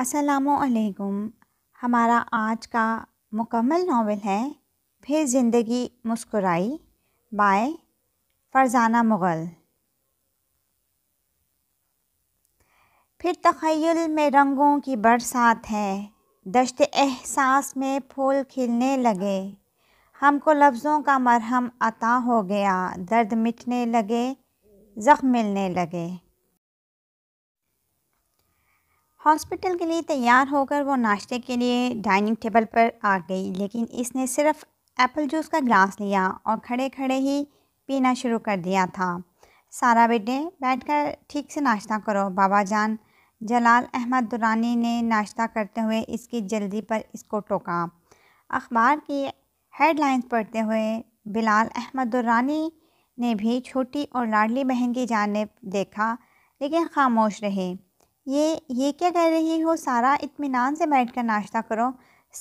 असलकुम हमारा आज का मुकम्मल नावल है फिर ज़िंदगी मुस्कुराई बाय फ़रजाना मुग़ल फिर तखयल में रंगों की बरसात है दश्त एहसास में फूल खिलने लगे हमको लफ्ज़ों का मरहम अता हो गया दर्द मिटने लगे ज़ख्म मिलने लगे हॉस्पिटल के लिए तैयार होकर वो नाश्ते के लिए डाइनिंग टेबल पर आ गई लेकिन इसने सिर्फ एप्पल जूस का ग्लास लिया और खड़े खड़े ही पीना शुरू कर दिया था सारा बेटे बैठकर ठीक से नाश्ता करो बाबा जान जलाल अहमद दुरानी ने नाश्ता करते हुए इसकी जल्दी पर इसको टोका अखबार की हेडलाइंस पढ़ते हुए बिलाल अहमद दुरानी ने भी छोटी और लाडली बहन की जानब देखा लेकिन खामोश रहे ये ये क्या कह रही हो सारा इतमान से बैठ कर नाश्ता करो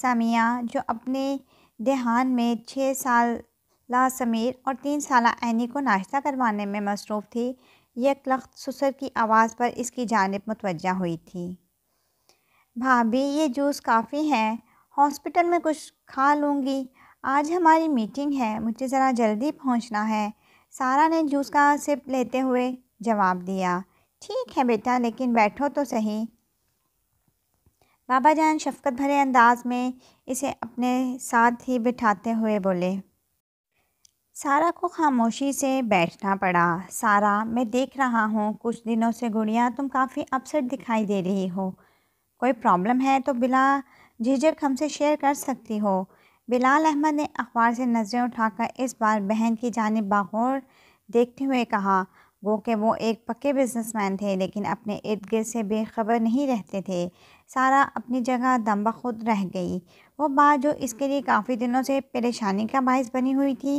समिया जो अपने देहान में छः साल ला समीर और तीन साल ऐनी को नाश्ता करवाने में मसरूफ़ थी एक लख्त सुसर की आवाज़ पर इसकी जानब मुतवजह हुई थी भाभी ये जूस काफ़ी है हॉस्पिटल में कुछ खा लूँगी आज हमारी मीटिंग है मुझे ज़रा जल्दी पहुँचना है सारा ने जूस का सिप लेते हुए जवाब दिया ठीक है बेटा लेकिन बैठो तो सही बाबा जान शफकत भरे अंदाज में इसे अपने साथ ही बिठाते हुए बोले सारा को खामोशी से बैठना पड़ा सारा मैं देख रहा हूँ कुछ दिनों से गुड़िया तुम काफ़ी अपसेट दिखाई दे रही हो कोई प्रॉब्लम है तो बिला झिझक हमसे शेयर कर सकती हो बिलाल अहमद ने अखबार से नज़रें उठाकर इस बार बहन की जानब बागौर देखते हुए कहा वो कि वो एक पक्के बिजनेसमैन थे लेकिन अपने इर्द गिर्द से बेखबर नहीं रहते थे सारा अपनी जगह दम बखुद रह गई वो बात जो इसके लिए काफ़ी दिनों से परेशानी का बायस बनी हुई थी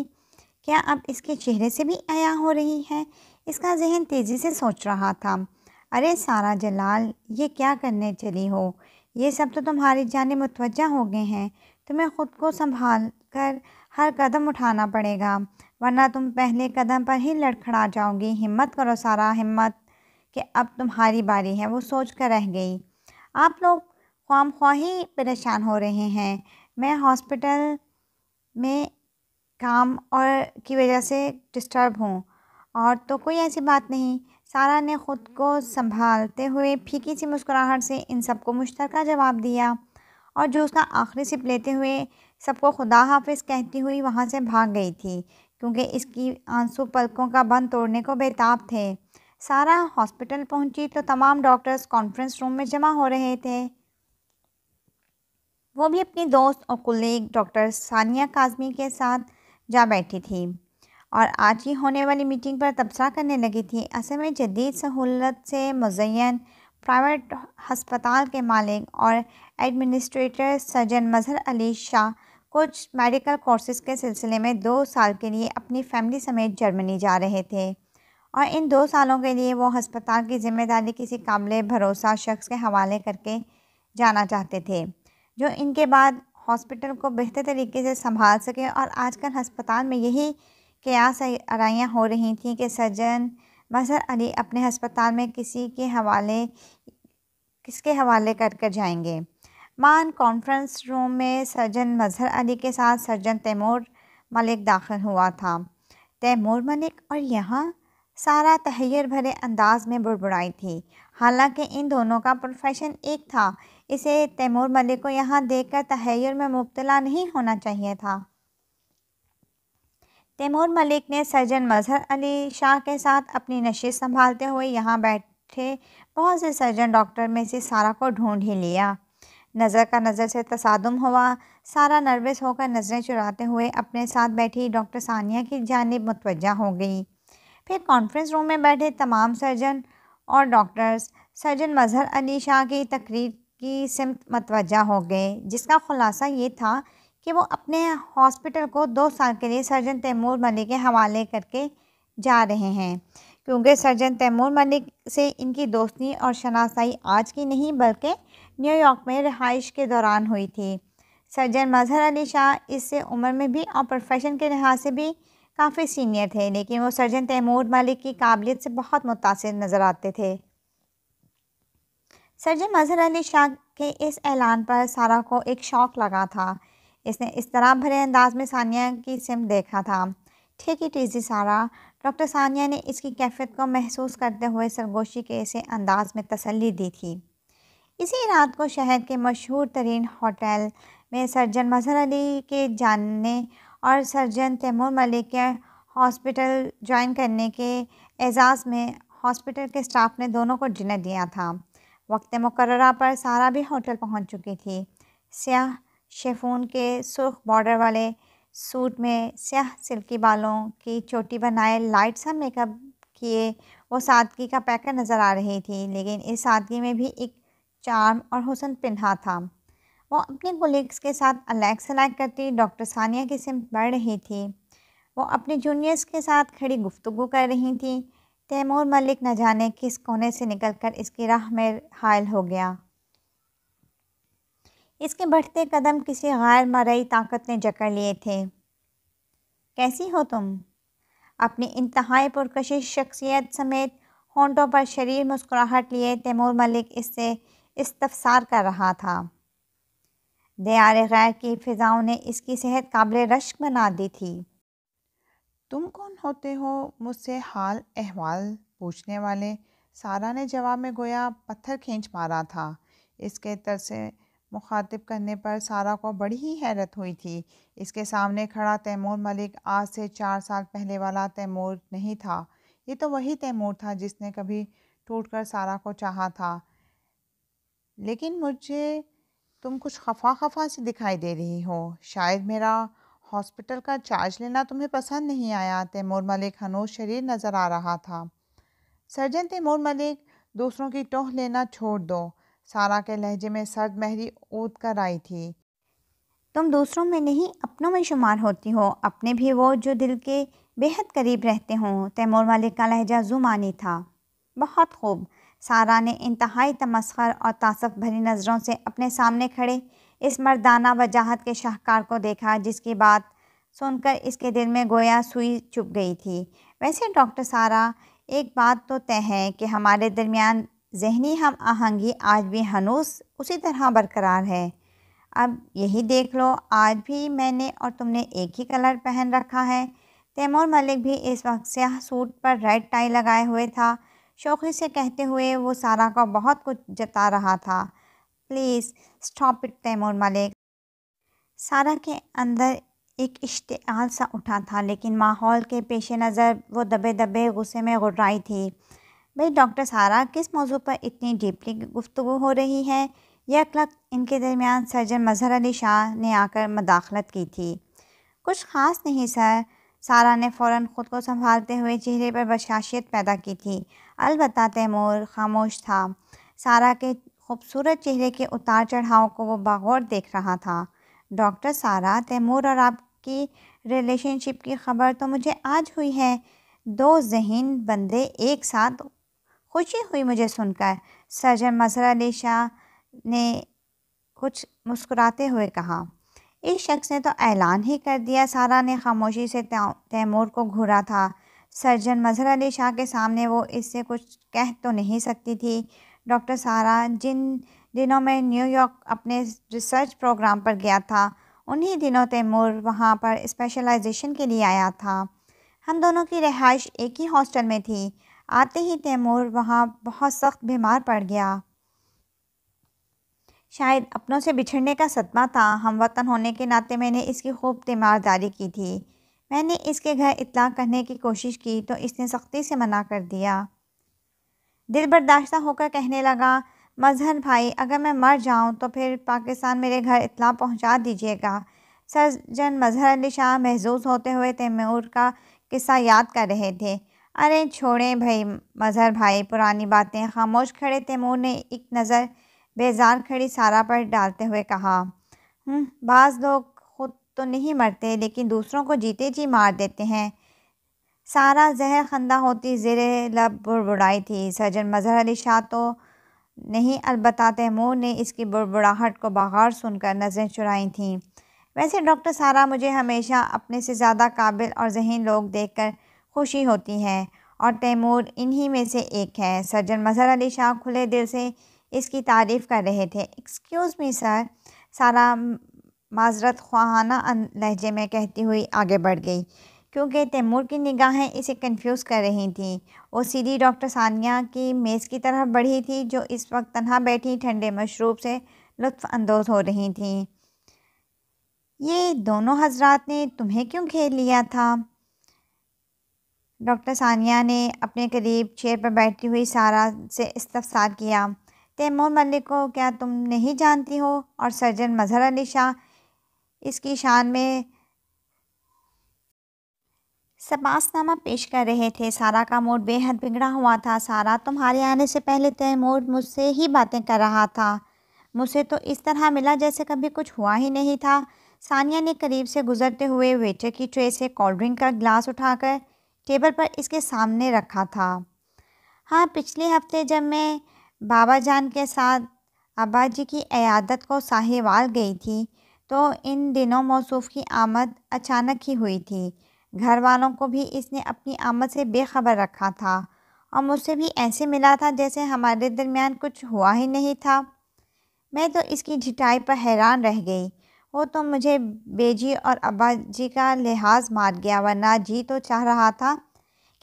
क्या अब इसके चेहरे से भी आया हो रही है इसका जहन तेज़ी से सोच रहा था अरे सारा जलाल ये क्या करने चली हो ये सब तो तुम्हारी जान मुतवजा हो गए हैं तुम्हें ख़ुद को संभाल कर हर कदम उठाना पड़ेगा वरना तुम पहले कदम पर ही लड़खड़ा जाओगी हिम्मत करो सारा हिम्मत कि अब तुम्हारी बारी है वो सोच कर रह गई आप लोग ख्वाम ख्वाही परेशान हो रहे हैं मैं हॉस्पिटल में काम और की वजह से डिस्टर्ब हूँ और तो कोई ऐसी बात नहीं सारा ने ख़ुद को संभालते हुए फीकी सी मुस्कुराहट से इन सबको मुश्तर जवाब दिया और जो उसका आखिरी सिप लेते हुए सबको खुदा हाफिज़ कहती हुई वहाँ से भाग गई थी क्योंकि इसकी आंसू पलकों का बंद तोड़ने को बेताब थे सारा हॉस्पिटल पहुंची तो तमाम डॉक्टर्स कॉन्फ्रेंस रूम में जमा हो रहे थे वो भी अपनी दोस्त और कुलीग डॉक्टर सानिया काजमी के साथ जा बैठी थी और आज ही होने वाली मीटिंग पर तबसरा करने लगी थी असल में जदीद सहूलत से मुजैन प्राइवेट हस्पताल के मालिक और एडमिनिस्ट्रेटर सर्जन मजहर अली शाह कुछ मेडिकल कोर्सेज़ के सिलसिले में दो साल के लिए अपनी फैमिली समेत जर्मनी जा रहे थे और इन दो सालों के लिए वो हस्पताल की जिम्मेदारी किसी काबिल भरोसा शख्स के हवाले करके जाना चाहते थे जो इनके बाद हॉस्पिटल को बेहतर तरीके से संभाल सके और आजकल हस्पताल में यही क्यास अराइयाँ हो रही थी कि सर्जन मजहर अली अपने हस्पताल में किसी के हवाले किसके हवाले कर कर जाएंगे मान कॉन्फ्रेंस रूम में सर्जन मजहर अली के साथ सर्जन तैमूर मलिक दाखिल हुआ था तैमूर मलिक और यहाँ सारा तहैर भरे अंदाज में बुड़बुड़ाई थी हालांकि इन दोनों का प्रोफेशन एक था इसे तैमूर मलिक को यहाँ देखकर तहैर में मुबतला नहीं होना चाहिए था तैमूर मलिक ने सर्जन मजहर अली शाह के साथ अपनी नशे संभालते हुए यहाँ बैठे बहुत से सर्जन डॉक्टर में से सारा को ढूंढ ही लिया नज़र का नज़र से तसादम हुआ सारा नर्वस होकर नज़रें चुराते हुए अपने साथ बैठी डॉक्टर सानिया की जानब मतवजा हो गई फिर कॉन्फ्रेंस रूम में बैठे तमाम सर्जन और डॉक्टर्स सर्जन मजहर अली शाह की तकरीर की सिमत मतवजा हो गए जिसका खुलासा ये था कि वो अपने हॉस्पिटल को दो साल के लिए सर्जन तैमूर मलिक के हवाले करके जा रहे हैं क्योंकि सर्जन तैमूर मलिक से इनकी दोस्ती और शनासाई आज की नहीं बल्कि न्यूयॉर्क में रिहाइश के दौरान हुई थी सर्जन मजहर अली शाह इससे उम्र में भी और प्रोफेशन के लिहाज से भी काफ़ी सीनियर थे लेकिन वो सर्जन तैमूर मलिक की काबिलियत से बहुत मुतासर नज़र आते थे सर्जन मजहर अली शाह के इस ऐलान पर सारा को एक शौक लगा था इसने इस तरह भरे अंदाज में सानिया की सिम देखा था ठीक ही टीजी सारा डॉक्टर सानिया ने इसकी कैफियत को महसूस करते हुए सरगोशी के ऐसे अंदाज में तसल्ली दी थी इसी रात को शहर के मशहूर तरीन होटल में सर्जन मजहर अली के जानने और सर्जन तैमूर मलिक के हॉस्पिटल ज्वाइन करने के एजाज़ में हॉस्पिटल के स्टाफ ने दोनों को डिनर दिया था वक्त मकर पर सारा भी होटल पहुंच चुकी थी स्याह शेफून के सुर्ख बॉर्डर वाले सूट में स्याह सिल्की बालों की चोटी बनाए लाइट सा मेकअप किए वो सादगी का पैकर नज़र आ रही थी लेकिन इस सादगी में भी एक चार्म और हुसन पिन्हा था वो अपने कोलिग्स के साथ अलग सलाग करती डॉक्टर सानिया की सिम बढ़ रही थी वो अपने जूनियर्स के साथ खड़ी गुफ्तु कर रही थी तैमूर मलिक न जाने किस कोने से निकलकर इसकी राह में हायल हो गया इसके बढ़ते कदम किसी गैर मरई ताकत ने जकड़ लिए थे कैसी हो तुम अपनी इंतहाई पुरकशिश शख्सियत समेत होंटों पर शरीर मुस्कुराहट लिए तैमूर मलिक इससे इस्तफसार कर रहा था दयार गैर की फ़िज़ाओं ने इसकी सेहत काबिल रश्क बना दी थी तुम कौन होते हो मुझसे हाल अहवाल पूछने वाले सारा ने जवाब में गोया पत्थर खींच मारा था इसके तरसे मुखातिब करने पर सारा को बड़ी ही हैरत हुई थी इसके सामने खड़ा तैमूर मलिक आज से चार साल पहले वाला तैमूर नहीं था ये तो वही तैमूर था जिसने कभी टूट कर सारा को चाहा था लेकिन मुझे तुम कुछ खफा खफा सी दिखाई दे रही हो शायद मेरा हॉस्पिटल का चार्ज लेना तुम्हें पसंद नहीं आया तैमूर मलिक हनोज शरीर नज़र आ रहा था सर्जन तैमूर मलिक दूसरों की टोह लेना छोड़ दो सारा के लहजे में सर्द महरी ऊद कर आई थी तुम दूसरों में नहीं अपनों में शुमार होती हो अपने भी वो जो दिल के बेहद करीब रहते हों तैमूर मलिक का लहजा जुमानी था बहुत खूब सारा ने इंतहाई तमस्खर और तासफ़ भरी नज़रों से अपने सामने खड़े इस मर्दाना वजाहत के शाहकार को देखा जिसकी बात सुनकर इसके दिल में गोया सुई चुप गई थी वैसे डॉक्टर सारा एक बात तो तय है कि हमारे दरमियान जहनी हम आहंगी आज भी हनूस उसी तरह बरकरार है अब यही देख लो आज भी मैंने और तुमने एक ही कलर पहन रखा है तैमूर मलिक भी इस वक्त स्याह सूट पर रेड टाई लगाए हुए था शौक़ी से कहते हुए वो सारा को बहुत कुछ जता रहा था please stop it Taimur Malik Sara के अंदर एक इश्तियाल सा उठा था लेकिन माहौल के पेश नज़र वो दबे दबे गुस्से में गुर्राई थी भाई डॉक्टर सारा किस मौजू पर इतनी डीपली गुफ्तु हो रही है यह क्लक इनके दरमियान सर्जन मजहर अली शाह ने आकर मदाखलत की थी कुछ ख़ास नहीं सर सारा ने फ़ौर ख़ुद को संभालते हुए चेहरे पर बशाशियत पैदा की थी अलबत्त तैमूर खामोश था सारा के खूबसूरत चेहरे के उतार चढ़ाव को वो बागौर देख रहा था डॉक्टर सारा तैमूर और आपकी रिलेशनशिप की खबर तो मुझे आज हुई है दो जहन बंदे एक साथ खुशी हुई मुझे सुनकर सर्जन मजहर अली शाह ने कुछ मुस्कुराते हुए कहा इस शख्स ने तो ऐलान ही कर दिया सारा ने खामोशी से तैमूर को घूरा था सर्जन मजहर अली शाह के सामने वो इससे कुछ कह तो नहीं सकती थी डॉक्टर सारा जिन दिनों में न्यूयॉर्क अपने रिसर्च प्रोग्राम पर गया था उन्हीं दिनों तैमूर वहाँ पर स्पेशलाइजेशन के लिए आया था हम दोनों की रिहाइश एक ही हॉस्टल में थी आते ही तैमूर वहाँ बहुत सख्त बीमार पड़ गया शायद अपनों से बिछड़ने का सदमा था हम वतन होने के नाते मैंने इसकी खूब तीमारदारी की थी मैंने इसके घर इतला करने की कोशिश की तो इसने सख्ती से मना कर दिया दिल बर्दाश्त होकर कहने लगा मजहर भाई अगर मैं मर जाऊं तो फिर पाकिस्तान मेरे घर इतला पहुंचा दीजिएगा जन मजहर अली शाह महजूज होते हुए तैमूर का किस्सा याद कर रहे थे अरे छोड़ें भाई मजहर भाई पुरानी बातें खामोश खड़े तैमूर ने एक नज़र बेजार खड़ी सारा पर डालते हुए कहा हम्म, बाज़ लोग तो नहीं मरते लेकिन दूसरों को जीते जी मार देते हैं सारा जहर खंदा होती जेर लब बुड़बुड़ाई थी सर्जन मजहर अली शाह तो नहीं अलबत् तैमूर ने इसकी बुड़बुड़ाहट को बाहर सुनकर नज़रें चुराई थीं वैसे डॉक्टर सारा मुझे हमेशा अपने से ज़्यादा काबिल और जहन लोग देखकर खुशी होती है और तैमूर इन्हीं में से एक है सर्जन मजहर अली शाह खुले दिल से इसकी तारीफ़ कर रहे थे एक्सक्यूज़ मी सर सारा माजरत ख्वाहाना लहजे में कहती हुई आगे बढ़ गई क्योंकि तैमूर की निगाहें इसे कंफ्यूज कर रही थीं वो सीधी डॉक्टर सानिया की मेज़ की तरफ बढ़ी थी जो इस वक्त तनहा बैठी ठंडे मशरूब से लुफ़ानंदोज़ हो रही थीं ये दोनों हजरात ने तुम्हें क्यों घेर लिया था डॉक्टर सानिया ने अपने करीब चेयर पर बैठी हुई सारा से इस्तफसार किया तैमूर मलिक को क्या तुम नहीं जानती हो और सर्जन मजहर अली शाह इसकी शान में सपासनामा पेश कर रहे थे सारा का मूड बेहद बिगड़ा हुआ था सारा तुम्हारे आने से पहले तय मूड मुझसे ही बातें कर रहा था मुझसे तो इस तरह मिला जैसे कभी कुछ हुआ ही नहीं था सानिया ने करीब से गुजरते हुए वेटर की ट्रे से कोल्ड ड्रिंक का ग्लास उठाकर टेबल पर इसके सामने रखा था हाँ पिछले हफ्ते जब मैं बाबा जान के साथ अब्बा जी की अयादत को साहिवाल गई थी तो इन दिनों मौसूफ़ की आमद अचानक ही हुई थी घर वालों को भी इसने अपनी आमद से बेखबर रखा था और मुझसे भी ऐसे मिला था जैसे हमारे दरमियान कुछ हुआ ही नहीं था मैं तो इसकी झिटाई पर हैरान रह गई वो तो मुझे बेजी और अब्बा जी का लिहाज मार गया वरना जी तो चाह रहा था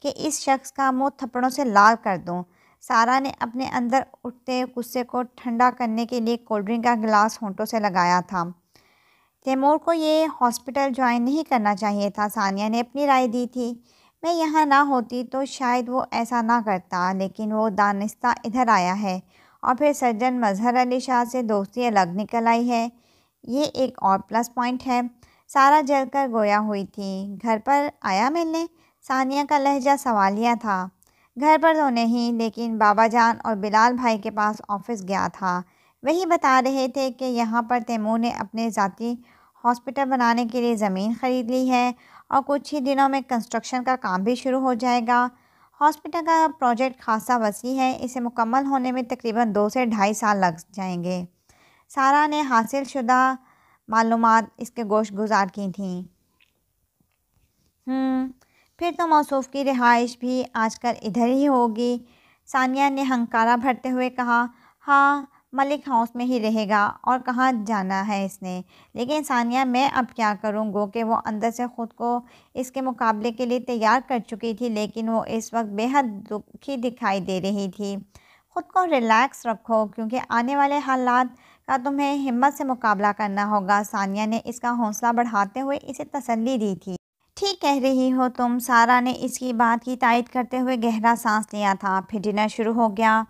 कि इस शख्स का मुँह थप्पड़ों से लाल कर दूँ सारा ने अपने अंदर उठते गुस्से को ठंडा करने के लिए कोल्ड ड्रिंक का गिलास होंटों से लगाया था तैमूर को ये हॉस्पिटल ज्वाइन नहीं करना चाहिए था सानिया ने अपनी राय दी थी मैं यहाँ ना होती तो शायद वो ऐसा ना करता लेकिन वो दानिस्ता इधर आया है और फिर सर्जन मजहर अली शाह से दोस्ती अलग निकल आई है ये एक और प्लस पॉइंट है सारा जल कर गोया हुई थी घर पर आया मिलने सानिया का लहजा सवालिया था घर पर तो नहीं लेकिन बाबा जान और बिलाल भाई के पास ऑफिस गया था वही बता रहे थे कि यहाँ पर तैमूर ने अपने ज़ाती हॉस्पिटल बनाने के लिए ज़मीन ख़रीद ली है और कुछ ही दिनों में कंस्ट्रक्शन का काम भी शुरू हो जाएगा हॉस्पिटल का प्रोजेक्ट खासा वसी है इसे मुकम्मल होने में तकरीबन दो से ढाई साल लग जाएंगे सारा ने हासिल शुदा मालूम इसके गोश गुजार की थी हम्म, फिर तो मौसूफ की रिहाइश भी आजकल इधर ही होगी सानिया ने हंकारा भरते हुए कहा हाँ मलिक हाउस में ही रहेगा और कहाँ जाना है इसने लेकिन सानिया मैं अब क्या करूँ गो कि वो अंदर से ख़ुद को इसके मुकाबले के लिए तैयार कर चुकी थी लेकिन वो इस वक्त बेहद दुखी दिखाई दे रही थी ख़ुद को रिलैक्स रखो क्योंकि आने वाले हालात का तुम्हें हिम्मत से मुकाबला करना होगा सानिया ने इसका हौसला बढ़ाते हुए इसे तसल्ली दी थी ठीक कह रही हो तुम सारा ने इसकी बात की तायद करते हुए गहरा सांस लिया था फिर डिनर शुरू हो गया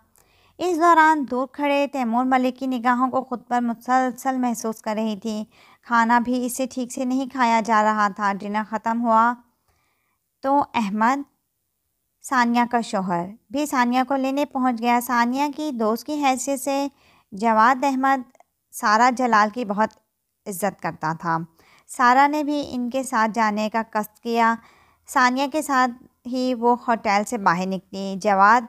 इस दौरान दूर खड़े तैमूर मलिक की निगाहों को खुद पर मुसलसल महसूस कर रही थी खाना भी इसे ठीक से नहीं खाया जा रहा था डिनर ख़त्म हुआ तो अहमद सानिया का शोहर भी सानिया को लेने पहुंच गया सानिया की दोस्त की हैसियत से जवाद अहमद सारा जलाल की बहुत इज्जत करता था सारा ने भी इनके साथ जाने का कष्ट किया सानिया के साथ ही वो होटल से बाहर निकली जवाद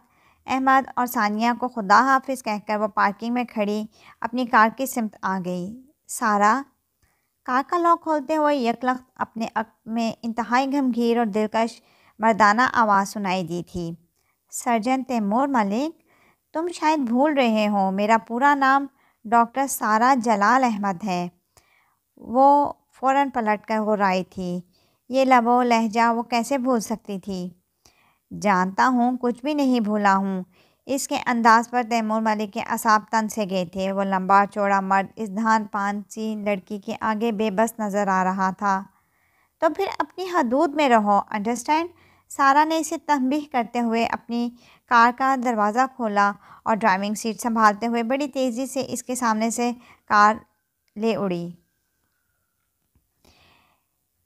अहमद और सानिया को खुदा हाफिज कहकर वो पार्किंग में खड़ी अपनी कार की सिमत आ गई सारा कार का लॉक खोलते हुए यकलख अपने अक में इंतहाई गमगीर और दिलकश मर्दाना आवाज़ सुनाई दी थी सर्जन तैमूर मलिक तुम शायद भूल रहे हो मेरा पूरा नाम डॉक्टर सारा जलाल अहमद है वो फ़ौर पलट कर हो रही थी ये लबो लहजा वो कैसे भूल सकती थी जानता हूँ कुछ भी नहीं भूला हूँ इसके अंदाज़ पर तैमूर मलिक के असाब तन से गए थे वो लंबा चौड़ा मर्द इस धान पान सी लड़की के आगे बेबस नज़र आ रहा था तो फिर अपनी हदूद में रहो अंडरस्टैंड सारा ने इसे तंबीह करते हुए अपनी कार का दरवाज़ा खोला और ड्राइविंग सीट संभालते हुए बड़ी तेज़ी से इसके सामने से कार ले उड़ी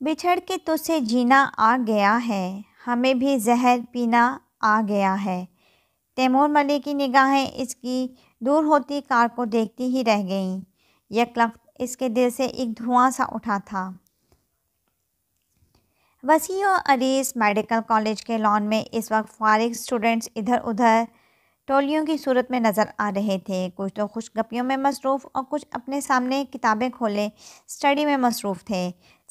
बिछड़ के तुझसे जीना आ गया है हमें भी जहर पीना आ गया है तैमूर मलिक की निगाहें इसकी दूर होती कार को देखती ही रह गईं यकलख इसके दिल से एक धुआं सा उठा था वसी और अरीस मेडिकल कॉलेज के लॉन में इस वक्त फारिग स्टूडेंट्स इधर उधर टोलियों की सूरत में नज़र आ रहे थे कुछ तो खुशगपियों में मसरूफ़ और कुछ अपने सामने किताबें खोले स्टडी में मसरूफ़ थे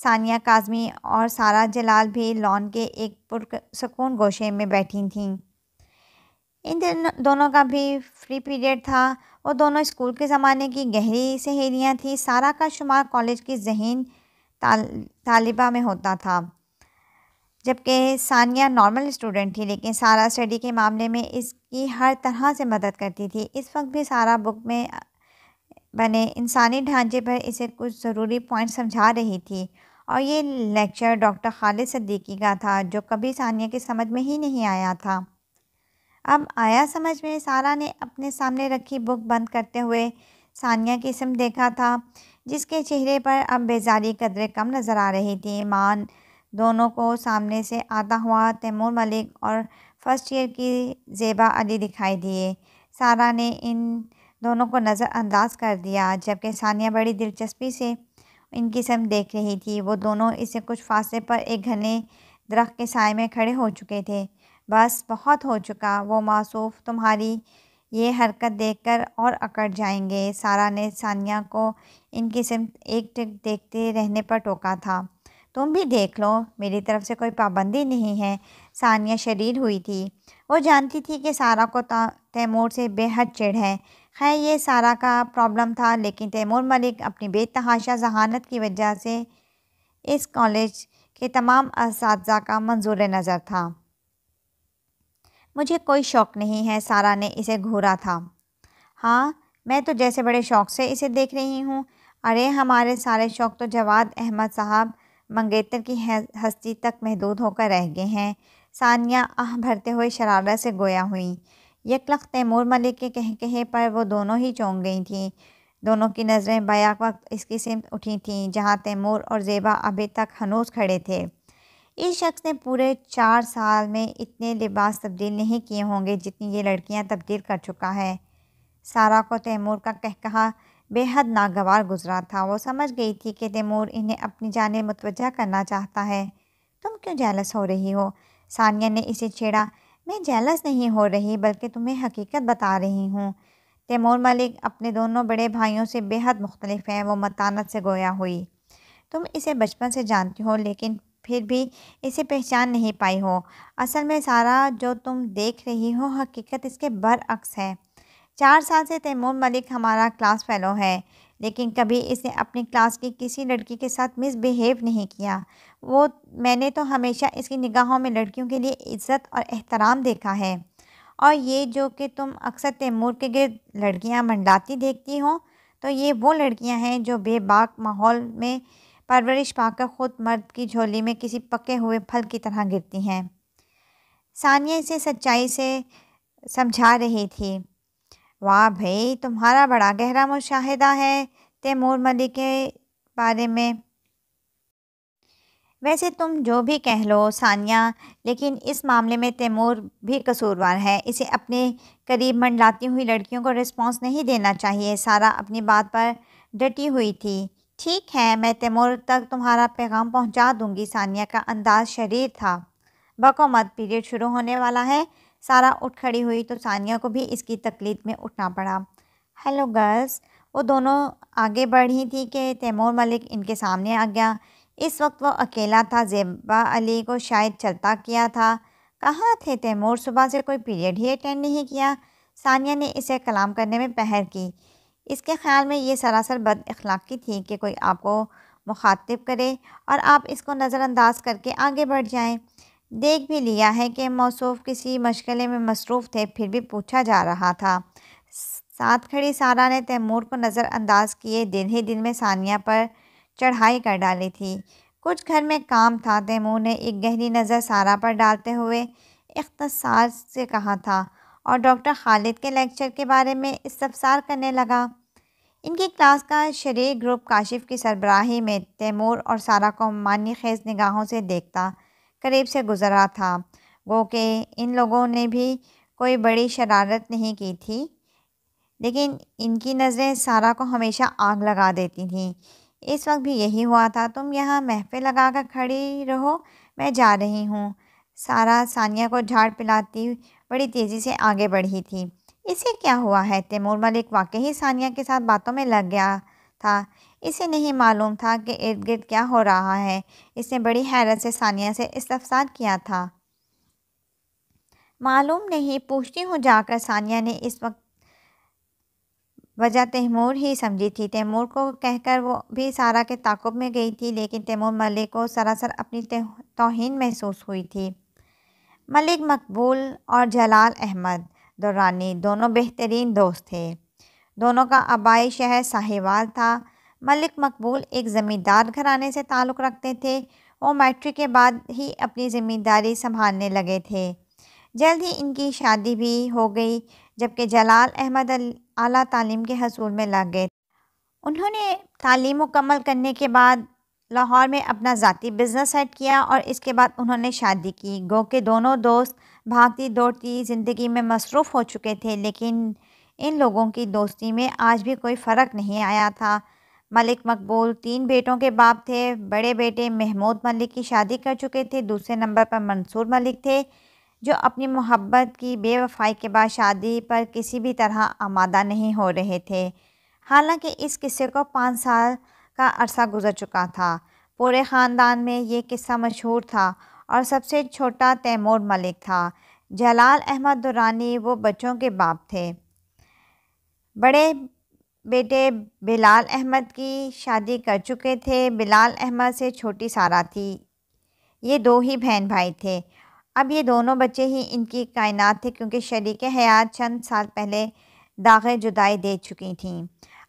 सानिया काजमी और सारा जलाल भी लॉन के एक पुरसकून गोशे में बैठी थीं इन दोनों का भी फ्री पीरियड था वो दोनों स्कूल के ज़माने की गहरी सहेलियाँ थीं सारा का शुमार कॉलेज की जहन तालिबा में होता था जबकि सानिया नॉर्मल स्टूडेंट थी लेकिन सारा स्टडी के मामले में इसकी हर तरह से मदद करती थी इस वक्त भी सारा बुक में बने इंसानी ढांचे पर इसे कुछ ज़रूरी पॉइंट समझा रही थी और ये लेक्चर डॉक्टर खालिद सद्दीकी का था जो कभी सानिया की समझ में ही नहीं आया था अब आया समझ में सारा ने अपने सामने रखी बुक बंद करते हुए सानिया की सिम देखा था जिसके चेहरे पर अब बेजारी कदरें कम नज़र आ रही थी मान दोनों को सामने से आता हुआ तैमूर मलिक और फर्स्ट ईयर की जेबा अली दिखाई दिए सारा ने इन दोनों को नज़रअंदाज कर दिया जबकि सानिया बड़ी दिलचस्पी से इनकी सम देख रही थी वो दोनों इसे कुछ फासले पर एक घने दरख्त के साय में खड़े हो चुके थे बस बहुत हो चुका वो मासूफ तुम्हारी ये हरकत देखकर और अकड़ जाएंगे सारा ने सानिया को इनकी सिम एक टिक देखते रहने पर टोका था तुम भी देख लो मेरी तरफ से कोई पाबंदी नहीं है सानिया शरीर हुई थी वो जानती थी कि सारा को तैमूर से बेहद चिढ़ है खैर ये सारा का प्रॉब्लम था लेकिन तैमूर मलिक अपनी बेतहाशा जहानत की वजह से इस कॉलेज के तमाम इस का मंजूर नज़र था मुझे कोई शौक़ नहीं है सारा ने इसे घूरा था हाँ मैं तो जैसे बड़े शौक़ से इसे देख रही हूँ अरे हमारे सारे शौक़ तो जवाद अहमद साहब मंगेतर की हस्ती तक महदूद होकर रह गए हैं सानिया आह भरते हुए शरारत से गोया हुई यकलख तैमूर मलिक के कह कहे पर वो दोनों ही चौंक गई थीं दोनों की नज़रें बयाक वक्त इसकी सिमत उठी थीं जहाँ तैमूर और ज़ेबा अभी तक हनूस खड़े थे इस शख्स ने पूरे चार साल में इतने लिबास तब्दील नहीं किए होंगे जितनी ये लड़कियाँ तब्दील कर चुका है सारा को तैमूर का कह कहा बेहद नागवार गुजरा था वो समझ गई थी कि तैमूर इन्हें अपनी जानब मतवजह करना चाहता है तुम क्यों जैलस हो रही हो सानिया ने इसे छेड़ा मैं जेलस नहीं हो रही बल्कि तुम्हें हकीकत बता रही हूँ तैमूर मलिक अपने दोनों बड़े भाइयों से बेहद मुख्तलिफ हैं वो मतानत से गोया हुई तुम इसे बचपन से जानती हो लेकिन फिर भी इसे पहचान नहीं पाई हो असल में सारा जो तुम देख रही हो हकीकत इसके बरअक्स है चार साल से तैमूर मलिक हमारा क्लास फेलो है लेकिन कभी इसने अपनी क्लास की किसी लड़की के साथ मिसबिहेव नहीं किया वो मैंने तो हमेशा इसकी निगाहों में लड़कियों के लिए इज़्ज़त और एहतराम देखा है और ये जो कि तुम अक्सर तैमूर के गिरद लड़कियाँ मंडलाती देखती हो तो ये वो लड़कियाँ हैं जो बेबाक माहौल में परवरिश पाकर ख़ुद मर्द की झोली में किसी पके हुए फल की तरह गिरती हैं सानिया इसे सच्चाई से समझा रही थी वाह भाई तुम्हारा बड़ा गहरा मुशाहिदा है तैमूर मलिक के बारे में वैसे तुम जो भी कह लो सानिया लेकिन इस मामले में तैमूर भी कसूरवार है इसे अपने करीब मंडलाती हुई लड़कियों को रिस्पांस नहीं देना चाहिए सारा अपनी बात पर डटी हुई थी ठीक है मैं तैमूर तक तुम्हारा पैगाम पहुंचा दूंगी सानिया का अंदाज़ शरीर था बको मत पीरियड शुरू होने वाला है सारा उठ खड़ी हुई तो सानिया को भी इसकी तकलीफ में उठना पड़ा हेलो गर्ल्स वो दोनों आगे बढ़ी थी कि तैमूर मलिक इनके सामने आ गया इस वक्त वो अकेला था जेबा अली को शायद चलता किया था कहाँ थे तैमूर सुबह से कोई पीरियड ही अटेंड नहीं किया सानिया ने इसे कलाम करने में पहर की इसके ख्याल में ये सरासर बद अखलाक़ी थी कि कोई आपको मुखातिब करे और आप इसको नज़रअंदाज करके आगे बढ़ जाएं देख भी लिया है कि मौसूफ किसी मशगले में मसरूफ़ थे फिर भी पूछा जा रहा था साथ खड़ी सारा ने तैमूर को नज़रअंदाज किए दिन ही दिन में सानिया पर चढ़ाई कर डाली थी कुछ घर में काम था तैमूर ने एक गहरी नज़र सारा पर डालते हुए इख्तसार से कहा था और डॉक्टर खालिद के लेक्चर के बारे में इस्तफसार करने लगा इनकी क्लास का शरीर ग्रुप काशिफ की सरबराही में तैमूर और सारा को मानी खेज निगाहों से देखता करीब से गुज़रा था गो के इन लोगों ने भी कोई बड़ी शरारत नहीं की थी लेकिन इनकी नज़रें सारा को हमेशा आग लगा देती थीं इस वक्त भी यही हुआ था तुम यहाँ महफे लगा कर खड़ी रहो मैं जा रही हूँ सारा सानिया को झाड़ पिलाती बड़ी तेज़ी से आगे बढ़ी थी इसे क्या हुआ है तैमूर मलिक वाकई सानिया के साथ बातों में लग गया था इसे नहीं मालूम था कि इर्द गिर्द क्या हो रहा है इसने बड़ी हैरत से सानिया से इस्तफसार किया था मालूम नहीं पूछती हूँ जाकर सानिया ने इस वक्त वजह तैमूर ही समझी थी तैमूर को कहकर वो भी सारा के ताकुब में गई थी लेकिन तैमूर मलिक को सरासर अपनी तोहन महसूस हुई थी मलिक मकबूल और जलाल अहमद दुरानी दोनों बेहतरीन दोस्त थे दोनों का आबाई शहर साहिवाल था मलिक मकबूल एक ज़मींदार घराने से ताल्लुक़ रखते थे और मैट्रिक के बाद ही अपनी ज़िम्मेदारी संभालने लगे थे जल्द ही इनकी शादी भी हो गई जबकि जलाल अहमद आला तालीम के हसूल में लग गए उन्होंने तालीम मुकम्मल करने के बाद लाहौर में अपना ज़ाती बिज़नेस सेट किया और इसके बाद उन्होंने शादी की गो के दोनों दोस्त भागती दौड़ती ज़िंदगी में मसरूफ़ हो चुके थे लेकिन इन लोगों की दोस्ती में आज भी कोई फ़र्क नहीं आया था मलिक मकबूल तीन बेटों के बाप थे बड़े बेटे महमूद मलिक की शादी कर चुके थे दूसरे नंबर पर मंसूर मलिक थे जो अपनी मोहब्बत की बेवफाई के बाद शादी पर किसी भी तरह आमादा नहीं हो रहे थे हालांकि इस किस्से को पाँच साल का अरसा गुजर चुका था पूरे ख़ानदान में ये किस्सा मशहूर था और सबसे छोटा तैमूर मलिक था जलाल अहमद दुरानी वो बच्चों के बाप थे बड़े बेटे बिलाल अहमद की शादी कर चुके थे बिलाल अहमद से छोटी सारा थी ये दो ही बहन भाई थे अब ये दोनों बच्चे ही इनकी कायनात थे क्योंकि शरीक हयात चंद साल पहले दागे जुदाई दे चुकी थीं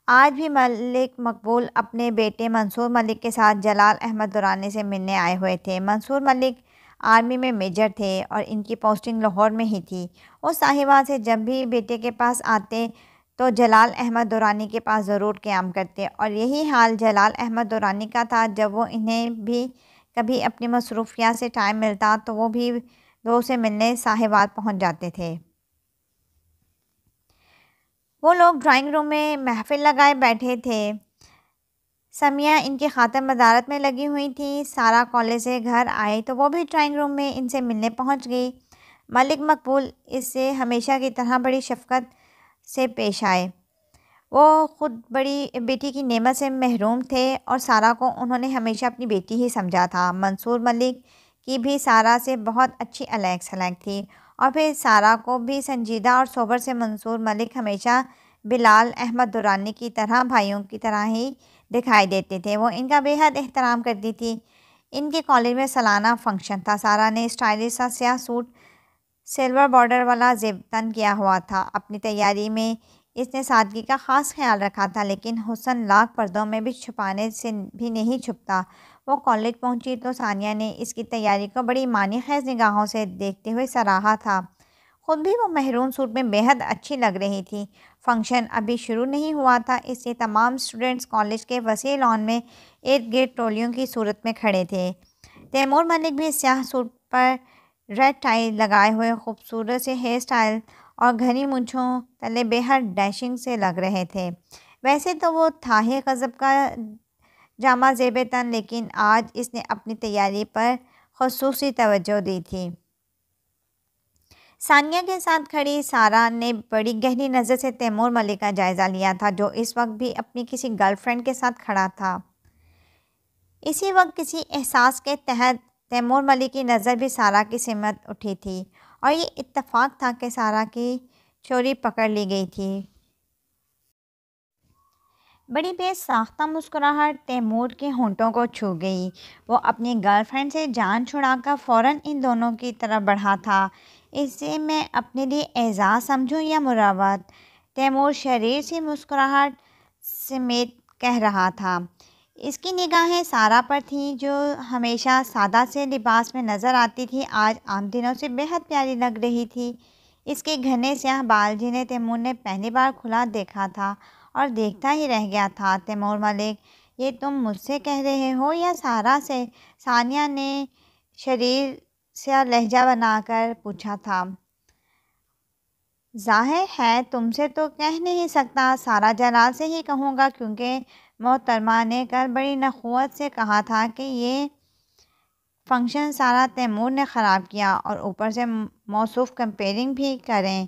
आज भी मलिक मकबूल अपने बेटे मंसूर मलिक के साथ जलाल अहमद दुरानी से मिलने आए हुए थे मंसूर मलिक आर्मी में मेजर थे और इनकी पोस्टिंग लाहौर में ही थी उस साहिबा से जब भी बेटे के पास आते तो जलाल अहमद दुरानी के पास ज़रूर क्याम करते और यही हाल जलाल अहमद दुरानी का था जब वो इन्हें भी कभी अपनी मसरूफियात से टाइम मिलता तो वो भी दो से मिलने साहिबाद पहुंच जाते थे वो लोग ड्राइंग रूम में महफिल लगाए बैठे थे समिया इनके खातम मदारत में लगी हुई थी सारा कॉलेज से घर आए तो वो भी ड्राइंग रूम में इनसे मिलने पहुंच गई मलिक मकबूल इससे हमेशा की तरह बड़ी शफकत से पेश आए वो ख़ुद बड़ी बेटी की नेमत से महरूम थे और सारा को उन्होंने हमेशा अपनी बेटी ही समझा था मंसूर मलिक की भी सारा से बहुत अच्छी अलग सलैक थी और फिर सारा को भी संजीदा और सोबर से मंसूर मलिक हमेशा बिलाल अहमद दुरानी की तरह भाइयों की तरह ही दिखाई देते थे वो इनका बेहद एहतराम करती थी इनके कॉलेज में सालाना फंक्शन था सारा ने स्टाइलिश सा सूट सिल्वर बॉर्डर वाला जेब तन किया हुआ था अपनी तैयारी में इसने सादगी का ख़ास ख्याल रखा था लेकिन हुसन लाख पर्दों में भी छुपाने से भी नहीं छुपता वो कॉलेज पहुंची तो सानिया ने इसकी तैयारी को बड़ी मानी खैज़ निगाहों से देखते हुए सराहा था ख़ुद भी वो महरूम सूट में बेहद अच्छी लग रही थी फंक्शन अभी शुरू नहीं हुआ था इसलिए तमाम स्टूडेंट्स कॉलेज के वसी लॉन में इर्द गिर्द टोलियों की सूरत में खड़े थे तैमूर मलिक भी स्याह सूट पर रेड टाई लगाए हुए खूबसूरत से हेयर स्टाइल और घनी मूँछों तले बेहद डैशिंग से लग रहे थे वैसे तो वो था ही गज़ब का जामा जेब तन लेकिन आज इसने अपनी तैयारी पर खसूस तवज्जो दी थी सानिया के साथ खड़ी सारा ने बड़ी गहरी नज़र से तैमूर मलिक का जायज़ा लिया था जो इस वक्त भी अपनी किसी गर्लफ्रेंड के साथ खड़ा था इसी वक्त किसी एहसास के तहत तैमूर मलिक की नज़र भी सारा की सिमत उठी थी और ये इत्तेफाक था कि सारा की चोरी पकड़ ली गई थी बड़ी बेसाख्ता मुस्कुराहट तैमूर के होंठों को छू गई वो अपनी गर्लफ्रेंड से जान छुड़ाकर फ़ौरन इन दोनों की तरफ बढ़ा था इसे मैं अपने लिए एजाज़ समझूं या मुरावत तैमूर शरीर से मुस्कुराहट समेत कह रहा था इसकी निगाहें सारा पर थीं जो हमेशा सादा से लिबास में नज़र आती थी आज आम दिनों से बेहद प्यारी लग रही थी इसके घने स्याह बाल जिन्हें तैमूर ने पहली बार खुला देखा था और देखता ही रह गया था तैमूर मलिक ये तुम मुझसे कह रहे हो या सारा से सानिया ने शरीर से लहजा बनाकर पूछा था जाहिर है तुमसे तो कह नहीं सकता सारा जलाल से ही कहूँगा क्योंकि मोहतरमा ने कल बड़ी नखुवत से कहा था कि ये फंक्शन सारा तैमूर ने ख़राब किया और ऊपर से मौसूफ़ कंपेयरिंग भी करें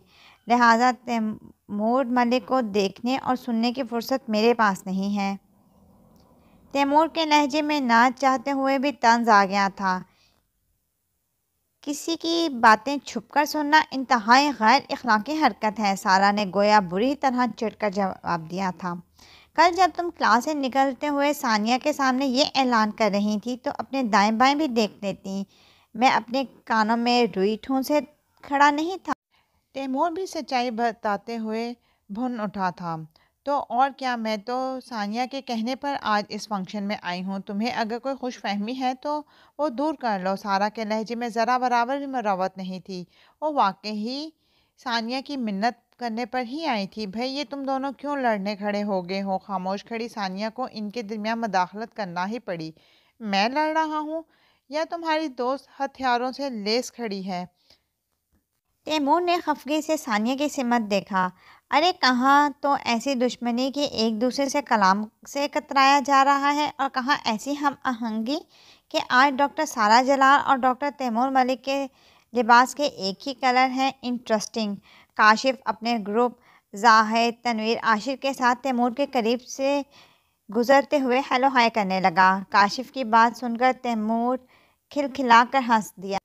लिहाजा तैमूर मलिक को देखने और सुनने की फ़ुर्सत मेरे पास नहीं है तैमूर के लहजे में नाच चाहते हुए भी तंज आ गया था किसी की बातें छुपकर सुनना इंतहाई गैर अखलाकी हरकत है सारा ने गोया बुरी तरह चिड़ कर जवाब दिया था कल जब तुम क्लास से निकलते हुए सानिया के सामने ये ऐलान कर रही थी तो अपने दाएं बाएं भी देख लेती मैं अपने कानों में रुई ठूँ से खड़ा नहीं था तैमूर भी सच्चाई बताते हुए भुन उठा था तो और क्या मैं तो सानिया के कहने पर आज इस फंक्शन में आई हूँ तुम्हें अगर कोई खुश फहमी है तो वो दूर कर लो सारा के लहजे में ज़रा बराबर भी मरावत नहीं थी वो वाकई ही सानिया की मिन्नत करने पर ही आई थी भाई ये तुम दोनों क्यों लड़ने खड़े हो गए हो खामोश खड़ी सानिया को इनके दरमियान मदाखलत करना ही पड़ी मैं लड़ रहा हूँ या तुम्हारी दोस्त हथियारों से लेस खड़ी है तैमूर ने खफगी से सानिया की सिमत देखा अरे कहाँ तो ऐसी दुश्मनी कि एक दूसरे से कलाम से कतराया जा रहा है और कहाँ ऐसी हम आहंगी कि आज डॉक्टर सारा जलाल और डॉक्टर तैमूर मलिक के लिबास के एक ही कलर हैं इंटरेस्टिंग काशिफ अपने ग्रुप जाहिद तनवीर आशिर के साथ तैमूर के करीब से गुज़रते हुए हेलो हाय करने लगा काशिफ की बात सुनकर तैमूर खिलखिला कर हंस दिया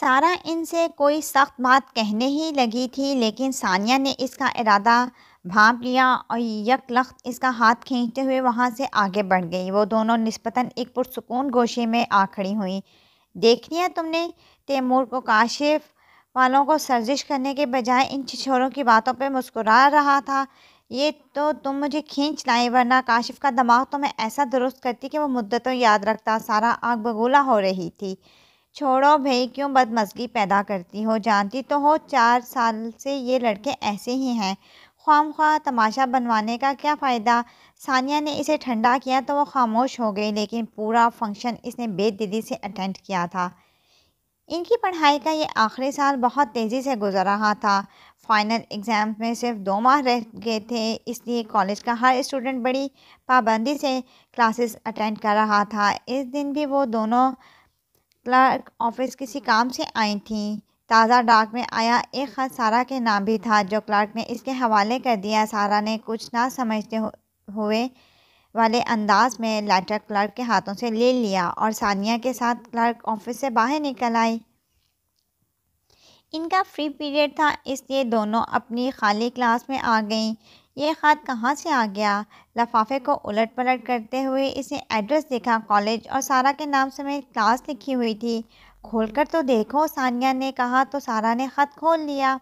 सारा इनसे कोई सख्त बात कहने ही लगी थी लेकिन सानिया ने इसका इरादा भाप लिया और यक लख्त इसका हाथ खींचते हुए वहाँ से आगे बढ़ गई वो दोनों नस्बता एक पुरसकून गोशे में आ खड़ी हुई देख लिया तुमने तैमूर को काशिफ वालों को सर्जिश करने के बजाय इन छिछोरों की बातों पर मुस्कुरा रहा था ये तो तुम मुझे खींच लाए वरना काशिफ का दिमाग तो मैं ऐसा दुरुस्त करती कि वो मुद्दतों याद रखता सारा आग बगोला हो रही थी छोड़ो भाई क्यों बदमजगी पैदा करती हो जानती तो हो चार साल से ये लड़के ऐसे ही हैं ख्वाम खा तमाशा बनवाने का क्या फ़ायदा सानिया ने इसे ठंडा किया तो वो खामोश हो गई लेकिन पूरा फंक्शन इसने बेदिली से अटेंड किया था इनकी पढ़ाई का ये आखिरी साल बहुत तेज़ी से गुजर रहा था फाइनल एग्ज़ाम में सिर्फ दो माह रह गए थे इसलिए कॉलेज का हर स्टूडेंट बड़ी पाबंदी से क्लासेस अटेंड कर रहा था इस दिन भी वो दोनों क्लर्क ऑफिस किसी काम से आई थीं ताज़ा डाक में आया एक ख़त सारा के नाम भी था जो क्लर्क ने इसके हवाले कर दिया सारा ने कुछ ना समझते हुए वाले अंदाज में लेटर क्लर्क के हाथों से ले लिया और सानिया के साथ क्लर्क ऑफिस से बाहर निकल आई इनका फ्री पीरियड था इसलिए दोनों अपनी खाली क्लास में आ गईं ये ख़त कहाँ से आ गया लफाफे को उलट पलट करते हुए इसे एड्रेस देखा कॉलेज और सारा के नाम से मैं क्लास लिखी हुई थी खोलकर तो देखो सानिया ने कहा तो सारा ने ख़त खोल लिया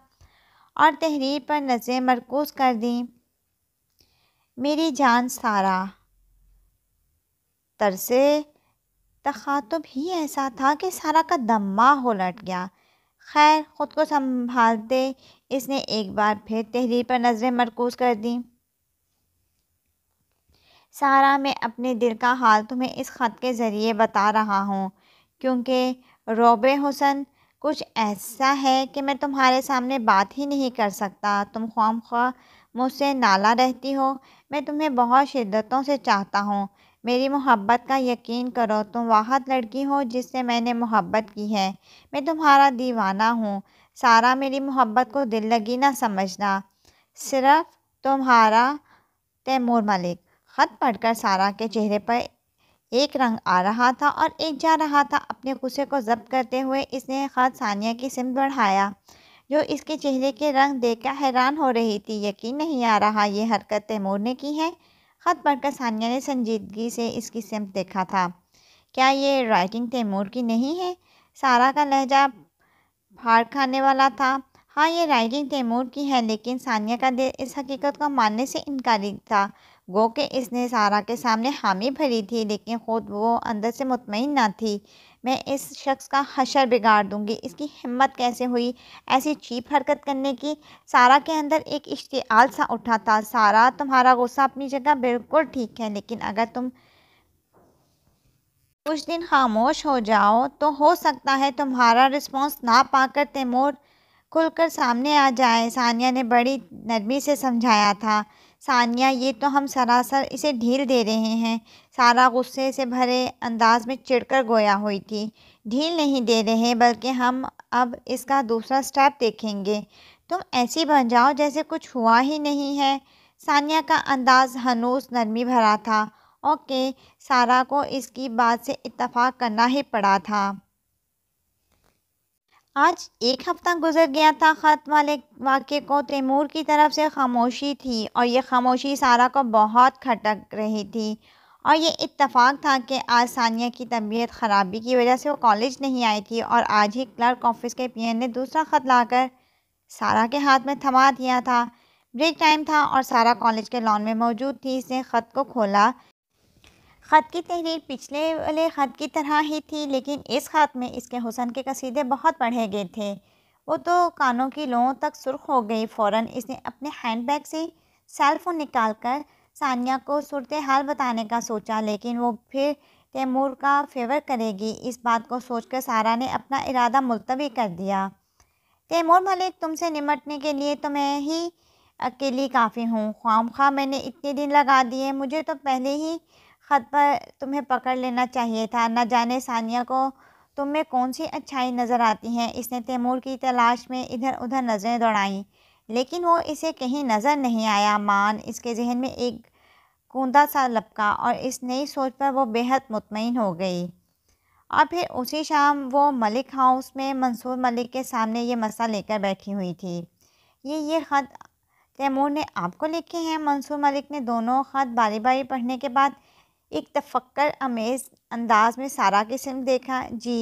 और तहरीर पर नज़रें मरकूज़ कर दी मेरी जान सारा से तख़ातुब ही ऐसा था कि सारा का दम्मा हो लट गया खैर ख़ुद को संभालते इसने एक बार फिर तहरीर पर नज़रें मरकूज कर दी सारा मैं अपने दिल का हाल तुम्हें इस ख़त के ज़रिए बता रहा हूँ क्योंकि रोब हुसन कुछ ऐसा है कि मैं तुम्हारे सामने बात ही नहीं कर सकता तुम ख्वाम मुझसे नाला रहती हो मैं तुम्हें बहुत शिद्दतों से चाहता हूँ मेरी मोहब्बत का यकीन करो तुम वाहत लड़की हो जिससे मैंने मोहब्बत की है मैं तुम्हारा दीवाना हूँ सारा मेरी मोहब्बत को दिल लगी ना समझना सिर्फ तुम्हारा तैमूर मलिक ख़त पढ़कर सारा के चेहरे पर एक रंग आ रहा था और एक जा रहा था अपने गुस्से को जब्त करते हुए इसने ख़त सानिया की सिम बढ़ाया जो इसके चेहरे के रंग देखकर हैरान हो रही थी यकीन नहीं आ रहा ये हरकत तैमूर ने की है ख़त पढ़कर सानिया ने संजीदगी से इसकी सिमत देखा था क्या ये राइटिंग तैमूर की नहीं है सारा का लहजा फाड़ खाने वाला था हाँ ये राइटिंग तैमूर की है लेकिन सानिया का दिल इस हकीकत को मानने से इनकारी था गो के इसने सारा के सामने हामी भरी थी लेकिन खुद वो अंदर से मुतमिन ना थी मैं इस शख्स का हशर बिगाड़ दूंगी इसकी हिम्मत कैसे हुई ऐसी चीप हरकत करने की सारा के अंदर एक इश्तियाल सा उठा था सारा तुम्हारा गुस्सा अपनी जगह बिल्कुल ठीक है लेकिन अगर तुम कुछ दिन खामोश हो जाओ तो हो सकता है तुम्हारा रिस्पॉन्स ना पाकर तैमूर खुलकर सामने आ जाए सानिया ने बड़ी नरमी से समझाया था सानिया ये तो हम सरासर इसे ढील दे रहे हैं सारा गुस्से से भरे अंदाज में चिढ़कर गोया हुई थी ढील नहीं दे रहे बल्कि हम अब इसका दूसरा स्टेप देखेंगे तुम ऐसी बन जाओ जैसे कुछ हुआ ही नहीं है सानिया का अंदाज हनूस नरमी भरा था ओके सारा को इसकी बात से इतफ़ाक़ करना ही पड़ा था आज एक हफ्ता गुजर गया था ख़त वाले वाक्य को तैमूर की तरफ से खामोशी थी और ये खामोशी सारा को बहुत खटक रही थी और ये इत्तेफाक था कि आज सानिया की तबीयत ख़राबी की वजह से वो कॉलेज नहीं आई थी और आज ही क्लर्क ऑफिस के पी ने दूसरा ख़त लाकर सारा के हाथ में थमा दिया था ब्रेक टाइम था और सारा कॉलेज के लॉन में मौजूद थी इसने ख़त को खोला ख़त की तहरीर पिछले वाले ख़त की तरह ही थी लेकिन इस ख़त में इसके हुसन के कसीदे बहुत पढ़े गए थे वो तो कानों की लोगों तक सुर्ख हो गई फ़ौर इसने अपने हैंड बैग से सेल निकाल कर सानिया को सूरत हाल बताने का सोचा लेकिन वो फिर तैमूर का फेवर करेगी इस बात को सोचकर सारा ने अपना इरादा मुलतवी कर दिया तैमूर मलिक तुमसे निमटने के लिए तो मैं ही अकेली काफ़ी हूँ ख्वाम खा मैंने इतने दिन लगा दिए मुझे तो पहले ही ख़त पर तुम्हें पकड़ लेना चाहिए था न जाने सानिया को तुम में कौन सी अच्छाई नज़र आती है इसने तैमूर की तलाश में इधर उधर नज़रें दौड़ाईं लेकिन वो इसे कहीं नज़र नहीं आया मान इसके जहन में एक कूदा सा लपका और इस नई सोच पर वो बेहद मुतमिन हो गई और फिर उसी शाम वो मलिक हाउस में मंसूर मलिक के सामने ये मसला लेकर बैठी हुई थी ये ये ख़त तैमूर ने आपको लिखे हैं मंसूर मलिक ने दोनों ख़त बारी बारी पढ़ने के बाद एक तफक्कर अमेज़ अंदाज में सारा किस्म देखा जी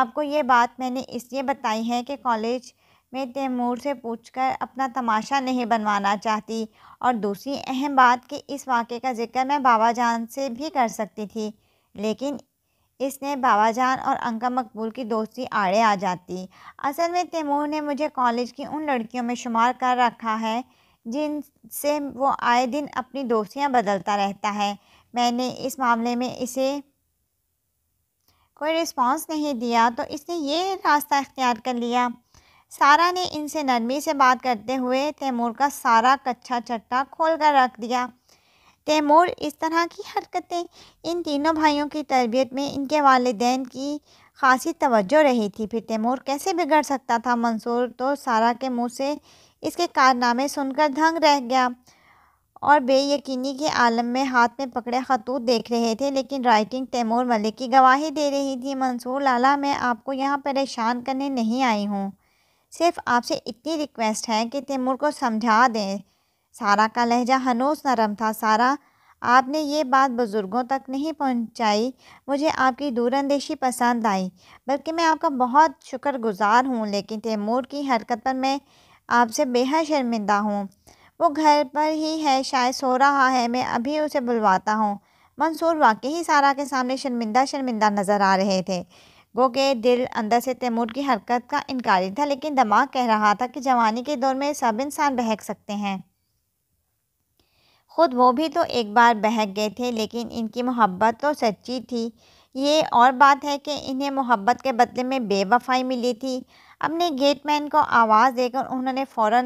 आपको ये बात मैंने इसलिए बताई है कि कॉलेज मैं तैमूर से पूछकर अपना तमाशा नहीं बनवाना चाहती और दूसरी अहम बात कि इस वाक़े का जिक्र मैं बाबा जान से भी कर सकती थी लेकिन इसने बाबा जान और अंका मकबूल की दोस्ती आड़े आ जाती असल में तैमूर ने मुझे कॉलेज की उन लड़कियों में शुमार कर रखा है जिनसे वो आए दिन अपनी दोस्तियाँ बदलता रहता है मैंने इस मामले में इसे कोई रिस्पांस नहीं दिया तो इसने ये रास्ता इख्तियार कर लिया सारा ने इनसे नरमी से बात करते हुए तैमूर का सारा कच्चा चट्टा खोल कर रख दिया तैमूर इस तरह की हरकतें इन तीनों भाइयों की तरबियत में इनके वालदेन की खासी तवज्जो रही थी फिर तैमूर कैसे बिगड़ सकता था मंसूर तो सारा के मुंह से इसके कारनामे सुनकर दंग रह गया और बेयकीनी के आलम में हाथ में पकड़े खतूत देख रहे थे लेकिन राइटिंग तैमूर मलिक की गवाही दे रही थी मंसूर लाला मैं आपको यहाँ परेशान करने नहीं आई हूँ सिर्फ आपसे इतनी रिक्वेस्ट है कि तैमूर को समझा दें सारा का लहजा हनोस नरम था सारा आपने ये बात बुज़ुर्गों तक नहीं पहुंचाई मुझे आपकी दूरंदेशी पसंद आई बल्कि मैं आपका बहुत शुक्रगुजार हूँ लेकिन तैमूर की हरकत पर मैं आपसे बेहद शर्मिंदा हूँ वो घर पर ही है शायद सो रहा है मैं अभी उसे बुलवाता हूँ मंसूर वाकई ही सारा के सामने शर्मिंदा शर्मिंदा नज़र आ रहे थे गो के दिल अंदर से तैमूर की हरकत का इनकारी था लेकिन दिमाग कह रहा था कि जवानी के दौर में सब इंसान बहक सकते हैं ख़ुद वो भी तो एक बार बहक गए थे लेकिन इनकी मोहब्बत तो सच्ची थी ये और बात है कि इन्हें मोहब्बत के बदले में बेवफाई मिली थी अपने गेटमैन को आवाज़ देकर उन्होंने फ़ौर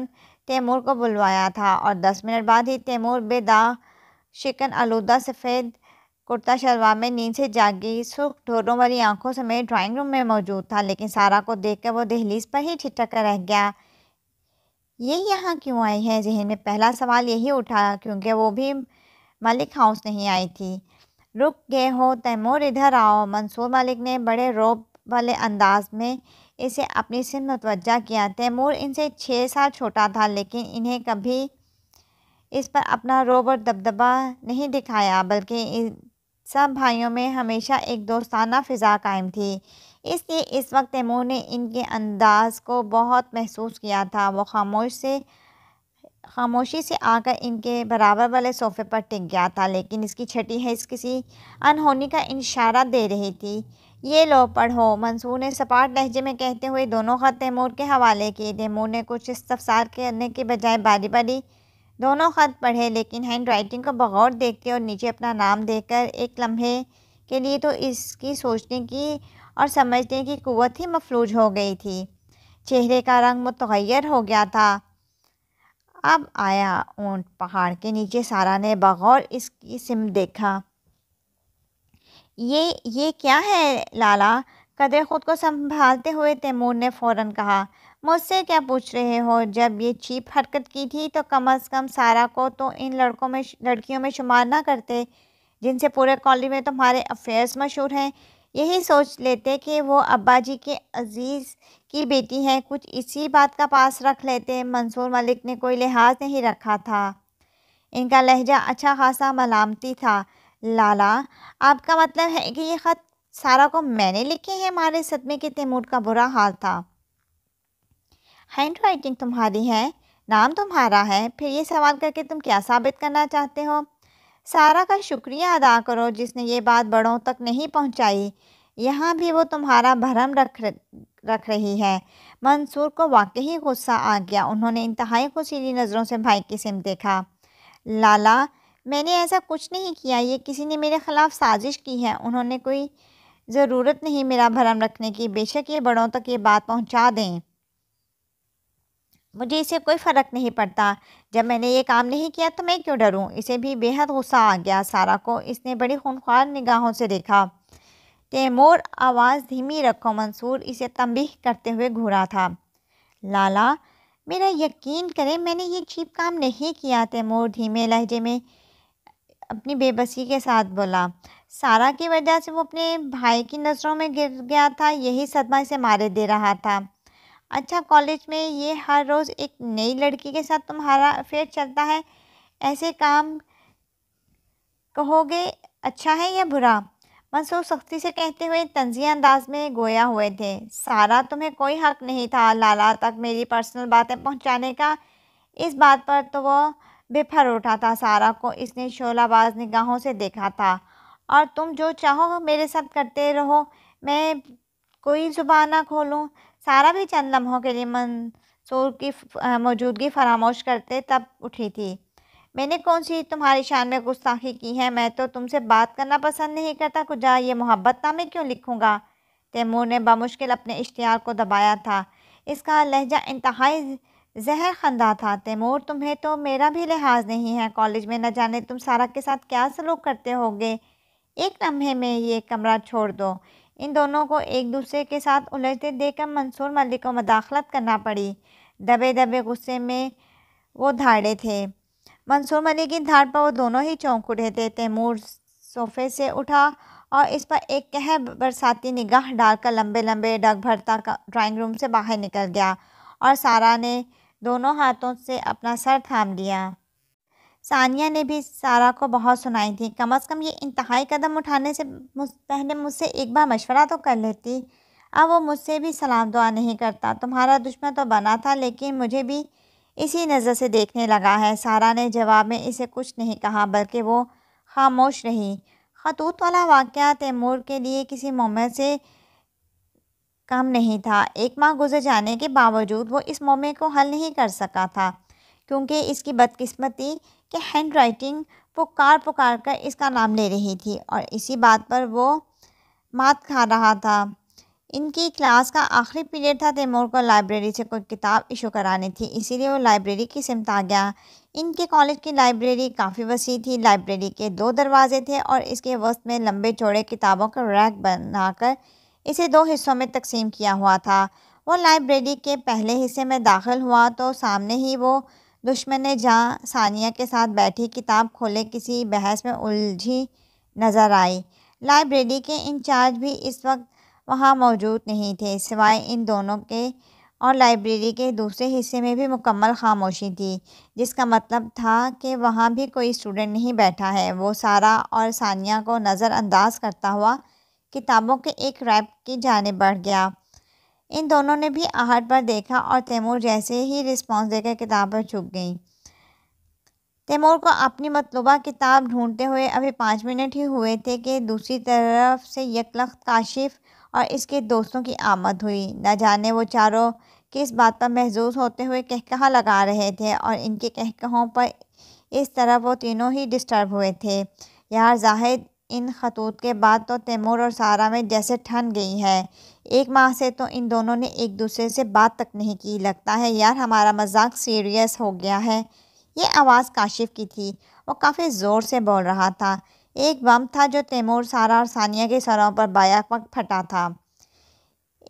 तैमूर को बुलवाया था और दस मिनट बाद ही तैमूर बेदा शिकन आलूदा सफ़ेद कुर्ता शलवार में नींद से जागी सुख ढोरों वाली आंखों समेत ड्राइंग रूम में मौजूद था लेकिन सारा को देखकर वो दहलीज पर ही ठिठक कर रह गया ये यहाँ क्यों आई है जहन में पहला सवाल यही उठा क्योंकि वो भी मलिक हाउस नहीं आई थी रुक गए हो तैमूर इधर आओ मंसूर मलिक ने बड़े रोब वाले अंदाज में इसे अपनी सिम मतवजा किया तैमूर इनसे छः साल छोटा था लेकिन इन्हें कभी इस पर अपना रोब और दबदबा नहीं दिखाया बल्कि सब भाइयों में हमेशा एक दोस्ताना फ़िज़ा कायम थी इसलिए इस वक्त तैमूर ने इनके अंदाज को बहुत महसूस किया था वो खामोश से खामोशी से आकर इनके बराबर वाले सोफ़े पर टिक गया था लेकिन इसकी छठी हैस किसी अनहोनी का इशारा दे रही थी ये लो पढ़ो मंसूर ने सपाट लहजे में कहते हुए दोनों ख़त तैमूर के हवाले किए तैमूर ने कुछ इस्तफसार करने के बजाय बारी बारी दोनों ख़त पढ़े लेकिन हैंड राइटिंग को बगौर देखते और नीचे अपना नाम देकर एक लम्हे के लिए तो इसकी सोचने की और समझने की क़वत ही मफलूज हो गई थी चेहरे का रंग मुतहैर हो गया था अब आया ऊँट पहाड़ के नीचे सारा ने बगौर इसकी सिम देखा ये ये क्या है लाला कदर ख़ुद को संभालते हुए तैमूर ने फ़ौरन कहा मुझसे क्या पूछ रहे हो जब ये चीप हरकत की थी तो कम अज़ कम सारा को तो इन लड़कों में लड़कियों में शुमार ना करते जिनसे पूरे कॉलेज में तुम्हारे अफेयर्स मशहूर हैं यही सोच लेते कि वो अब्बा जी के अजीज़ की बेटी है कुछ इसी बात का पास रख लेते मंसूर मलिक ने कोई लिहाज नहीं रखा था इनका लहजा अच्छा खासा मलामती था लाला आपका मतलब है कि ये ख़त सारा को मैंने लिखे हैं हमारे सदमे के तैमूर का बुरा हाल था हैंड राइटिंग तुम्हारी है नाम तुम्हारा है फिर ये सवाल करके तुम क्या साबित करना चाहते हो सारा का शुक्रिया अदा करो जिसने ये बात बड़ों तक नहीं पहुंचाई यहाँ भी वो तुम्हारा भरम रख रख रही है मंसूर को वाकई ही गुस्सा आ गया उन्होंने इंतहाई खुशीली नज़रों से भाई की सिम देखा लाला मैंने ऐसा कुछ नहीं किया ये किसी ने मेरे ख़िलाफ़ साजिश की है उन्होंने कोई ज़रूरत नहीं मेरा भरम रखने की बेशक ये बड़ों तक ये बात पहुँचा दें मुझे इसे कोई फ़र्क नहीं पड़ता जब मैंने ये काम नहीं किया तो मैं क्यों डरूं इसे भी बेहद गुस्सा आ गया सारा को इसने बड़ी खूनख्वार निगाहों से देखा तैमूर आवाज़ धीमी रखो मंसूर इसे तंबीह करते हुए घूरा था लाला मेरा यकीन करें मैंने ये चीप काम नहीं किया तैमूर धीमे लहजे में अपनी बेबसी के साथ बोला सारा की वजह से वो अपने भाई की नज़रों में गिर गया था यही सदमा इसे मारे दे रहा था अच्छा कॉलेज में ये हर रोज़ एक नई लड़की के साथ तुम्हारा अफेयर चलता है ऐसे काम कहोगे अच्छा है या बुरा मंसूर सख्ती से कहते हुए तंजिया अंदाज में गोया हुए थे सारा तुम्हें कोई हक नहीं था लाला तक मेरी पर्सनल बातें पहुंचाने का इस बात पर तो वो बेफर उठा था सारा को इसने शोलाबाज निगाहों से देखा था और तुम जो चाहो मेरे साथ करते रहो मैं कोई जुबान ना खोलूँ सारा भी चंद लम्हों के लिए मंसूर की मौजूदगी फरामोश करते तब उठी थी मैंने कौन सी तुम्हारी शान में गुस्ताखी की है मैं तो तुमसे बात करना पसंद नहीं करता कुजा ये मोहब्बत नामे क्यों लिखूँगा तैमूर ने बामुश्किल अपने इश्तियार को दबाया था इसका लहजा इंतहाई जहर खंदा था तैमूर तुम्हें तो मेरा भी लिहाज नहीं है कॉलेज में न जाने तुम सारा के साथ क्या सलूक करते होगे एक लम्हे में ये कमरा छोड़ दो इन दोनों को एक दूसरे के साथ उलझते देखकर मंसूर मलिक को मदाखलत करना पड़ी दबे दबे गुस्से में वो धाड़े थे मंसूर मलिक की धाड़ पर वो दोनों ही चौंक उठे थे तैमूर सोफे से उठा और इस पर एक कह बरसाती निगाह डालकर लंबे लंबे डग भरता ड्राइंग रूम से बाहर निकल गया और सारा ने दोनों हाथों से अपना सर थाम लिया सानिया ने भी सारा को बहुत सुनाई थी कम अज़ कम ये इंतहाई कदम उठाने से पहले मुझसे एक बार मशवरा तो कर लेती अब वो मुझसे भी सलाम दुआ नहीं करता तुम्हारा दुश्मन तो बना था लेकिन मुझे भी इसी नज़र से देखने लगा है सारा ने जवाब में इसे कुछ नहीं कहा बल्कि वो खामोश रही खतूत वाला वाक़ तैमूर के लिए किसी मोमे से कम नहीं था एक माह गुजर जाने के बावजूद वो इस मोमे को हल नहीं कर सका था क्योंकि इसकी बदकस्मती कि हैंड राइटिंग पुकार पुकार कर इसका नाम ले रही थी और इसी बात पर वो मात खा रहा था इनकी क्लास का आखिरी पीरियड था तैमूर को लाइब्रेरी से कोई किताब इशू करानी थी इसीलिए वो लाइब्रेरी की सिमत आ गया इनके कॉलेज की लाइब्रेरी काफ़ी वसी थी लाइब्रेरी के दो दरवाजे थे और इसके वस्त में लंबे चौड़े किताबों का रैक बनाकर इसे दो हिस्सों में तकसीम किया हुआ था वो लाइब्रेरी के पहले हिस्से में दाखिल हुआ तो सामने ही वो दुश्मन जहाँ सानिया के साथ बैठी किताब खोले किसी बहस में उलझी नज़र आई लाइब्रेरी के इंचार्ज भी इस वक्त वहाँ मौजूद नहीं थे सिवाय इन दोनों के और लाइब्रेरी के दूसरे हिस्से में भी मुकम्मल खामोशी थी जिसका मतलब था कि वहाँ भी कोई स्टूडेंट नहीं बैठा है वो सारा और सानिया को नज़रअंदाज करता हुआ किताबों के एक रैप की जाने बढ़ गया इन दोनों ने भी आहट पर देखा और तैमूर जैसे ही रिस्पॉन्स देकर किताब पर छुप गई तैमूर को अपनी मतलूबा किताब ढूंढते हुए अभी पाँच मिनट ही हुए थे कि दूसरी तरफ से यकलख्त काशिफ और इसके दोस्तों की आमद हुई न जाने वो चारों किस बात पर महजूस होते हुए कहकहा लगा रहे थे और इनके कहकहों पर इस तरह वो तीनों ही डिस्टर्ब हुए थे यार जाहिद इन खतूत के बाद तो तैमूर और सारा में जैसे ठन गई है एक माह से तो इन दोनों ने एक दूसरे से बात तक नहीं की लगता है यार हमारा मजाक सीरियस हो गया है ये आवाज़ काशिफ की थी वो काफ़ी ज़ोर से बोल रहा था एक बम था जो तैमूर सारा और सानिया के सरों पर बायाक वक्त फटा था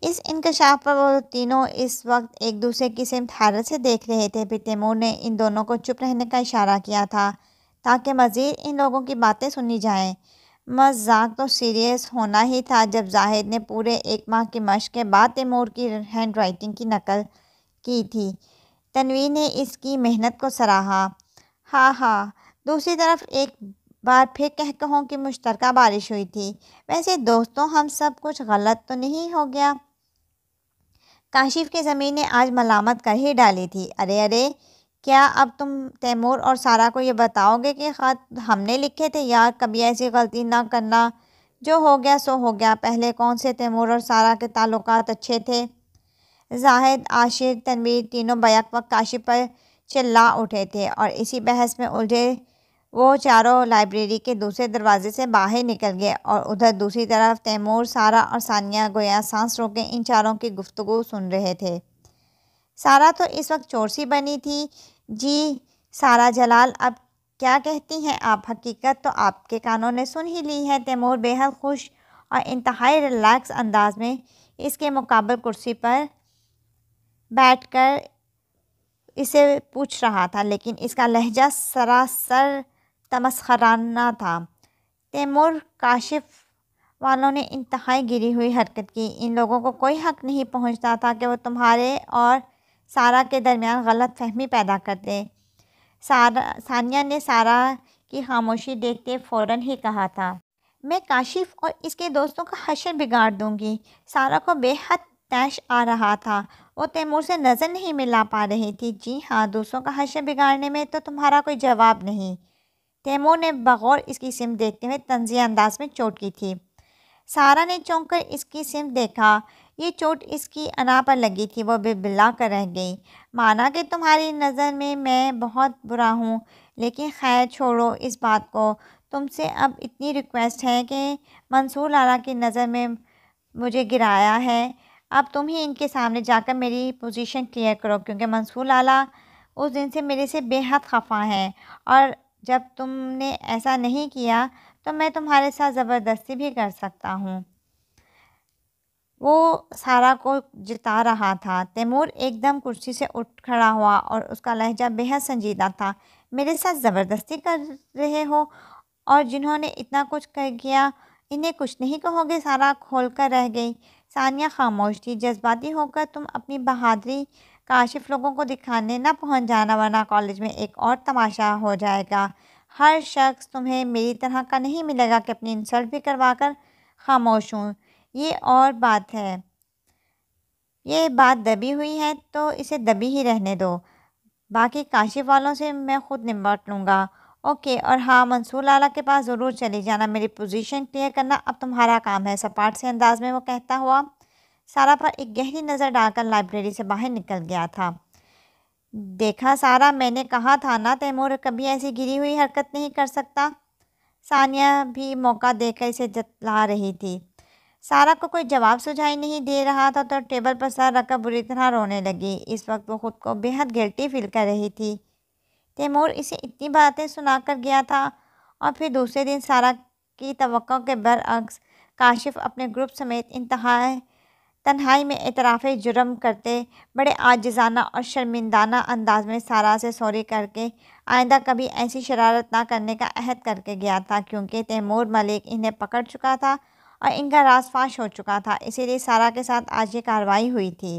इस इनकशाफ पर वो तीनों इस वक्त एक दूसरे की सिमत हैरत से देख रहे थे फिर तैमूर ने इन दोनों को चुप रहने का इशारा किया था ताकि मज़ीद इन लोगों की बातें सुनी जाएं मजाक तो सीरियस होना ही था जब जाहिद ने पूरे एक माह की मश के बाद तैमूर की हैंड राइटिंग की नकल की थी तनवीर ने इसकी मेहनत को सराहा हाँ हाँ दूसरी तरफ एक बार फिर कह कहूँ कि मुश्तरक बारिश हुई थी वैसे दोस्तों हम सब कुछ गलत तो नहीं हो गया काशिफ की ज़मीन ने आज मलामत कर ही डाली थी अरे अरे क्या अब तुम तैमूर और सारा को ये बताओगे कि ख़त हमने लिखे थे यार कभी ऐसी गलती ना करना जो हो गया सो हो गया पहले कौन से तैमूर और सारा के ताल्लुक अच्छे थे जाहिद आशिर तनवीर तीनों बैक वक्त काशिप पर चिल्ला उठे थे और इसी बहस में उलझे वो चारों लाइब्रेरी के दूसरे दरवाजे से बाहर निकल गए और उधर दूसरी तरफ तैमूर सारा और सानिया गोया सांस रोके इन चारों की गुफ्तु सुन रहे थे सारा तो इस वक्त चोरसी बनी थी जी सारा जलाल अब क्या कहती हैं आप हकीकत तो आपके कानों ने सुन ही ली है तैमूर बेहद खुश और इंतहाई रिलैक्स अंदाज में इसके मुकाबल कुर्सी पर बैठकर इसे पूछ रहा था लेकिन इसका लहजा सरासर तमस्खराना था तैमूर काशिफ वालों ने इंतहाई गिरी हुई हरकत की इन लोगों को कोई हक नहीं पहुंचता था कि वो तुम्हारे और सारा के दरमियान गलत फहमी पैदा कर दे सारा सानिया ने सारा की खामोशी देखते फ़ौर ही कहा था मैं काशिफ और इसके दोस्तों का हशर बिगाड़ दूंगी सारा को बेहद तैश आ रहा था वो तैमूर से नज़र नहीं मिला पा रही थी जी हाँ दूसरों का हशर बिगाड़ने में तो तुम्हारा कोई जवाब नहीं तैमूर ने बगौर इसकी सिम देखते हुए तंजी अंदाज में चोट की थी सारा ने चौंक कर इसकी सिम देखा ये चोट इसकी अना पर लगी थी वो बिबिल्ला कर रह गई माना कि तुम्हारी नज़र में मैं बहुत बुरा हूँ लेकिन खैर छोड़ो इस बात को तुमसे अब इतनी रिक्वेस्ट है कि मंसूर लाला की नज़र में मुझे गिराया है अब तुम ही इनके सामने जाकर मेरी पोजीशन क्लियर करो क्योंकि मंसूर लाला उस दिन से मेरे से बेहद खफा हैं और जब तुमने ऐसा नहीं किया तो मैं तुम्हारे साथ ज़बरदस्ती भी कर सकता हूँ वो सारा को जिता रहा था तैमूर एकदम कुर्सी से उठ खड़ा हुआ और उसका लहजा बेहद संजीदा था मेरे साथ ज़बरदस्ती कर रहे हो और जिन्होंने इतना कुछ कर किया इन्हें कुछ नहीं कहोगे सारा खोल कर रह गई सानिया खामोश थी जज्बाती होकर तुम अपनी बहादरी काशिफ लोगों को दिखाने ना पहुंच जाना वरना कॉलेज में एक और तमाशा हो जाएगा हर शख्स तुम्हें मेरी तरह का नहीं मिलेगा कि अपनी इंसल्ट भी करवा कर खामोश हूँ ये और बात है ये बात दबी हुई है तो इसे दबी ही रहने दो बाकी काशिफ वालों से मैं ख़ुद निपट लूँगा ओके और हाँ मंसूर लाला के पास ज़रूर चले जाना मेरी पोजीशन क्लियर करना अब तुम्हारा काम है सपाट से अंदाज में वो कहता हुआ सारा पर एक गहरी नज़र डालकर लाइब्रेरी से बाहर निकल गया था देखा सारा मैंने कहा था ना तैमूर कभी ऐसी गिरी हुई हरकत नहीं कर सकता सानिया भी मौका देकर इसे जतला रही थी सारा को कोई जवाब सुझाई नहीं दे रहा था तो टेबल पर सर रखकर बुरी तरह रोने लगी इस वक्त वो खुद को बेहद गिल्टी फील कर रही थी तैमूर इसे इतनी बातें सुना कर गया था और फिर दूसरे दिन सारा की तो के बरअक्स काशिफ अपने ग्रुप समेत इंतहा तन्हाई में इतराफ़ जुर्म करते बड़े आजिज़ाना और शर्मिंदाना अंदाज में सारा से सॉरी करके आइंदा कभी ऐसी शरारत ना करने का अहद करके गया था क्योंकि तैमूर मलिक इन्हें पकड़ चुका था और इनका राज फाश हो चुका था इसीलिए सारा के साथ आज ये कार्रवाई हुई थी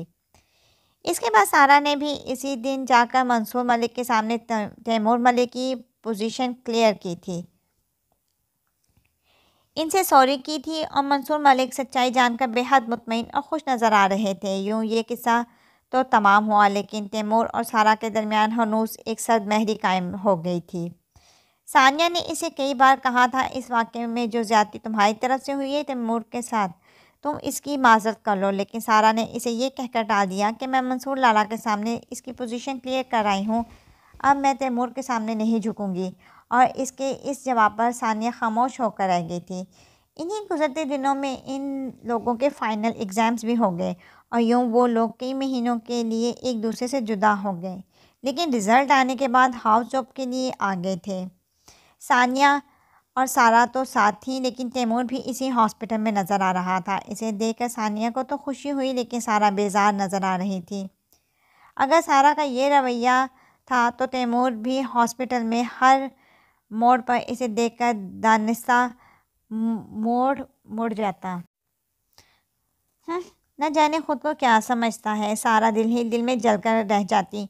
इसके बाद सारा ने भी इसी दिन जाकर मंसूर मलिक के सामने तैमूर मलिक की पोजीशन क्लियर की थी इनसे सॉरी की थी और मंसूर मलिक सच्चाई जानकर बेहद मुतमिन और खुश नज़र आ रहे थे यूँ ये किस्सा तो तमाम हुआ लेकिन तैमूर और सारा के दरमियान हनूस एक सर्द महरी कायम हो गई थी सानिया ने इसे कई बार कहा था इस वाक्य में जो ज़्यादा तुम्हारी तरफ से हुई है तैमूर के साथ तुम इसकी माजत कर लो लेकिन सारा ने इसे ये कहकर डाल दिया कि मैं मंसूर लाला के सामने इसकी पोजीशन क्लियर कर आई हूँ अब मैं तैमूर के सामने नहीं झुकूँगी और इसके इस जवाब पर सानिया खामोश होकर रह गई थी इन्हीं गुजरते दिनों में इन लोगों के फ़ाइनल एग्ज़ाम्स भी हो गए और यूँ वो लोग कई महीनों के लिए एक दूसरे से जुदा हो गए लेकिन रिज़ल्ट आने के बाद हाउस जॉब के लिए आ गए थे सानिया और सारा तो साथ थी लेकिन तैमूर भी इसी हॉस्पिटल में नज़र आ रहा था इसे देखकर सानिया को तो खुशी हुई लेकिन सारा बेजार नज़र आ रही थी अगर सारा का ये रवैया था तो तैमूर भी हॉस्पिटल में हर मोड़ पर इसे देखकर दानिशा मोड़ मुड़ जाता हम्म, न जाने खुद को क्या समझता है सारा दिल ही दिल में जलकर रह जाती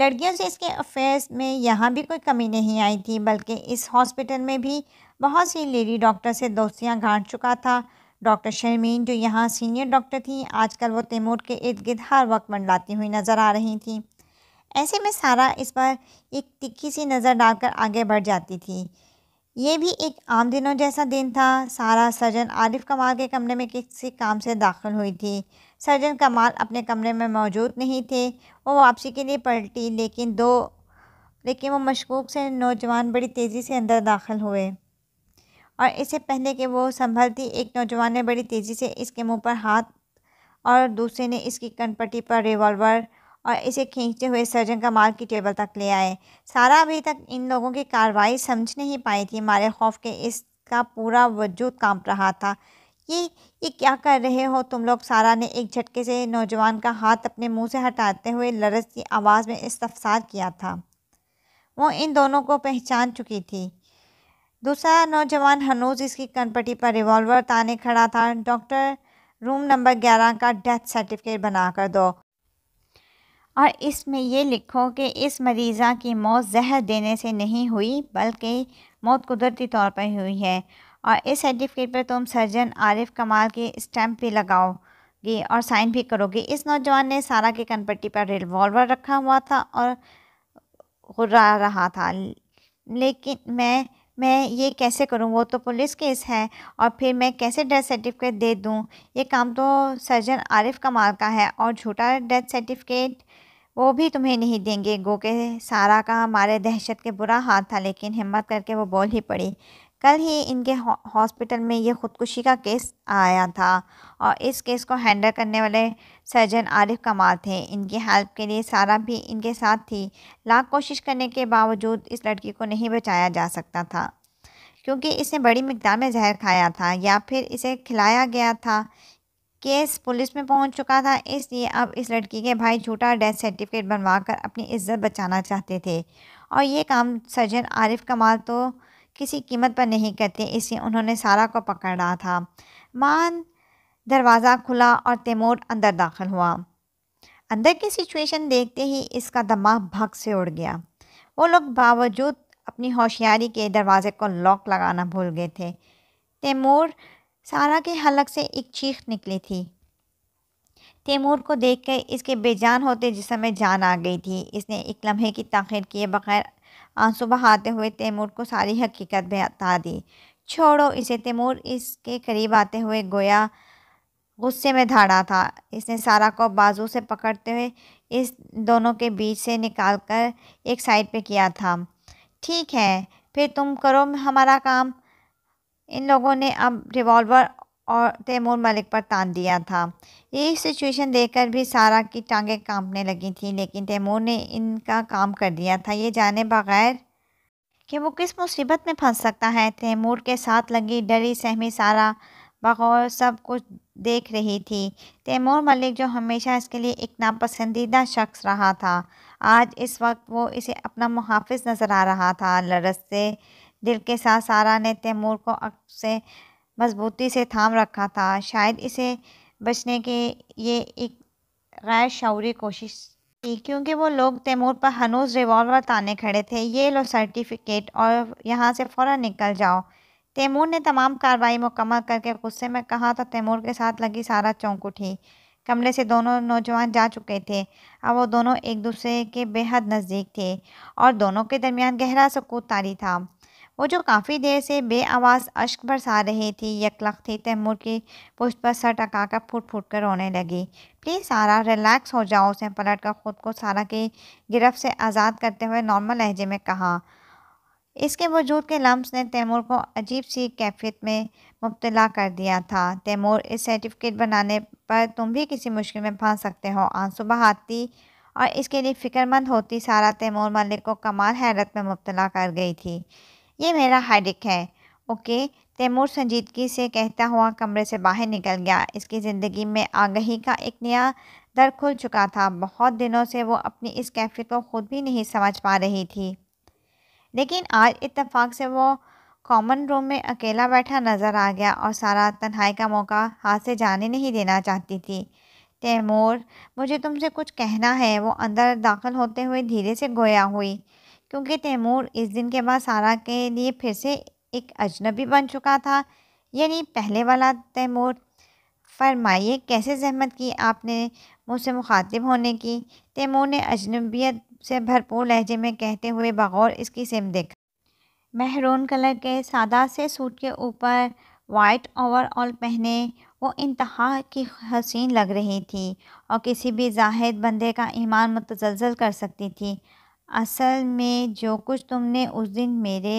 लड़कियों से इसके अफेयर्स में यहाँ भी कोई कमी नहीं आई थी बल्कि इस हॉस्पिटल में भी बहुत सी लेडी डॉक्टर से दोस्तियाँ गाँट चुका था डॉक्टर शर्मीन जो यहाँ सीनियर डॉक्टर थी आजकल वो तैमूर के इर्द गिर्द हर वक्त मंडलाती हुई नज़र आ रही थी ऐसे में सारा इस पर एक तिखी सी नज़र डालकर आगे बढ़ जाती थी ये भी एक आम दिनों जैसा दिन था सारा सर्जन आरिफ कमाल के कमरे में किसी काम से दाखिल हुई थी सर्जन कमाल अपने कमरे में मौजूद नहीं थे वो वापसी के लिए पलटी लेकिन दो लेकिन वो मशकूक से नौजवान बड़ी तेज़ी से अंदर दाखिल हुए और इससे पहले कि वो संभलती एक नौजवान ने बड़ी तेज़ी से इसके मुंह पर हाथ और दूसरे ने इसकी कनपट्टी पर रिवॉल्वर और इसे खींचते हुए सर्जन कमाल की टेबल तक ले आए सारा अभी तक इन लोगों की कार्रवाई समझ नहीं पाई थी मारे खौफ के इसका पूरा वजूद काँप रहा था ये ये क्या कर रहे हो तुम लोग सारा ने एक झटके से नौजवान का हाथ अपने मुंह से हटाते हुए लरस की आवाज़ में इस्तफसार किया था वो इन दोनों को पहचान चुकी थी दूसरा नौजवान हनूज इसकी कनपटी पर रिवॉल्वर ताने खड़ा था डॉक्टर रूम नंबर ग्यारह का डेथ सर्टिफिकेट बना कर दो और इसमें ये लिखो कि इस मरीज़ा की मौत जहर देने से नहीं हुई बल्कि मौत कुदरती तौर पर हुई है और इस सर्टिफिकेट पर तुम सर्जन आरिफ कमाल के स्टैम्प भी लगाओगे और साइन भी करोगे इस नौजवान ने सारा के कनपट्टी पर रिवॉल्वर रखा हुआ था और घुर्रा रहा था लेकिन मैं मैं ये कैसे करूं वो तो पुलिस केस है और फिर मैं कैसे डेथ सर्टिफिकेट दे दूं ये काम तो सर्जन आरिफ कमाल का है और झूठा डेथ सर्टिफिकेट वो भी तुम्हें नहीं देंगे गो के सारा का हमारे दहशत के बुरा हाथ था लेकिन हिम्मत करके वो बोल ही पड़ी कल ही इनके हॉस्पिटल में ये ख़ुदकुशी का केस आया था और इस केस को हैंडल करने वाले सर्जन आरिफ कमाल थे इनकी हेल्प के लिए सारा भी इनके साथ थी लाख कोशिश करने के बावजूद इस लड़की को नहीं बचाया जा सकता था क्योंकि इसने बड़ी मकदार में जहर खाया था या फिर इसे खिलाया गया था केस पुलिस में पहुंच चुका था इसलिए अब इस लड़की के भाई झूठा डेथ सर्टिफिकेट बनवा कर अपनी इज्जत बचाना चाहते थे और ये काम सर्जन आरिफ कमाल तो किसी कीमत पर नहीं करते इसलिए उन्होंने सारा को पकड़ा था मान दरवाज़ा खुला और तैमूर अंदर दाखिल हुआ अंदर की सिचुएशन देखते ही इसका दमाग भग से उड़ गया वो लोग बावजूद अपनी होशियारी के दरवाज़े को लॉक लगाना भूल गए थे तैमूर सारा के हलक से एक चीख निकली थी तैमूर को देख कर इसके बेजान होते जिसमें जान आ गई थी इसने एक लम्हे की ताखिर किए बगैर आंसू बहाते हुए तैमूर को सारी हकीकत बता दी छोड़ो इसे तैमूर इसके करीब आते हुए गोया गुस्से में धाड़ा था इसने सारा को बाजू से पकड़ते हुए इस दोनों के बीच से निकाल कर एक साइड पे किया था ठीक है फिर तुम करो हमारा काम इन लोगों ने अब रिवॉल्वर और तैमूर मलिक पर तान दिया था ये सिचुएशन देखकर भी सारा की टांगें कांपने लगी थी लेकिन तैमूर ने इनका काम कर दिया था ये जाने बगैर कि वो किस मुसीबत में फंस सकता है तैमूर के साथ लगी डरी सहमी सारा बगौर सब कुछ देख रही थी तैमूर मलिक जो हमेशा इसके लिए एक नापसंदीदा शख्स रहा था आज इस वक्त वो इसे अपना मुहाफ़ नज़र आ रहा था से दिल के साथ सारा ने तैमूर को से मजबूती से थाम रखा था शायद इसे बचने के ये एक गैर शौरी कोशिश थी क्योंकि वो लोग तैमूर पर हनूस रिवॉल्वर ताने खड़े थे ये लो सर्टिफिकेट और यहाँ से फ़ौर निकल जाओ तैमूर ने तमाम कार्रवाई मुकम्मल करके गुस्से में कहा तो तैमूर के साथ लगी सारा चौंक उठी कमरे से दोनों नौजवान जा चुके थे अब वो दोनों एक दूसरे के बेहद नज़दीक थे और दोनों के दरमियान गहरा सकूत तारी था वो जो काफ़ी देर से बे आवाज़ अश्क बरसा रही थी थी तैमूर की पुष्ट पर सर टकाकर फूट फूट कर रोने लगी प्लीज़ सारा रिलैक्स हो जाओ उसने पलट कर ख़ुद को सारा की गिरफ्त से आज़ाद करते हुए नॉर्मल लहजे में कहा इसके वजूद के लम्स ने तैमूर को अजीब सी कैफियत में मुबतला कर दिया था तैमूर इस सर्टिफिकेट बनाने पर तुम भी किसी मुश्किल में फंस सकते हो आंसू बहाती और इसके लिए फ़िक्रमंद होती सारा तैमूर मलिक को कमाल हैरत में मुबतला कर गई थी ये मेरा हार्डिक है ओके तैमूर संजीदगी से कहता हुआ कमरे से बाहर निकल गया इसकी ज़िंदगी में आगही का एक नया दर खुल चुका था बहुत दिनों से वो अपनी इस कैफियत को ख़ुद भी नहीं समझ पा रही थी लेकिन आज इतफाक से वो कॉमन रूम में अकेला बैठा नज़र आ गया और सारा तन्हाई का मौका हाथ से जाने नहीं देना चाहती थी तैमूर मुझे तुमसे कुछ कहना है वो अंदर दाखिल होते हुए धीरे से गोया हुई क्योंकि तैमूर इस दिन के बाद सारा के लिए फिर से एक अजनबी बन चुका था यानी पहले वाला तैमूर फरमाइए कैसे जहमत की आपने मुझसे मुखातिब होने की तैमूर ने अजनबियत से भरपूर लहजे में कहते हुए बगौर इसकी सिम देखा महरून कलर के सादा से सूट के ऊपर वाइट ओवरऑल पहने वो इंतहा की हसीन लग रही थी और किसी भी जाहिद बंदे का ईमान मुतजलजल कर सकती थी असल में जो कुछ तुमने उस दिन मेरे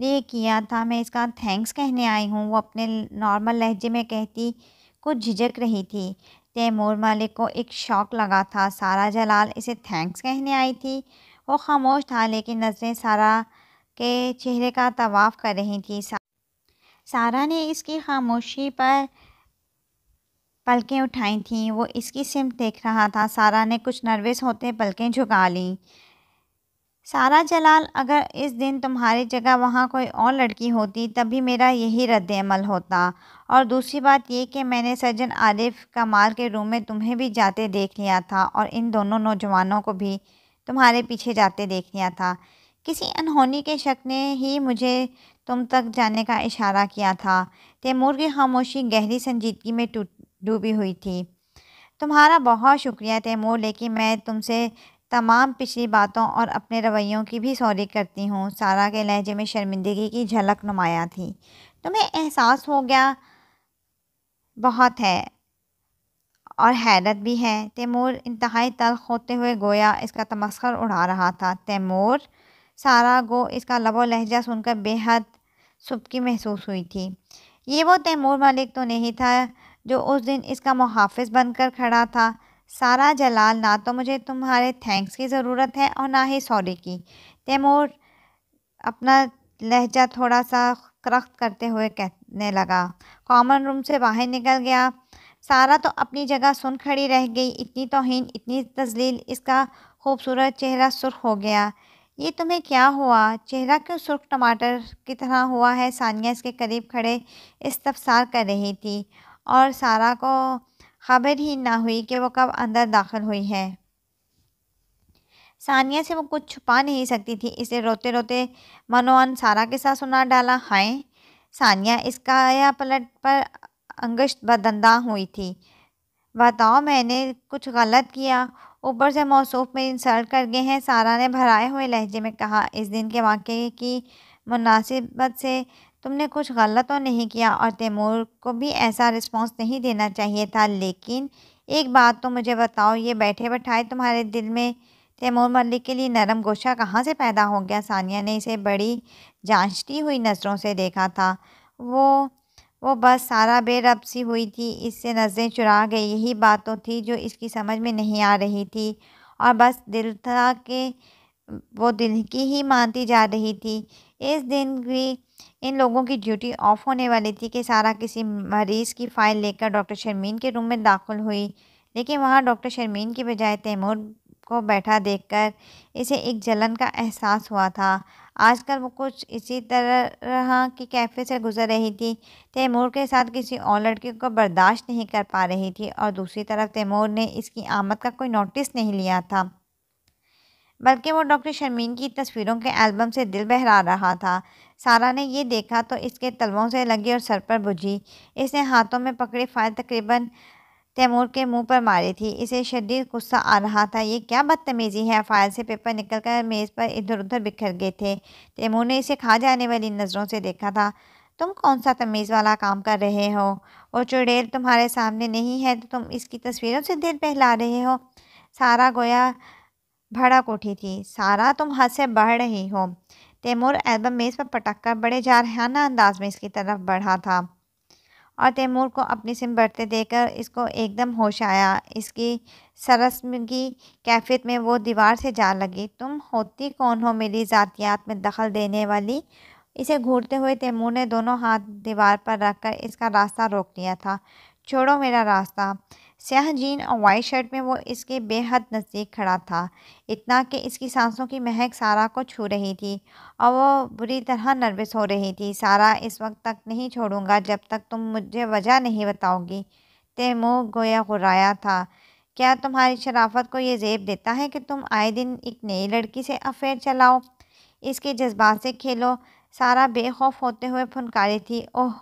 लिए किया था मैं इसका थैंक्स कहने आई हूँ वो अपने नॉर्मल लहजे में कहती कुछ झिझक रही थी तैमूर मालिक को एक शौक लगा था सारा जलाल इसे थैंक्स कहने आई थी वो खामोश था लेकिन नज़रें सारा के चेहरे का तवाफ़ कर रही थी सारा ने इसकी खामोशी पर पलकें उठाई थीं वो इसकी सिम देख रहा था सारा ने कुछ नर्वस होते पलकें झुका लीं सारा जलाल अगर इस दिन तुम्हारी जगह वहाँ कोई और लड़की होती तभी मेरा यही रद्दमल होता और दूसरी बात ये कि मैंने सज्जन आरिफ कमाल के रूम में तुम्हें भी जाते देख लिया था और इन दोनों नौजवानों को भी तुम्हारे पीछे जाते देख लिया था किसी अनहोनी के शक ने ही मुझे तुम तक जाने का इशारा किया था तैमूर की खामोशी गहरी संजीदगी में डूबी हुई थी तुम्हारा बहुत शुक्रिया तैमूर लेकिन मैं तुमसे तमाम पिछली बातों और अपने रवैयों की भी सॉरी करती हूँ सारा के लहजे में शर्मिंदगी की झलक नुमाया थी तुम्हें एहसास हो गया बहुत है और हैरत भी है तैमूर इंतहाई तलख होते हुए गोया इसका तमस्कर उड़ा रहा था तैमूर सारा गो इसका लबो लहजा सुनकर बेहद सुबकी महसूस हुई थी ये वो तैमूर मलिक तो नहीं था जो उस दिन इसका मुहाफ़ बनकर खड़ा था सारा जलाल ना तो मुझे तुम्हारे थैंक्स की ज़रूरत है और ना ही सॉरी की तैमूर अपना लहजा थोड़ा सा करख्त करते हुए कहने लगा कॉमन रूम से बाहर निकल गया सारा तो अपनी जगह सुन खड़ी रह गई इतनी तोहन इतनी तजलील इसका खूबसूरत चेहरा सुर्ख हो गया ये तुम्हें क्या हुआ चेहरा क्यों सुर्ख टमाटर की तरह हुआ है सानिया इसके करीब खड़े इस्तफसार कर रही थी और सारा को खबर ही ना हुई कि वो कब अंदर दाखिल हुई है सानिया से वो कुछ छुपा नहीं सकती थी इसे रोते रोते मनोअन सारा के साथ सुना डाला हाय सानिया इसका या पलट पर अंगश्त बदंदा हुई थी बताओ मैंने कुछ गलत किया ऊपर से मौसू में इंसल्ट कर गए हैं सारा ने भराए हुए लहजे में कहा इस दिन के वाक़े की मुनासिबत से तुमने कुछ गलत तो नहीं किया और तैमूर को भी ऐसा रिस्पॉन्स नहीं देना चाहिए था लेकिन एक बात तो मुझे बताओ ये बैठे बैठाए तुम्हारे दिल में तैमूर मलिक के लिए नरम गोशा कहाँ से पैदा हो गया सानिया ने इसे बड़ी जांचती हुई नज़रों से देखा था वो वो बस सारा बेरब सी हुई थी इससे नज़रें चुरा गई यही बात तो थी जो इसकी समझ में नहीं आ रही थी और बस दिल था कि वो दिल की ही मानती जा रही थी इस दिन भी इन लोगों की ड्यूटी ऑफ होने वाली थी कि सारा किसी मरीज़ की फ़ाइल लेकर डॉक्टर शर्मीन के रूम में दाखिल हुई लेकिन वहाँ डॉक्टर शर्मीन की बजाय तैमूर को बैठा देखकर इसे एक जलन का एहसास हुआ था आजकल वो कुछ इसी तरह की कैफे से गुजर रही थी तैमूर के साथ किसी और लड़के को बर्दाश्त नहीं कर पा रही थी और दूसरी तरफ तैमूर ने इसकी आमद का कोई नोटिस नहीं लिया था बल्कि वो डॉक्टर शर्मीन की तस्वीरों के एल्बम से दिल बहरा रहा था सारा ने ये देखा तो इसके तलवों से लगी और सर पर बुझी इसने हाथों में पकड़ी फाइल तकरीबन तैमूर के मुंह पर मारी थी इसे शदीद गुस्सा आ रहा था ये क्या बदतमीज़ी है फाइल से पेपर निकलकर मेज़ पर इधर उधर बिखर गए थे तैमूर ने इसे खा जाने वाली नज़रों से देखा था तुम कौन सा तमीज़ वाला काम कर रहे हो और चुड़ैल तुम्हारे सामने नहीं है तो तुम इसकी तस्वीरों से दिल बहला रहे हो सारा गोया भड़क उठी थी सारा तुम हद से बढ़ रही हो तैमूर एल्बम मेज़ पर पटक बड़े जारहाना अंदाज में इसकी तरफ बढ़ा था और तैमूर को अपनी सिम बढ़ते देखकर इसको एकदम होश आया इसकी सरसमगी की कैफियत में वो दीवार से जा लगी तुम होती कौन हो मेरी ज़ातियात में दखल देने वाली इसे घूरते हुए तैमूर ने दोनों हाथ दीवार पर रखकर इसका रास्ता रोक लिया था छोड़ो मेरा रास्ता स्याह जीन और वाइट शर्ट में वो इसके बेहद नज़दीक खड़ा था इतना कि इसकी सांसों की महक सारा को छू रही थी और वो बुरी तरह नर्वस हो रही थी सारा इस वक्त तक नहीं छोड़ूंगा जब तक तुम मुझे वजह नहीं बताओगी तैमूर गोया गुराया था क्या तुम्हारी शराफत को ये जेब देता है कि तुम आए दिन एक नई लड़की से अफेयर चलाओ इसके जज्बात से खेलो सारा बेखौफ होते हुए फुनकारी थी ओह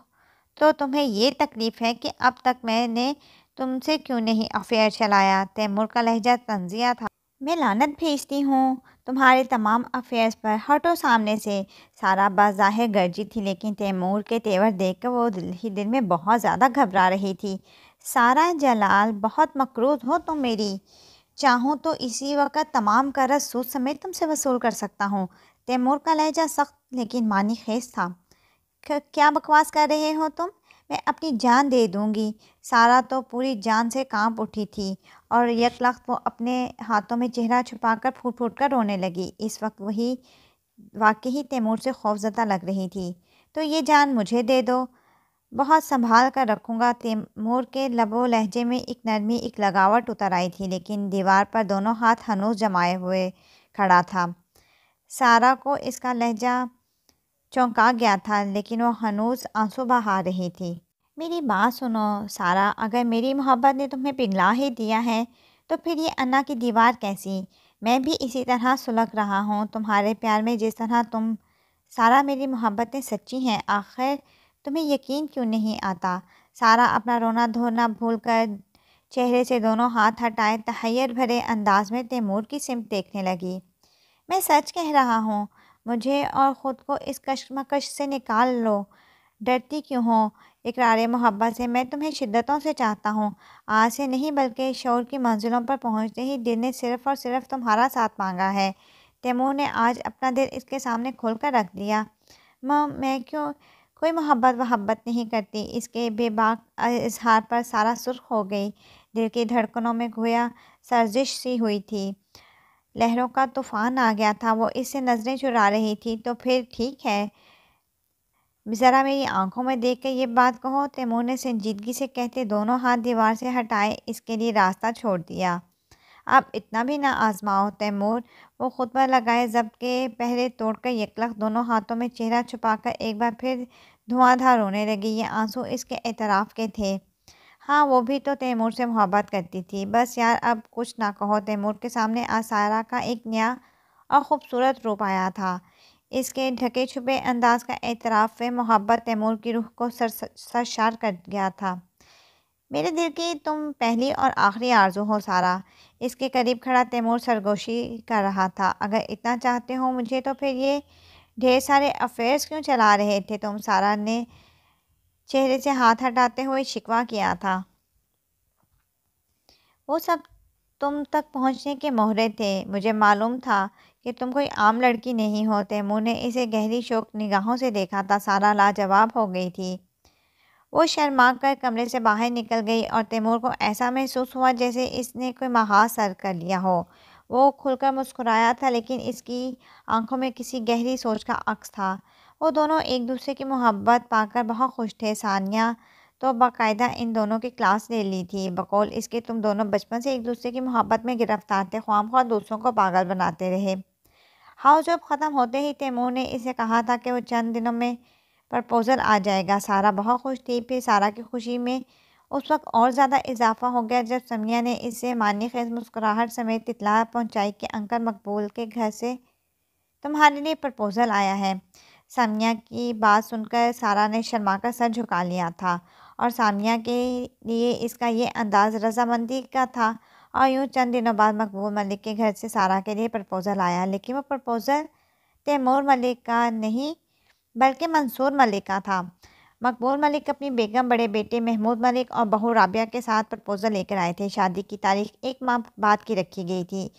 तो तुम्हें ये तकलीफ़ है कि अब तक मैंने तुमसे क्यों नहीं अफेयर चलाया तैमूर का लहजा तंजिया था मैं लानत भेजती हूँ तुम्हारे तमाम अफेयर्स पर हटो सामने से सारा बाज़ाहिर गर्जी थी लेकिन तैमूर के तेवर देख कर वो दिल ही दिल में बहुत ज़्यादा घबरा रही थी सारा जलाल बहुत मकरूज हो तुम मेरी चाहूँ तो इसी वक्त तमाम करज सूद समेत तुमसे वसूल कर सकता हूँ तैमूर का लहजा सख्त लेकिन मानी खेज था क्या बकवास कर रहे हो तुम मैं अपनी जान दे दूँगी सारा तो पूरी जान से काँप उठी थी और वक्त वो अपने हाथों में चेहरा छुपाकर फूट फूट कर रोने लगी इस वक्त वही वाकई ही तैमूर से खौफजदा लग रही थी तो ये जान मुझे दे दो बहुत संभाल कर रखूँगा तैमूर के लबो लहजे में एक नरमी एक लगावट उतर आई थी लेकिन दीवार पर दोनों हाथ हनूस जमाए हुए खड़ा था सारा को इसका लहजा चौंका गया था लेकिन वह हनूस आंसू बहा रही थी मेरी बात सुनो सारा अगर मेरी मोहब्बत ने तुम्हें पिघला ही दिया है तो फिर ये अन्ना की दीवार कैसी मैं भी इसी तरह सुलग रहा हूँ तुम्हारे प्यार में जिस तरह तुम सारा मेरी मोहब्बतें सच्ची हैं आखिर तुम्हें यकीन क्यों नहीं आता सारा अपना रोना धोना भूल कर चेहरे से दोनों हाथ हटाए तहैर भरे अंदाज में तैमूर की सिमत देखने लगी मैं सच कह रहा हूँ मुझे और ख़ुद को इस कशमकश से निकाल लो डरती क्यों हो इकरार मोहब्बत से मैं तुम्हें शिद्दतों से चाहता हूँ आज से नहीं बल्कि शोर की मंजिलों पर पहुँचते ही दिल ने सिर्फ़ और सिर्फ तुम्हारा साथ मांगा है तैमूर ने आज अपना दिल इसके सामने खोल कर रख दिया माँ मैं क्यों कोई मोहब्बत वहब्बत नहीं करती इसके बेबाक इजहार पर सारा सुर्ख हो गई दिल की धड़कनों में गोया सर्जिश सी हुई थी लहरों का तूफ़ान आ गया था वो इससे नज़रें चुरा रही थी तो फिर ठीक है ज़रा मेरी आंखों में देख कर ये बात कहो तैमूर ने संजीदगी से कहते दोनों हाथ दीवार से हटाए इसके लिए रास्ता छोड़ दिया अब इतना भी ना आजमाओ तैमूर वो खुद पर लगाए जब्त के पहले तोड़कर यकलख दोनों हाथों में चेहरा छुपाकर एक बार फिर धुआंधार रोने लगी ये आंसू इसके एतराफ़ के थे हाँ वो भी तो तैमूर से मोहब्बत करती थी बस यार अब कुछ ना कहो तैमूर के सामने आसारा का एक नया और ख़ूबसूरत रूप आया था इसके ढके छुपे अंदाज का एतराफ़ मोहब्बत तैमूर की रूह को सर सरशार कर गया था मेरे दिल की तुम पहली और आखिरी आरजू हो सारा इसके करीब खड़ा तैमूर सरगोशी कर रहा था अगर इतना चाहते हो मुझे तो फिर ये ढेर सारे अफेयर्स क्यों चला रहे थे तुम सारा ने चेहरे से हाथ हटाते हुए शिकवा किया था वो सब तुम तक पहुंचने के मोहरे थे मुझे मालूम था कि तुम कोई आम लड़की नहीं होते मुँह इसे गहरी शोक निगाहों से देखा था सारा लाजवाब हो गई थी वो शर्मा कर कमरे से बाहर निकल गई और तैमूर को ऐसा महसूस हुआ जैसे इसने कोई महाज सर कर लिया हो वो खुलकर मुस्कुराया था लेकिन इसकी आंखों में किसी गहरी सोच का अक्स था वो दोनों एक दूसरे की मोहब्बत पाकर बहुत खुश थे सानिया तो बाकायदा इन दोनों की क्लास ले ली थी बकौल इसके तुम दोनों बचपन से एक दूसरे की मोहब्बत में गिरफ्तार थे ख्वाम ख़्वा दूसरों को पागल बनाते रहे हाउस जॉब ख़त्म होते ही तैमूर ने इसे कहा था कि वो चंद दिनों में प्रपोज़ल आ जाएगा सारा बहुत खुश थी फिर सारा की खुशी में उस वक्त और ज़्यादा इजाफा हो गया जब समिया ने इसे मानी खेज मुस्कुराहट समेत इतला पहुँचाई कि अंकल मकबूल के घर से तुम्हारे लिए प्रपोज़ल आया है सामिया की बात सुनकर सारा ने शर्मा का सर झुका लिया था और सामिया के लिए इसका ये अंदाज़ रजामंदी का था और यूँ चंद दिनों बाद मकबूल मलिक के घर से सारा के लिए प्रपोज़ल आया लेकिन वो प्रपोज़ल तैमूर मलिक का नहीं बल्कि मंसूर मलिक का था मकबूल मलिक अपनी बेगम बड़े बेटे महमूद मलिक और बहू राबिया के साथ प्रपोज़ल लेकर आए थे शादी की तारीख एक माह बाद की रखी गई थी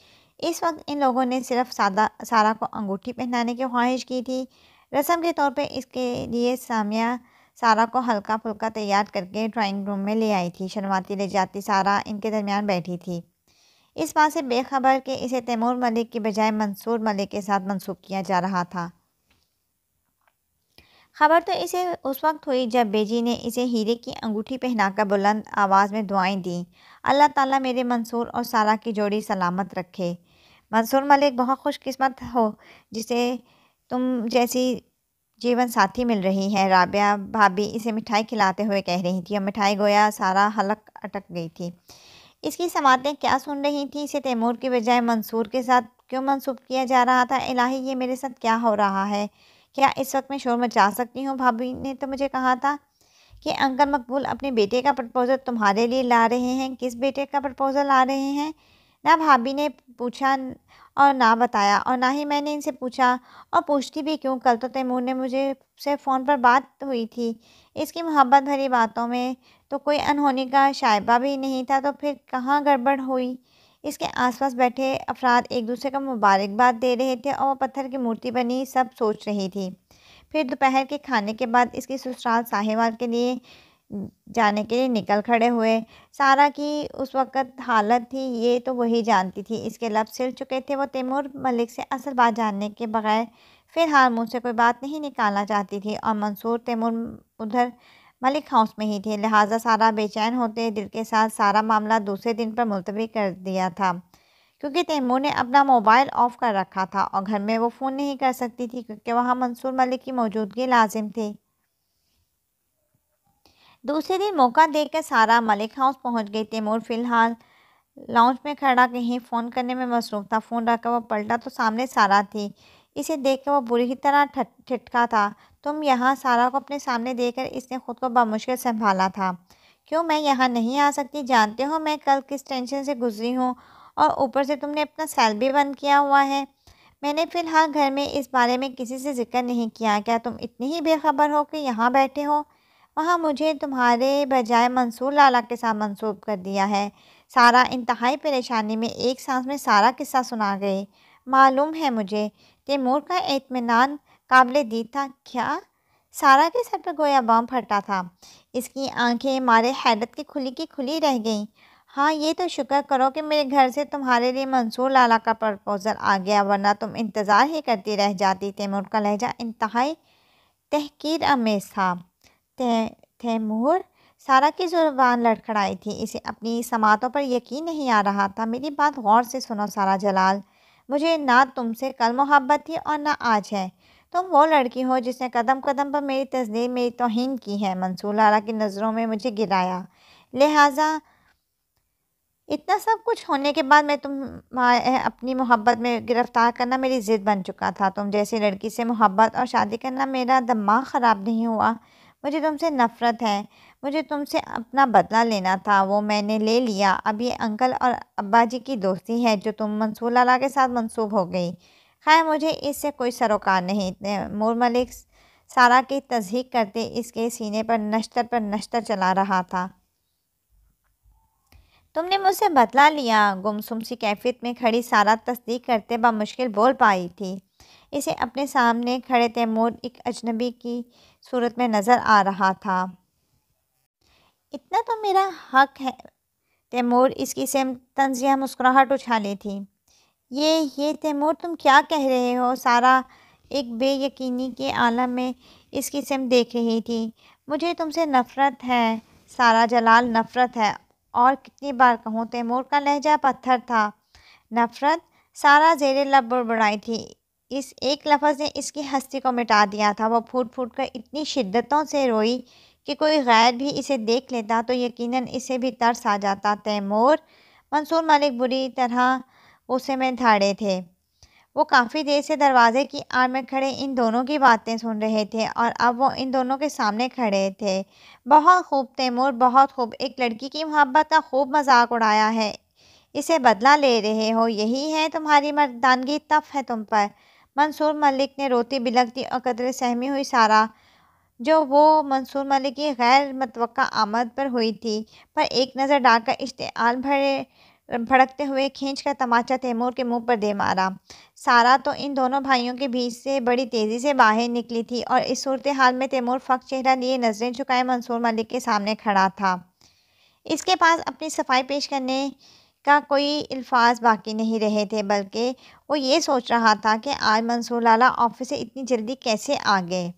इस वक्त इन लोगों ने सिर्फ सादा सारा को अंगूठी पहनाने की ख्वाहिश की थी रस्म के तौर पे इसके लिए सामिया सारा को हल्का फुल्का तैयार करके ड्राइंग रूम में ले आई थी शर्माती ले जाती सारा इनके दरमियान बैठी थी इस बात से बेखबर कि इसे तैमूर मलिक की बजाय मंसूर मलिक के साथ मनसूब किया जा रहा था खबर तो इसे उस वक्त हुई जब बेजी ने इसे हीरे की अंगूठी पहनाकर बुलंद आवाज़ में दुआएं दी अल्लाह ताला मेरे मंसूर और सारा की जोड़ी सलामत रखे मंसूर मलिक बहुत खुशकिस्मत हो जिसे तुम जैसी जीवन साथी मिल रही है राबिया भाभी इसे मिठाई खिलाते हुए कह रही थी और मिठाई गोया सारा हलक अटक गई थी इसकी समातें क्या सुन रही थी इसे तैमूर के बजाय मंसूर के साथ क्यों मनसूब किया जा रहा था इलाही ये मेरे साथ क्या हो रहा है क्या इस वक्त मैं शोर मचा सकती हूँ भाभी ने तो मुझे कहा था कि अंकल मकबूल अपने बेटे का प्रपोज़ल तुम्हारे लिए ला रहे हैं किस बेटे का प्रपोज़ल ला रहे हैं ना भाभी ने पूछा और ना बताया और ना ही मैंने इनसे पूछा और पूछती भी क्यों कल तो तैमूर ने मुझे से फ़ोन पर बात हुई थी इसकी मोहब्बत भरी बातों में तो कोई अनहोनी का शायबा भी नहीं था तो फिर कहाँ गड़बड़ हुई इसके आसपास बैठे अफराद एक दूसरे को मुबारकबाद दे रहे थे और पत्थर की मूर्ति बनी सब सोच रही थी फिर दोपहर के खाने के बाद इसकी ससुराल साहेवाल के लिए जाने के लिए निकल खड़े हुए सारा की उस वक़्त हालत थी ये तो वही जानती थी इसके लब सिल चुके थे वो तैमूर मलिक से असल बात जानने के बगैर फ़िलहाल मुँह से कोई बात नहीं निकालना चाहती थी और मंसूर तैमूर उधर मलिक हाउस में ही थे लिहाजा सारा बेचैन होते दिल के साथ सारा मामला दूसरे दिन पर मुलतवी कर दिया था क्योंकि तैमूर ने अपना मोबाइल ऑफ़ कर रखा था और घर में वो फ़ोन नहीं कर सकती थी क्योंकि वहाँ मंसूर मलिक की मौजूदगी लाजिम थी दूसरे दिन मौका देकर सारा मलिक हाउस पहुंच गई तैमूर फिलहाल लाउंज में खड़ा कहीं फ़ोन करने में मसरूफ़ था फ़ोन रखकर वह पलटा तो सामने सारा थी इसे देख वह बुरी ही तरह ठिठका था तुम यहाँ सारा को अपने सामने देखकर इसने खुद को बामुश्किल संभाला था क्यों मैं यहाँ नहीं आ सकती जानते हो मैं कल किस टेंशन से गुजरी हूँ और ऊपर से तुमने अपना सेल भी बंद किया हुआ है मैंने फ़िलहाल घर में इस बारे में किसी से जिक्र नहीं किया क्या तुम इतनी ही बेखबर हो कि यहाँ बैठे हो वहाँ मुझे तुम्हारे बजाय मंसूर लाला के साथ मंसूब कर दिया है सारा इंतहाई परेशानी में एक सांस में सारा किस्सा सुना गई मालूम है मुझे तैमूर का इतमान काबिल दी था क्या सारा के सर पर गोया बम फटा था इसकी आंखें मारे हैरत की खुली की खुली रह गईं हाँ ये तो शुक्र करो कि मेरे घर से तुम्हारे लिए मंसूर लाला का प्रपोज़ल आ गया वरना तुम इंतज़ार ही करती रह जाती तैमूर का लहजा इंतहाई तहकीर अमेज था तैमूर सारा की ज़ुबान लड़खड़ाई थी इसे अपनी समातों पर यकीन नहीं आ रहा था मेरी बात गौर से सुनो सारा जलाल मुझे ना तुमसे कल मोहब्बत थी और ना आज है तुम वो लड़की हो जिसने कदम कदम पर मेरी तस्दीर मेरी तोहन की है मंसूर लाला की नज़रों में मुझे गिराया लिहाजा इतना सब कुछ होने के बाद मैं तुम अपनी मोहब्बत में गिरफ़्तार करना मेरी ज़िद बन चुका था तुम जैसी लड़की से मोहब्बत और शादी करना मेरा दिमाग ख़राब नहीं हुआ मुझे तुमसे नफ़रत है मुझे तुमसे अपना बदला लेना था वो मैंने ले लिया अब ये अंकल और अब्बा जी की दोस्ती है जो तुम मंसूर लाला के साथ मंसूब हो गई खैर मुझे इससे कोई सरोकार नहीं मोर मलिक सारा की तस्दीक करते इसके सीने पर नश्तर पर नश्तर चला रहा था तुमने मुझसे बदला लिया गुमसुम सी कैफियत में खड़ी सारा तस्दीक करते मुश्किल बोल पाई थी इसे अपने सामने खड़े तैमूर एक अजनबी की सूरत में नज़र आ रहा था इतना तो मेरा हक है तैमूर इसकी सेम तंजिया मुस्कुराहट उछाली थी ये ये तैमूर तुम क्या कह रहे हो सारा एक बेयकीनी के आलम में इसकी सिम देख रही थी मुझे तुमसे नफ़रत है सारा जलाल नफ़रत है और कितनी बार कहूँ तैमूर का लहजा पत्थर था नफ़रत सारा जेर लब बुड़बुड़ाई थी इस एक लफ्ज़ ने इसकी हस्ती को मिटा दिया था वह फूट फूट कर इतनी शिद्दतों से रोई कि कोई गैर भी इसे देख लेता तो यकीनन इसे भी तरस आ जाता तैमूर मंसूर मलिक बुरी तरह उसे में धाड़े थे वो काफ़ी देर से दरवाज़े की आड़ में खड़े इन दोनों की बातें सुन रहे थे और अब वो इन दोनों के सामने खड़े थे बहुत खूब तैमूर बहुत खूब एक लड़की की मोहब्बत का खूब मजाक उड़ाया है इसे बदला ले रहे हो यही है तुम्हारी मर्दानगी तफ है तुम पर मंसूर मलिक ने रोती बिलखती और कदर सहमी हुई सारा जो वो मंसूर मलिक की गैर मतव आमद पर हुई थी पर एक नज़र डालकर इश्तेल भरे भड़कते हुए खींच कर तमाचा तैमूर के मुंह पर दे मारा सारा तो इन दोनों भाइयों के बीच से बड़ी तेज़ी से बाहर निकली थी और इस सूरत हाल में तैमूर फ़क चेहरा लिए नज़रें झुकाए मंसूर मलिक के सामने खड़ा था इसके पास अपनी सफाई पेश करने का कोई अल्फाज बाकी नहीं रहे थे बल्कि वो ये सोच रहा था कि आज मंसूर लाला ऑफिस से इतनी जल्दी कैसे आ गए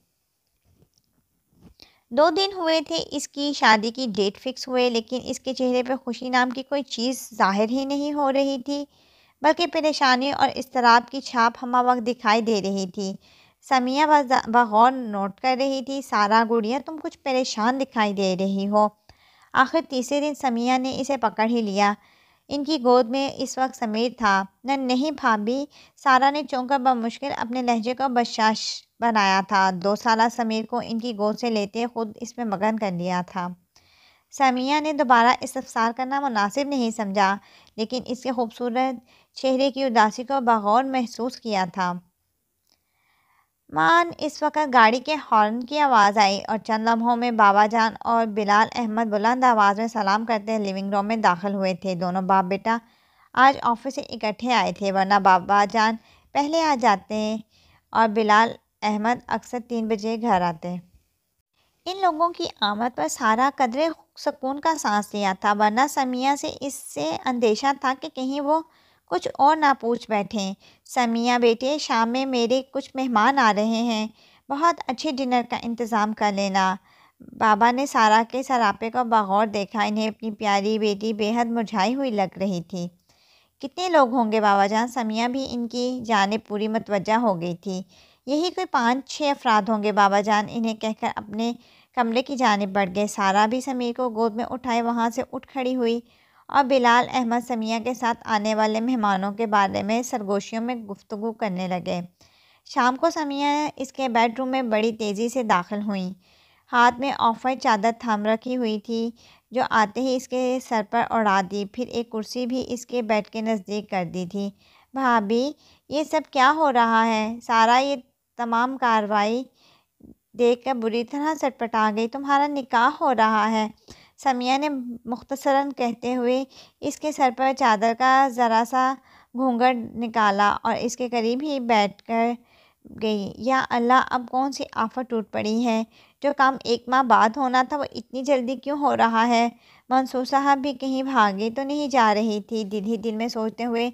दो दिन हुए थे इसकी शादी की डेट फिक्स हुए लेकिन इसके चेहरे पर खुशी नाम की कोई चीज़ जाहिर ही नहीं हो रही थी बल्कि परेशानी और इसतराब की छाप हम वक्त दिखाई दे रही थी समिया बगौर नोट कर रही थी सारा गुड़िया तुम कुछ परेशान दिखाई दे रही हो आखिर तीसरे दिन समिया ने इसे पकड़ ही लिया इनकी गोद में इस वक्त समीर था न नहीं भाभी सारा ने चौंका बमुश्किल अपने लहजे का बशाश बनाया था दो साल समीर को इनकी गोद से लेते खुद इसमें मगन कर लिया था समिया ने दोबारा इस्तफसार करना मुनासिब नहीं समझा लेकिन इसके खूबसूरत चेहरे की उदासी को बगौर महसूस किया था मान इस वक्त गाड़ी के हॉर्न की आवाज़ आई और चंद लम्हों में बाबा जान और बिलाल अहमद बुलंद आवाज़ में सलाम करते लिविंग रूम में दाखिल हुए थे दोनों बाप बेटा आज ऑफिस से इकट्ठे आए थे वरना बाबा जान पहले आ जाते और बिलाल अहमद अक्सर तीन बजे घर आते इन लोगों की आमद पर सारा कदरे सुकून का सांस लिया था वरना समिया से इससे अंदेशा था कि कहीं वो कुछ और ना पूछ बैठें समिया बेटे शाम में मेरे कुछ मेहमान आ रहे हैं बहुत अच्छे डिनर का इंतज़ाम कर लेना बाबा ने सारा के सरापे को बगौर देखा इन्हें अपनी प्यारी बेटी बेहद मुरझाई हुई लग रही थी कितने लोग होंगे बाबा जान समिया भी इनकी जाने पूरी मतवजा हो गई थी यही कोई पाँच छः अफराद होंगे बाबा जान इन्हें कहकर अपने कमरे की जानब बढ़ गए सारा भी समीर को गोद में उठाए वहाँ से उठ खड़ी हुई और बिलाल अहमद समिया के साथ आने वाले मेहमानों के बारे में सरगोशियों में गुफ्तु करने लगे शाम को समिया इसके बेडरूम में बड़ी तेज़ी से दाखिल हुई हाथ में ऑफर चादर थाम रखी हुई थी जो आते ही इसके सर पर उड़ा दी फिर एक कुर्सी भी इसके बेड के नज़दीक कर दी थी भाभी ये सब क्या हो रहा है सारा ये तमाम कार्रवाई देख कर बुरी तरह सटपटा गई तुम्हारा निकाह हो रहा है समिया ने मुख्तसरन कहते हुए इसके सर पर चादर का ज़रा सा घूंघट निकाला और इसके करीब ही बैठ कर गई या अल्लाह अब कौन सी आफत टूट पड़ी है जो काम एक माह बाद होना था वो इतनी जल्दी क्यों हो रहा है मंसूर साहब भी कहीं भागे तो नहीं जा रही थी दिल ही दिल में सोचते हुए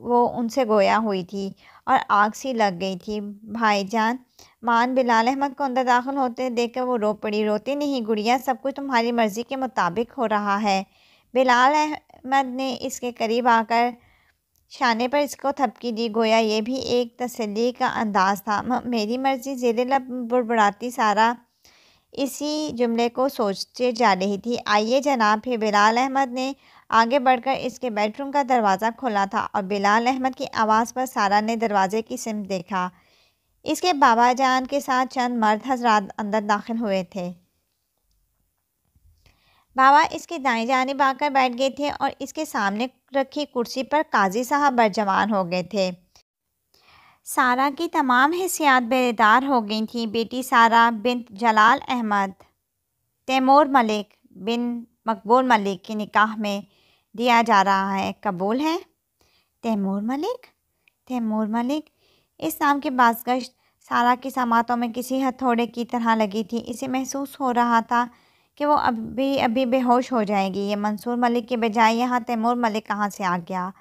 वो उनसे गोया हुई थी और आग सी लग गई थी भाईजान मान बिलाल अहमद को अंदर दाखिल होते देखकर वो रो पड़ी रोती नहीं गुड़िया सब कुछ तुम्हारी मर्ज़ी के मुताबिक हो रहा है बिलाल अहमद ने इसके करीब आकर शाने पर इसको थपकी दी गोया ये भी एक तसली का अंदाज़ था मेरी मर्ज़ी जेरे लब बुड़बुड़ाती सारा इसी जुमले को सोचते जा रही थी आइए जनाब फिर बिलाल अहमद ने आगे बढ़कर इसके बेडरूम का दरवाज़ा खोला था और बिलाल अहमद की आवाज़ पर सारा ने दरवाजे की सिमत देखा इसके बाबा जान के साथ चंद मर्द हजरात अंदर दाखिल हुए थे बाबा इसके दाएं जानब आकर बैठ गए थे और इसके सामने रखी कुर्सी पर काजी साहब बरजवान हो गए थे सारा की तमाम हिस्सियात बेदार हो गई थी बेटी सारा बिन जलाल अहमद तैमूर मलिक बिन मकबूल मलिक के निकाह में दिया जा रहा है कबूल है तैमूर मलिक तैमूर मलिक इस शाम की बाजगश्त सारा की समातों में किसी हथौड़े की तरह लगी थी इसे महसूस हो रहा था कि वो अभी अभी बेहोश हो जाएगी ये मंसूर मलिक के बजाय यहाँ तैमूर मलिक कहाँ से आ गया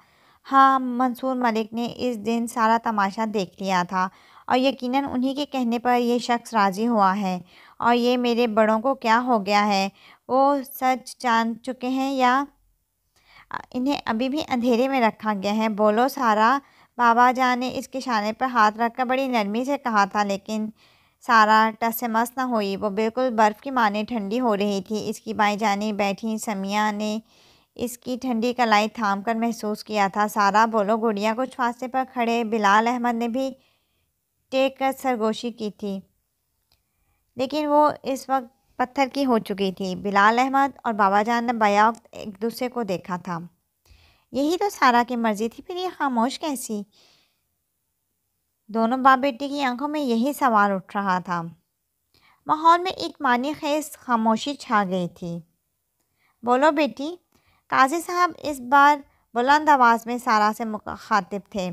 हाँ मंसूर मलिक ने इस दिन सारा तमाशा देख लिया था और यकीनन उन्हीं के कहने पर यह शख्स राज़ी हुआ है और ये मेरे बड़ों को क्या हो गया है वो सच जान चुके हैं या इन्हें अभी भी अंधेरे में रखा गया है बोलो सारा बाबा जान ने इसके शाने पर हाथ रखकर बड़ी नरमी से कहा था लेकिन सारा टस से मस ना हुई वो बिल्कुल बर्फ़ की माने ठंडी हो रही थी इसकी बाई जानी बैठी समिया ने इसकी ठंडी कलाई थाम कर महसूस किया था सारा बोलो गुड़िया कुछ फासले पर खड़े बिलाल अहमद ने भी टेक कर सरगोशी की थी लेकिन वो इस वक्त पत्थर की हो चुकी थी बिलाल अहमद और बाबा जान ने बया एक दूसरे को देखा था यही तो सारा की मर्ज़ी थी फिर ये खामोश कैसी दोनों बाप बेटे की आंखों में यही सवाल उठ रहा था माहौल में एक मानी खेस खामोशी छा गई थी बोलो बेटी काजी साहब इस बार बुलंद आवाज़ में सारा से मुखातिब थे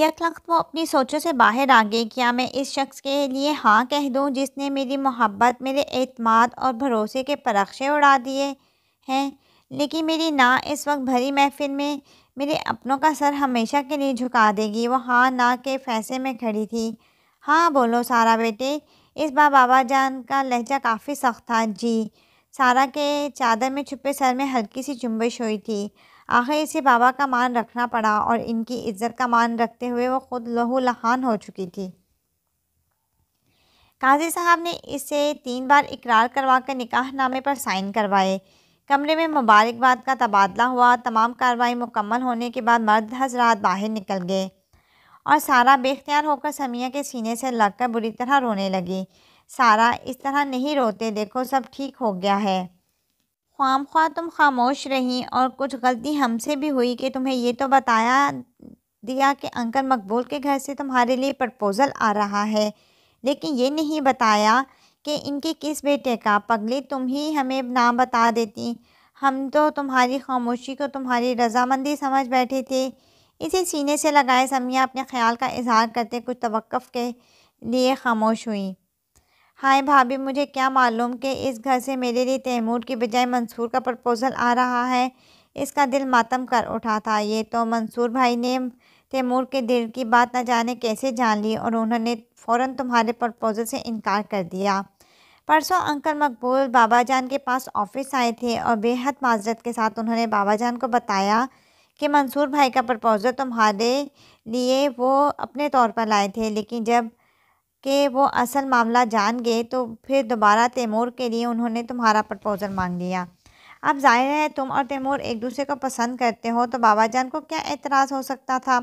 यक वक्त वो अपनी सोचों से बाहर आ गए क्या मैं इस शख्स के लिए हाँ कह दूँ जिसने मेरी मोहब्बत मेरे अतमाद और भरोसे के परख्शे उड़ा दिए हैं लेकिन मेरी ना इस वक्त भरी महफिल में मेरे अपनों का सर हमेशा के लिए झुका देगी वो हाँ ना के फैसले में खड़ी थी हाँ बोलो सारा बेटे इस बार बाबा जान का लहजा काफ़ी सख्त था जी सारा के चादर में छुपे सर में हल्की सी जुम्बिश हुई थी आखिर इसे बाबा का मान रखना पड़ा और इनकी इज्जत का मान रखते हुए वो खुद लहू लहान हो चुकी थी काजी साहब ने इसे तीन बार इकरार करवा कर निकाहनामे पर साइन करवाए कमरे में मुबारकबाद का तबादला हुआ तमाम कार्रवाई मुकम्मल होने के बाद मर्द हजरात बाहर निकल गए और सारा बेख्तियार होकर समिया के सीने से लगकर बुरी तरह रोने लगी सारा इस तरह नहीं रोते देखो सब ठीक हो गया है ख्वाम खा तुम खामोश रहीं और कुछ गलती हमसे भी हुई कि तुम्हें ये तो बताया दिया कि अंकल मकबूल के घर से तुम्हारे लिए प्रपोज़ल आ रहा है लेकिन ये नहीं बताया कि इनके किस बेटे का पगली तुम ही हमें नाम बता देती हम तो तुम्हारी खामोशी को तुम्हारी रजामंदी समझ बैठे थे इसी सीने से लगाए समिया अपने ख्याल का इजहार करते कुछ तवक़ के लिए खामोश हुई हाय भाभी मुझे क्या मालूम कि इस घर से मेरे लिए तैमूर की बजाय मंसूर का प्रपोज़ल आ रहा है इसका दिल मातम कर उठा था ये तो मंसूर भाई ने तैमूर के दिल की बात न जाने कैसे जान ली और उन्होंने फ़ौर तुम्हारे प्रपोज़ल से इनकार कर दिया परसों अंकल मकबूल बाबा जान के पास ऑफिस आए थे और बेहद माजरत के साथ उन्होंने बाबा जान को बताया कि मंसूर भाई का प्रपोज़ल तुम्हारे लिए वो अपने तौर पर लाए थे लेकिन जब के वो असल मामला जान गए तो फिर दोबारा तैमूर के लिए उन्होंने तुम्हारा प्रपोज़ल मांग लिया अब जाहिर है तुम और तैमूर एक दूसरे को पसंद करते हो तो बाबा जान को क्या एतराज़ हो सकता था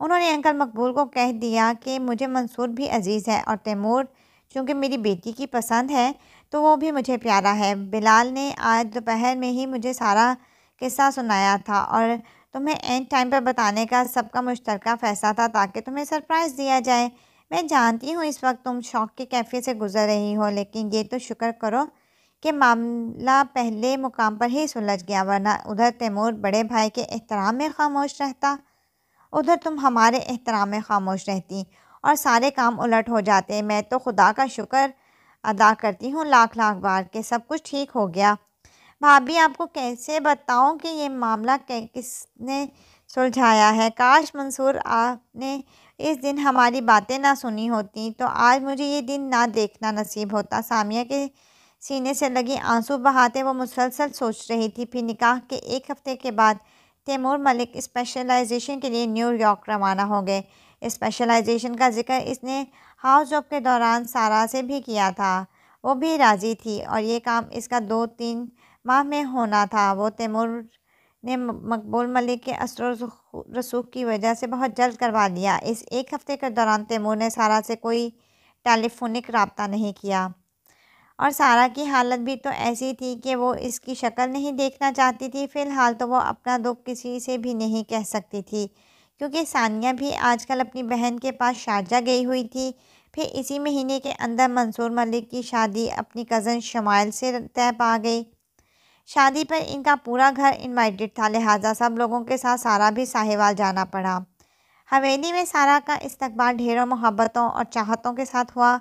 उन्होंने अंकल मकबूल को कह दिया कि मुझे मंसूर भी अजीज़ है और तैमूर चूँकि मेरी बेटी की पसंद है तो वो भी मुझे प्यारा है बिलाल ने आज दोपहर में ही मुझे सारा किस्सा सुनाया था और तुम्हें एंड टाइम पर बताने का सबका मुश्तरका फैसला था ताकि तुम्हें सरप्राइज़ दिया जाए मैं जानती हूँ इस वक्त तुम शौक के कैफे से गुजर रही हो लेकिन ये तो शुक्र करो कि मामला पहले मुकाम पर ही सुलझ गया वरना उधर तैमूर बड़े भाई के एहतराम में खामोश रहता उधर तुम हमारे एहतराम में खामोश रहती और सारे काम उलट हो जाते मैं तो खुदा का शुक्र अदा करती हूँ लाख लाख बार के सब कुछ ठीक हो गया भाभी आपको कैसे बताऊँ कि ये मामला किसने सुलझाया है काश मंसूर आपने इस दिन हमारी बातें ना सुनी होती तो आज मुझे ये दिन ना देखना नसीब होता सामिया के सीने से लगी आंसू बहाते वो मुसलसल सोच रही थी फिर निकाह के एक हफ़्ते के बाद तैमूर मलिक स्पेशलाइजेशन के लिए न्यूयॉर्क रवाना हो गए स्पेशलाइजेशन का जिक्र इसने हाउस जॉब के दौरान सारा से भी किया था वो भी राज़ी थी और ये काम इसका दो तीन माह में होना था वो तैमूर ने मकबूल मलिक के असर रसूख की वजह से बहुत जल्द करवा लिया इस एक हफ़्ते के दौरान तैमूर ने सारा से कोई टेलीफोनिक रबता नहीं किया और सारा की हालत भी तो ऐसी थी कि वो इसकी शक्ल नहीं देखना चाहती थी फ़िलहाल तो वो अपना दुख किसी से भी नहीं कह सकती थी क्योंकि सानिया भी आजकल अपनी बहन के पास शारजा गई हुई थी फिर इसी महीने के अंदर मंसूर मलिक की शादी अपनी कज़न शमाइल से तय पा गई शादी पर इनका पूरा घर इनवाइटेड था लिहाजा सब लोगों के साथ सारा भी साहिवाल जाना पड़ा हवेली में सारा का इस्तकबाल ढेरों मोहब्बतों और चाहतों के साथ हुआ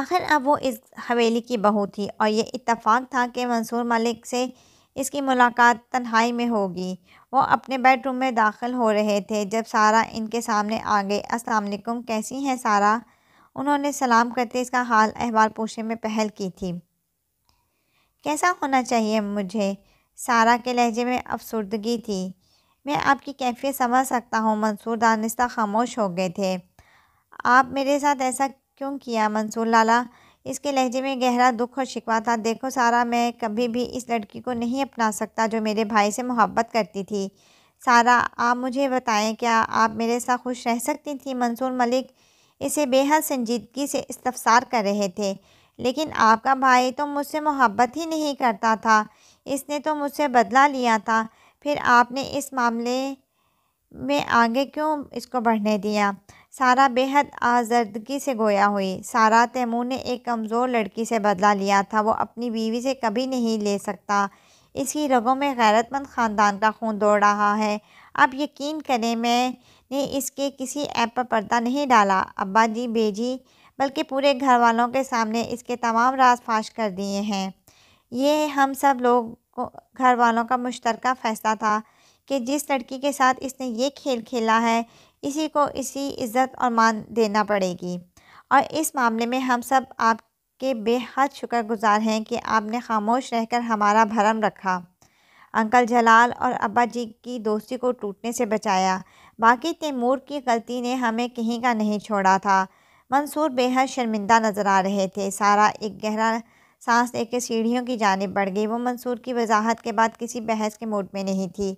आखिर अब वो इस हवेली की बहू थी और ये इतफ़ाक़ था कि मंसूर मलिक से इसकी मुलाकात तन्हाई में होगी वो अपने बेडरूम में दाखिल हो रहे थे जब सारा इनके सामने आ गए अस्सलाम वालेकुम कैसी हैं सारा उन्होंने सलाम करते इसका हाल अहवाल पूछने में पहल की थी कैसा होना चाहिए मुझे सारा के लहजे में अफसरदगी थी मैं आपकी कैफियत समझ सकता हूँ मंसूर दानिस्ता खामोश हो गए थे आप मेरे साथ ऐसा क्यों किया मंसूर लाला इसके लहजे में गहरा दुख और शिकवा था देखो सारा मैं कभी भी इस लड़की को नहीं अपना सकता जो मेरे भाई से मोहब्बत करती थी सारा आप मुझे बताएं क्या आप मेरे साथ खुश रह सकती थी मंसूर मलिक इसे बेहद संजीदगी से इस्तफसार कर रहे थे लेकिन आपका भाई तो मुझसे मोहब्बत ही नहीं करता था इसने तो मुझसे बदला लिया था फिर आपने इस मामले में आगे क्यों इसको बढ़ने दिया सारा बेहद आजर्दगी से गोया हुई सारा तैमूर ने एक कमज़ोर लड़की से बदला लिया था वो अपनी बीवी से कभी नहीं ले सकता इसकी रगों में गैरतमंद ख़ानदान का खून दौड़ रहा है अब यकीन करें मैंने इसके किसी ऐप पर पर्दा नहीं डाला अब्बा जी बेजी बल्कि पूरे घर वालों के सामने इसके तमाम राज फाश कर दिए हैं ये हम सब लोग घर वालों का मुश्तरक फ़ैसला था कि जिस लड़की के साथ इसने ये खेल खेला है इसी को इसी इज़्ज़त और मान देना पड़ेगी और इस मामले में हम सब आपके बेहद शुक्रगुजार हैं कि आपने खामोश रहकर हमारा भरम रखा अंकल जलाल और अब्बा जी की दोस्ती को टूटने से बचाया बाकी तैमूर की गलती ने हमें कहीं का नहीं छोड़ा था मंसूर बेहद शर्मिंदा नज़र आ रहे थे सारा एक गहरा सांस लेकर सीढ़ियों की जानब बढ़ गई वो मंसूर की वजाहत के बाद किसी बहस के मूड में नहीं थी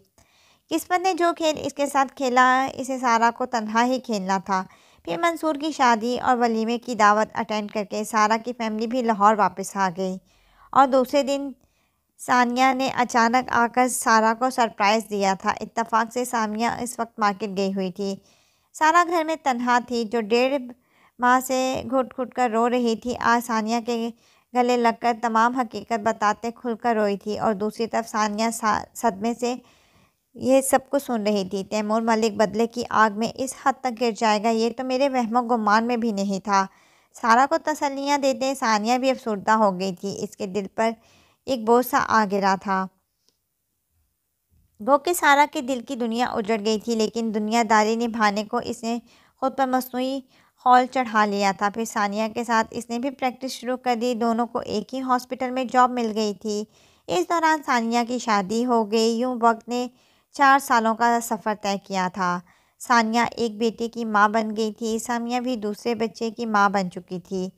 किस्मत ने जो खेल इसके साथ खेला इसे सारा को तन्हा ही खेलना था फिर मंसूर की शादी और वलीमे की दावत अटेंड करके सारा की फैमिली भी लाहौर वापस आ गई और दूसरे दिन सानिया ने अचानक आकर सारा को सरप्राइज़ दिया था इत्तफाक से सानिया इस वक्त मार्केट गई हुई थी सारा घर में तनहा थी जो डेढ़ माह से घुट घुट कर रो रही थी आज सानिया के गले लगकर तमाम हकीकत बताते खुलकर रोई थी और दूसरी तरफ सानिया सदमे से यह सब कुछ सुन रही थी तैमूर मलिक बदले की आग में इस हद तक गिर जाएगा ये तो मेरे वहमो गुमान में भी नहीं था सारा को तसलियाँ देते सानिया भी अफसरदा हो गई थी इसके दिल पर एक बोझ सा आ गिरा था वो के सारा के दिल की दुनिया उजड़ गई थी लेकिन दुनियादारी निभाने को इसने खुद पर मसनू हॉल चढ़ा लिया था फिर सानिया के साथ इसने भी प्रैक्टिस शुरू कर दी दोनों को एक ही हॉस्पिटल में जॉब मिल गई थी इस दौरान सानिया की शादी हो गई यूँ वक्त ने चार सालों का सफ़र तय किया था सानिया एक बेटे की माँ बन गई थी सामिया भी दूसरे बच्चे की माँ बन चुकी थी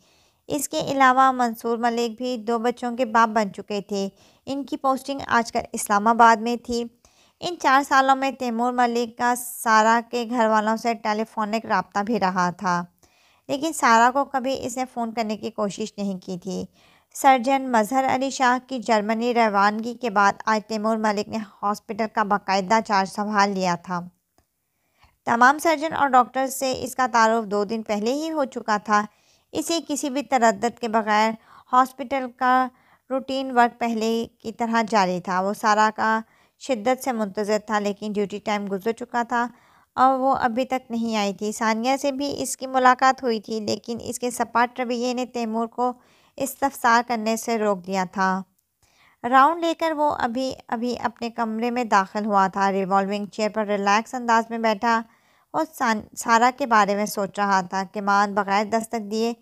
इसके अलावा मंसूर मलिक भी दो बच्चों के बाप बन चुके थे इनकी पोस्टिंग आजकल इस्लामाबाद में थी इन चार सालों में तैमूर मलिक का सारा के घर वालों से टेलीफोनिक रबता भी रहा था लेकिन सारा को कभी इसने फ़ोन करने की कोशिश नहीं की थी सर्जन मजहर अली शाह की जर्मनी रवानगी के बाद आज तैमूर मलिक ने हॉस्पिटल का बाकायदा चार्ज संभाल लिया था तमाम सर्जन और डॉक्टर से इसका तारफ़ दो दिन पहले ही हो चुका था इसे किसी भी तरद के बगैर हॉस्पिटल का रूटीन वर्क पहले की तरह जारी था वो सारा का शिद्दत से मुंतज़र था लेकिन ड्यूटी टाइम गुजर चुका था और वो अभी तक नहीं आई थी सानिया से भी इसकी मुलाकात हुई थी लेकिन इसके सपाट रवैये ने तैमूर को इस्तफसार करने से रोक दिया था राउंड लेकर वो अभी अभी अपने कमरे में दाखिल हुआ था रिवॉल्विंग चेयर पर रिलैक्स अंदाज में बैठा और सारा के बारे में सोच रहा था कि मान बग़ैर दस्तक दिए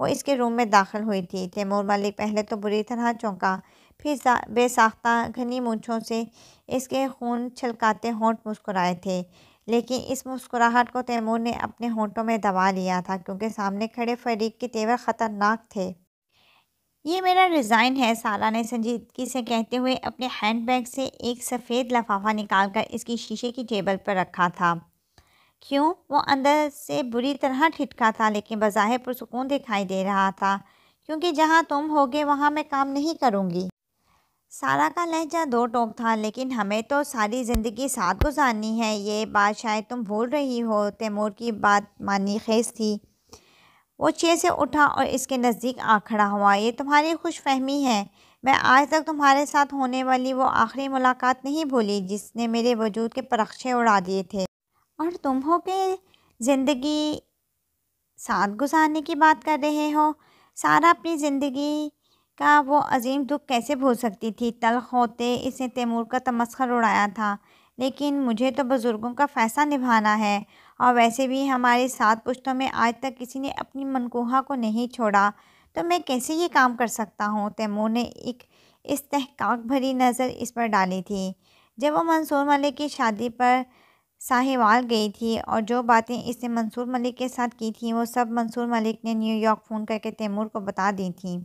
वो इसके रूम में दाखिल हुई थी तैमूर मलिक पहले तो बुरी तरह चौंका फिर बेसाख्ता घनी मूछों से इसके खून छलकाते होंठ मुस्कुराए थे लेकिन इस मुस्कुराहट को तैमूर ने अपने होंठों में दबा लिया था क्योंकि सामने खड़े फरीक के तेवर ख़तरनाक थे ये मेरा डिज़ाइन है सारा ने संजीदगी से कहते हुए अपने हैंडबैग से एक सफ़ेद लफाफा निकालकर इसकी शीशे की टेबल पर रखा था क्यों वो अंदर से बुरी तरह ठिठका था लेकिन बज़ाहिर पुरसकून दिखाई दे रहा था क्योंकि जहाँ तुम होगे वहाँ मैं काम नहीं करूँगी सारा का लहजा दो टोक था लेकिन हमें तो सारी ज़िंदगी साथ गुजारनी है ये बात शायद तुम भूल रही हो तैमूर की बात मानी खेस थी वो चेयर से उठा और इसके नज़दीक आ खड़ा हुआ ये तुम्हारी खुश फहमी है मैं आज तक तुम्हारे साथ होने वाली वो आखिरी मुलाकात नहीं भूली जिसने मेरे वजूद के परक्षे उड़ा दिए थे और तुम हो के ज़िंदगी साथ गुजारने की बात कर रहे हो सारा अपनी ज़िंदगी का वो अजीम दुख कैसे भूल सकती थी तलख होते इसने तैमूर का तमस्खर उड़ाया था लेकिन मुझे तो बुज़ुर्गों का फ़ैसला निभाना है और वैसे भी हमारे सात पुश्तों में आज तक किसी ने अपनी मनकोहा को नहीं छोड़ा तो मैं कैसे ये काम कर सकता हूँ तैमूर ने एक इस तहकाक भरी नज़र इस पर डाली थी जब वो मंसूर मलिक की शादी पर साहिवाल गई थी और जो बातें इसने मंसूर मलिक के साथ की थी वो सब मंसूर मलिक ने न्यूयॉर्क फ़ोन करके तैमूर को बता दी थी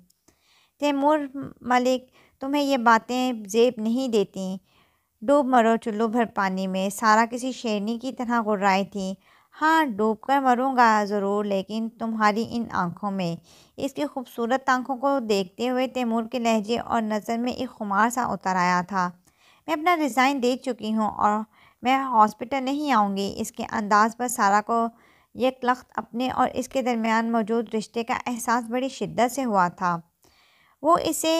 तैमूर मलिक तुम्हें ये बातें जेब नहीं देती डूब मरो चुल्लू भर पानी में सारा किसी शेरनी की तरह गुर्राई थी हाँ डूब कर मरूँगा ज़रूर लेकिन तुम्हारी इन आँखों में इसकी खूबसूरत आँखों को देखते हुए तैमूर के लहजे और नज़र में एक खुमार सा उतर आया था मैं अपना रिज़ाइन दे चुकी हूँ और मैं हॉस्पिटल नहीं आऊँगी इसके अंदाज पर सारा को यह लख्त अपने और इसके दरमियान मौजूद रिश्ते का एहसास बड़ी शिद्दत से हुआ था वो इसे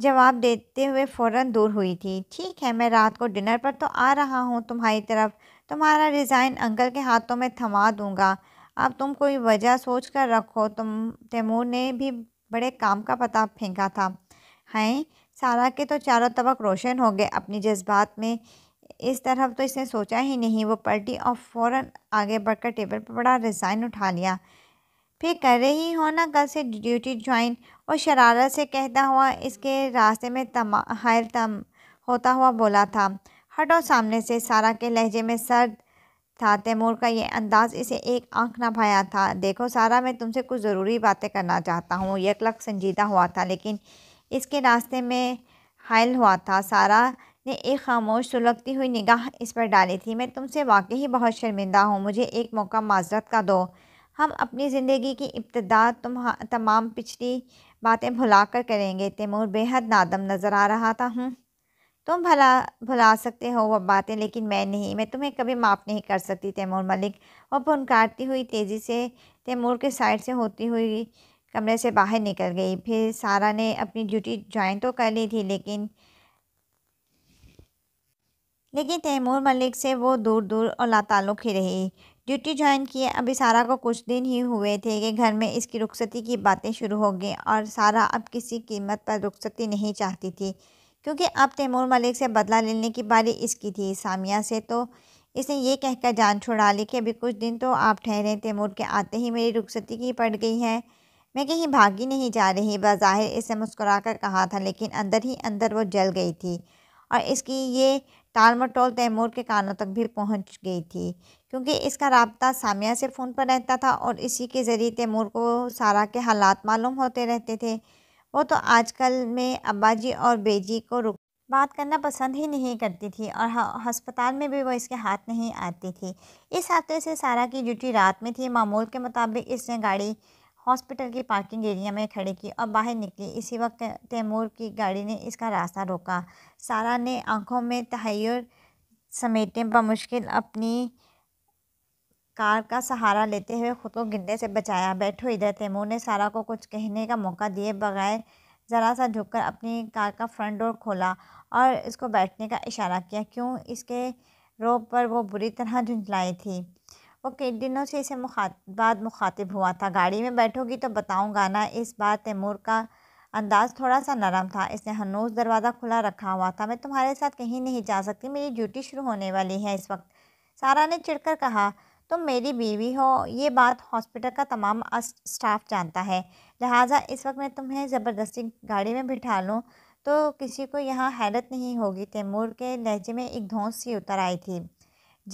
जवाब देते हुए फ़ौर दूर हुई थी ठीक है मैं रात को डिनर पर तो आ रहा हूँ तुम्हारी तरफ तुम्हारा डिज़ाइन अंकल के हाथों में थमा दूँगा अब तुम कोई वजह सोच कर रखो तुम तैमूर ने भी बड़े काम का पता फेंका था हैं सारा के तो चारों तबक रोशन हो गए अपनी जज्बात में इस तरफ तो इसने सोचा ही नहीं वो पलटी और फ़ौर आगे बढ़कर टेबल पर बड़ा रिज़ाइन उठा लिया फिर कर रही हो ना कल से ड्यूटी ज्वाइन और शरारत से कहता हुआ इसके रास्ते में तमा हायल तम होता हुआ बोला था हटो सामने से सारा के लहजे में सर्द था तैमूर का ये अंदाज़ इसे एक आंख ना भाया था देखो सारा मैं तुमसे कुछ ज़रूरी बातें करना चाहता हूँ यकलक संजीदा हुआ था लेकिन इसके रास्ते में हायल हुआ था सारा ने एक खामोश सुलगती हुई निगाह इस पर डाली थी मैं तुमसे वाकई ही बहुत शर्मिंदा हूँ मुझे एक मौका माजरत का दो हम अपनी ज़िंदगी की इब्तदा तुम तमाम पिछली बातें भुला कर करेंगे तैमूर बेहद नादम नज़र आ रहा था हूँ तुम भला भुला सकते हो वह बातें लेकिन मैं नहीं मैं तुम्हें कभी माफ़ नहीं कर सकती तैमूर मलिक वह पुनकारती हुई तेज़ी से तैमूर के साइड से होती हुई कमरे से बाहर निकल गई फिर सारा ने अपनी ड्यूटी ज्वाइन तो कर ली थी लेकिन लेकिन तैमूर मलिक से वो दूर दूर और लातालुक ही रही ड्यूटी ज्वाइन किए अभी सारा को कुछ दिन ही हुए थे कि घर में इसकी रुखसती की बातें शुरू हो गई और सारा अब किसी कीमत पर रुखसती नहीं चाहती थी क्योंकि अब तैमूर मलिक से बदला लेने की बारी इसकी थी सामिया से तो इसने ये कहकर जान छुड़ा ली कि अभी कुछ दिन तो आप ठहरे तैमूर के आते ही मेरी रुखसती की पड़ गई है मैं कहीं भागी नहीं जा रही बाहिर इसे मुस्कुरा कर कहा था लेकिन अंदर ही अंदर वो जल गई थी और इसकी ये टाल मटोल तैमूर के कानों तक भी पहुंच गई थी क्योंकि इसका रबता सामिया से फ़ोन पर रहता था और इसी के ज़रिए तैमूर को सारा के हालात मालूम होते रहते थे वो तो आजकल में अब्बा जी और बेजी को रुक बात करना पसंद ही नहीं करती थी और हस्पताल में भी वो इसके हाथ नहीं आती थी इस हफ्ते से सारा की ड्यूटी रात में थी मामूल के मुताबिक इसने गाड़ी हॉस्पिटल की पार्किंग एरिया में खड़ी की और बाहर निकली इसी वक्त तैमूर की गाड़ी ने इसका रास्ता रोका सारा ने आंखों में तहैर समेटने बमुश्किल अपनी कार का सहारा लेते हुए खुद को गिरने से बचाया बैठो इधर तैमूर ने सारा को कुछ कहने का मौका दिए बगैर ज़रा सा झुककर अपनी कार का फ्रंट डोर खोला और इसको बैठने का इशारा किया क्यों इसके रोब पर वो बुरी तरह झुंझलाई थी वो कई दिनों से इसे बाद मुखातिब हुआ था गाड़ी में बैठोगी तो बताऊँगा ना इस बार तैमूर का अंदाज़ थोड़ा सा नरम था इसने हनूस दरवाज़ा खुला रखा हुआ था मैं तुम्हारे साथ कहीं नहीं जा सकती मेरी ड्यूटी शुरू होने वाली है इस वक्त सारा ने चिड़कर कहा तुम तो मेरी बीवी हो ये बात हॉस्पिटल का तमाम स्टाफ जानता है लिहाजा इस वक्त मैं तुम्हें ज़बरदस्ती गाड़ी में बिठा लूँ तो किसी को यहाँ हैरत नहीं होगी तैमूर के लहजे में एक धौंस सी उतर आई थी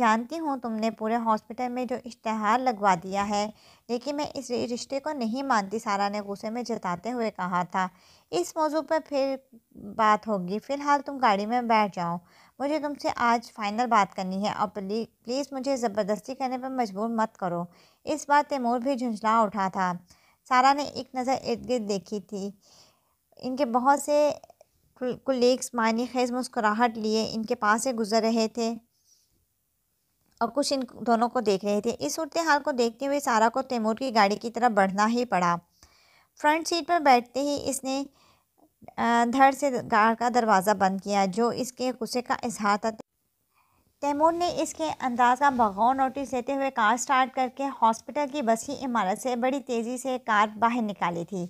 जानती हूँ तुमने पूरे हॉस्पिटल में जो इश्तहार लगवा दिया है लेकिन मैं इस रिश्ते को नहीं मानती सारा ने गुस्से में जताते हुए कहा था इस मौजू पर फिर बात होगी फ़िलहाल तुम गाड़ी में बैठ जाओ मुझे तुमसे आज फाइनल बात करनी है और प्लीज़ मुझे ज़बरदस्ती करने पर मजबूर मत करो इस बार तैमूर भी झुंझला उठा था सारा ने एक नज़र इर्द गिर्द देखी थी इनके बहुत से कुलीग्स मानी खेज मुस्कुराहट लिए इनके पास से गुजर रहे थे और कुछ इन दोनों को देख रहे थे इस सूरत हाल को देखते हुए सारा को तैमूर की गाड़ी की तरफ बढ़ना ही पड़ा फ्रंट सीट पर बैठते ही इसने धड़ से कार का दरवाज़ा बंद किया जो इसके गुस्से का इजहार था तैमूर ने इसके अंदाज का बगौर नोटिस लेते हुए कार स्टार्ट करके हॉस्पिटल की बसी इमारत से बड़ी तेज़ी से कार बाहर निकाली थी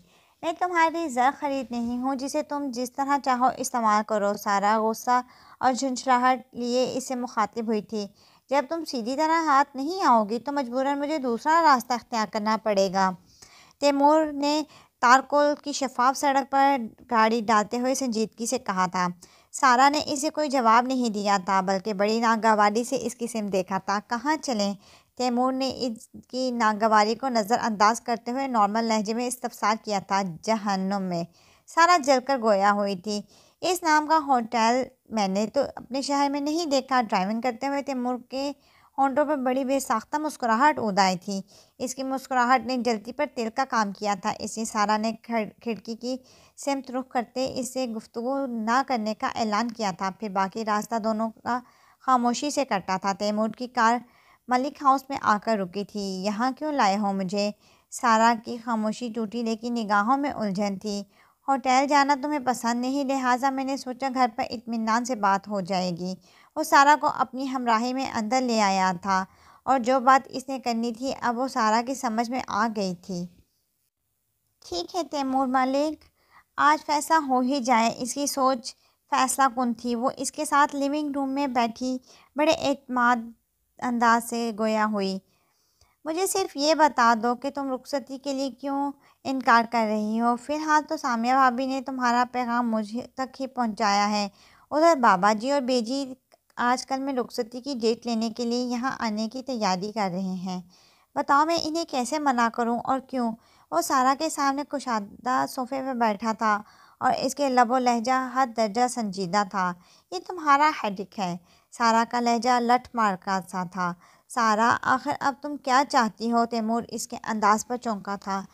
मैं तुम्हारी ज़र खरीद नहीं हूँ जिसे तुम जिस तरह चाहो इस्तेमाल करो सारा गुस्सा और झुंझलाहट लिए इससे मुखातिब हुई थी जब तुम सीधी तरह हाथ नहीं आओगी तो मजबूरन मुझे दूसरा रास्ता अख्तियार करना पड़ेगा तैमूर ने तारकोल की शफाफ सड़क पर गाड़ी डालते हुए संजीदगी से कहा था सारा ने इसे कोई जवाब नहीं दिया था बल्कि बड़ी नागवारी से इसकी सिम देखा था कहाँ चलें तैमूर ने इसकी नागवारी को नज़रअंदाज करते हुए नॉर्मल लहजे में इस्तफसार किया था जहन्नुम में सारा जलकर गोया हुई थी इस नाम का होटल मैंने तो अपने शहर में नहीं देखा ड्राइविंग करते हुए तैमूर के होंठों पर बड़ी बेसाख्ता मुस्कुराहट उदाई थी इसकी मुस्कुराहट ने जल्दी पर तेल का काम किया था इसलिए सारा ने खिड़की की सिमत रुख करते इसे गुफ्तु ना करने का ऐलान किया था फिर बाकी रास्ता दोनों का खामोशी से कटा था तैमूर की कार मलिक हाउस में आकर रुकी थी यहाँ क्यों लाए हो मुझे सारा की खामोशी टूटी लेकिन निगाहों में उलझन थी होटल जाना तुम्हें पसंद नहीं लिहाजा मैंने सोचा घर पर इतमान से बात हो जाएगी वो सारा को अपनी हमराही में अंदर ले आया था और जो बात इसने करनी थी अब वो सारा की समझ में आ गई थी ठीक है तैमूर मलिक आज फैसला हो ही जाए इसकी सोच फैसला कन थी वो इसके साथ लिविंग रूम में बैठी बड़े एतमाद अंदाज से गोया हुई मुझे सिर्फ ये बता दो कि तुम रुखसती के लिए क्यों इनकार कर रही हो फिलहाल तो सामिया भाभी ने तुम्हारा पैगाम मुझे तक ही पहुंचाया है उधर बाबा जी और बेजी आजकल में रुखसती की डेट लेने के लिए यहाँ आने की तैयारी कर रहे हैं बताओ मैं इन्हें कैसे मना करूँ और क्यों वो सारा के सामने कुशादा सोफे पर बैठा था और इसके लबो लहजा हद दर्जा संजीदा था ये तुम्हारा हेडिक है सारा का लहजा लठ मार का सा था सारा आखिर अब तुम क्या चाहती हो तैमूर इसके अंदाज पर चौंका था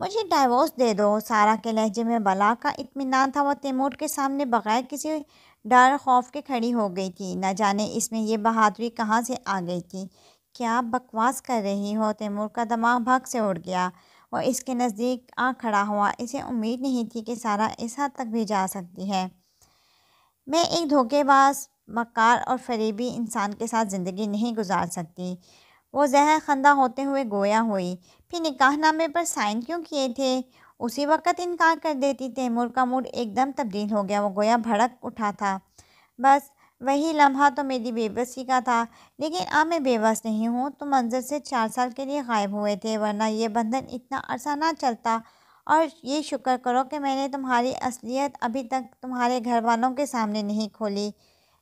मुझे डाइवोर्स दे दो सारा के लहजे में बला का इतमान था वह तैमूर के सामने बगैर किसी डर खौफ के खड़ी हो गई थी न जाने इसमें यह बहादुरी कहाँ से आ गई थी क्या बकवास कर रही हो तैमूर का दिमाग भाग से उड़ गया और इसके नज़दीक आ खड़ा हुआ इसे उम्मीद नहीं थी कि सारा इस हद तक भी जा सकती है मैं एक धोखेबाज मकार और फरीबी इंसान के साथ ज़िंदगी नहीं गुजार सकती वो जहर खंदा होते हुए गोया हुई फिर निकाहनामे पर साइन क्यों किए थे उसी वक्त इनकार कर देती तैमूर का मूड एकदम तब्दील हो गया वो गोया भड़क उठा था बस वही लम्हा तो मेरी बेबसी का था लेकिन अब मैं बेबस नहीं हूँ तो मंजर से चार साल के लिए गायब हुए थे वरना ये बंधन इतना अरसा ना चलता और ये शुक्र करो कि मैंने तुम्हारी असलियत अभी तक तुम्हारे घर वालों के सामने नहीं खोली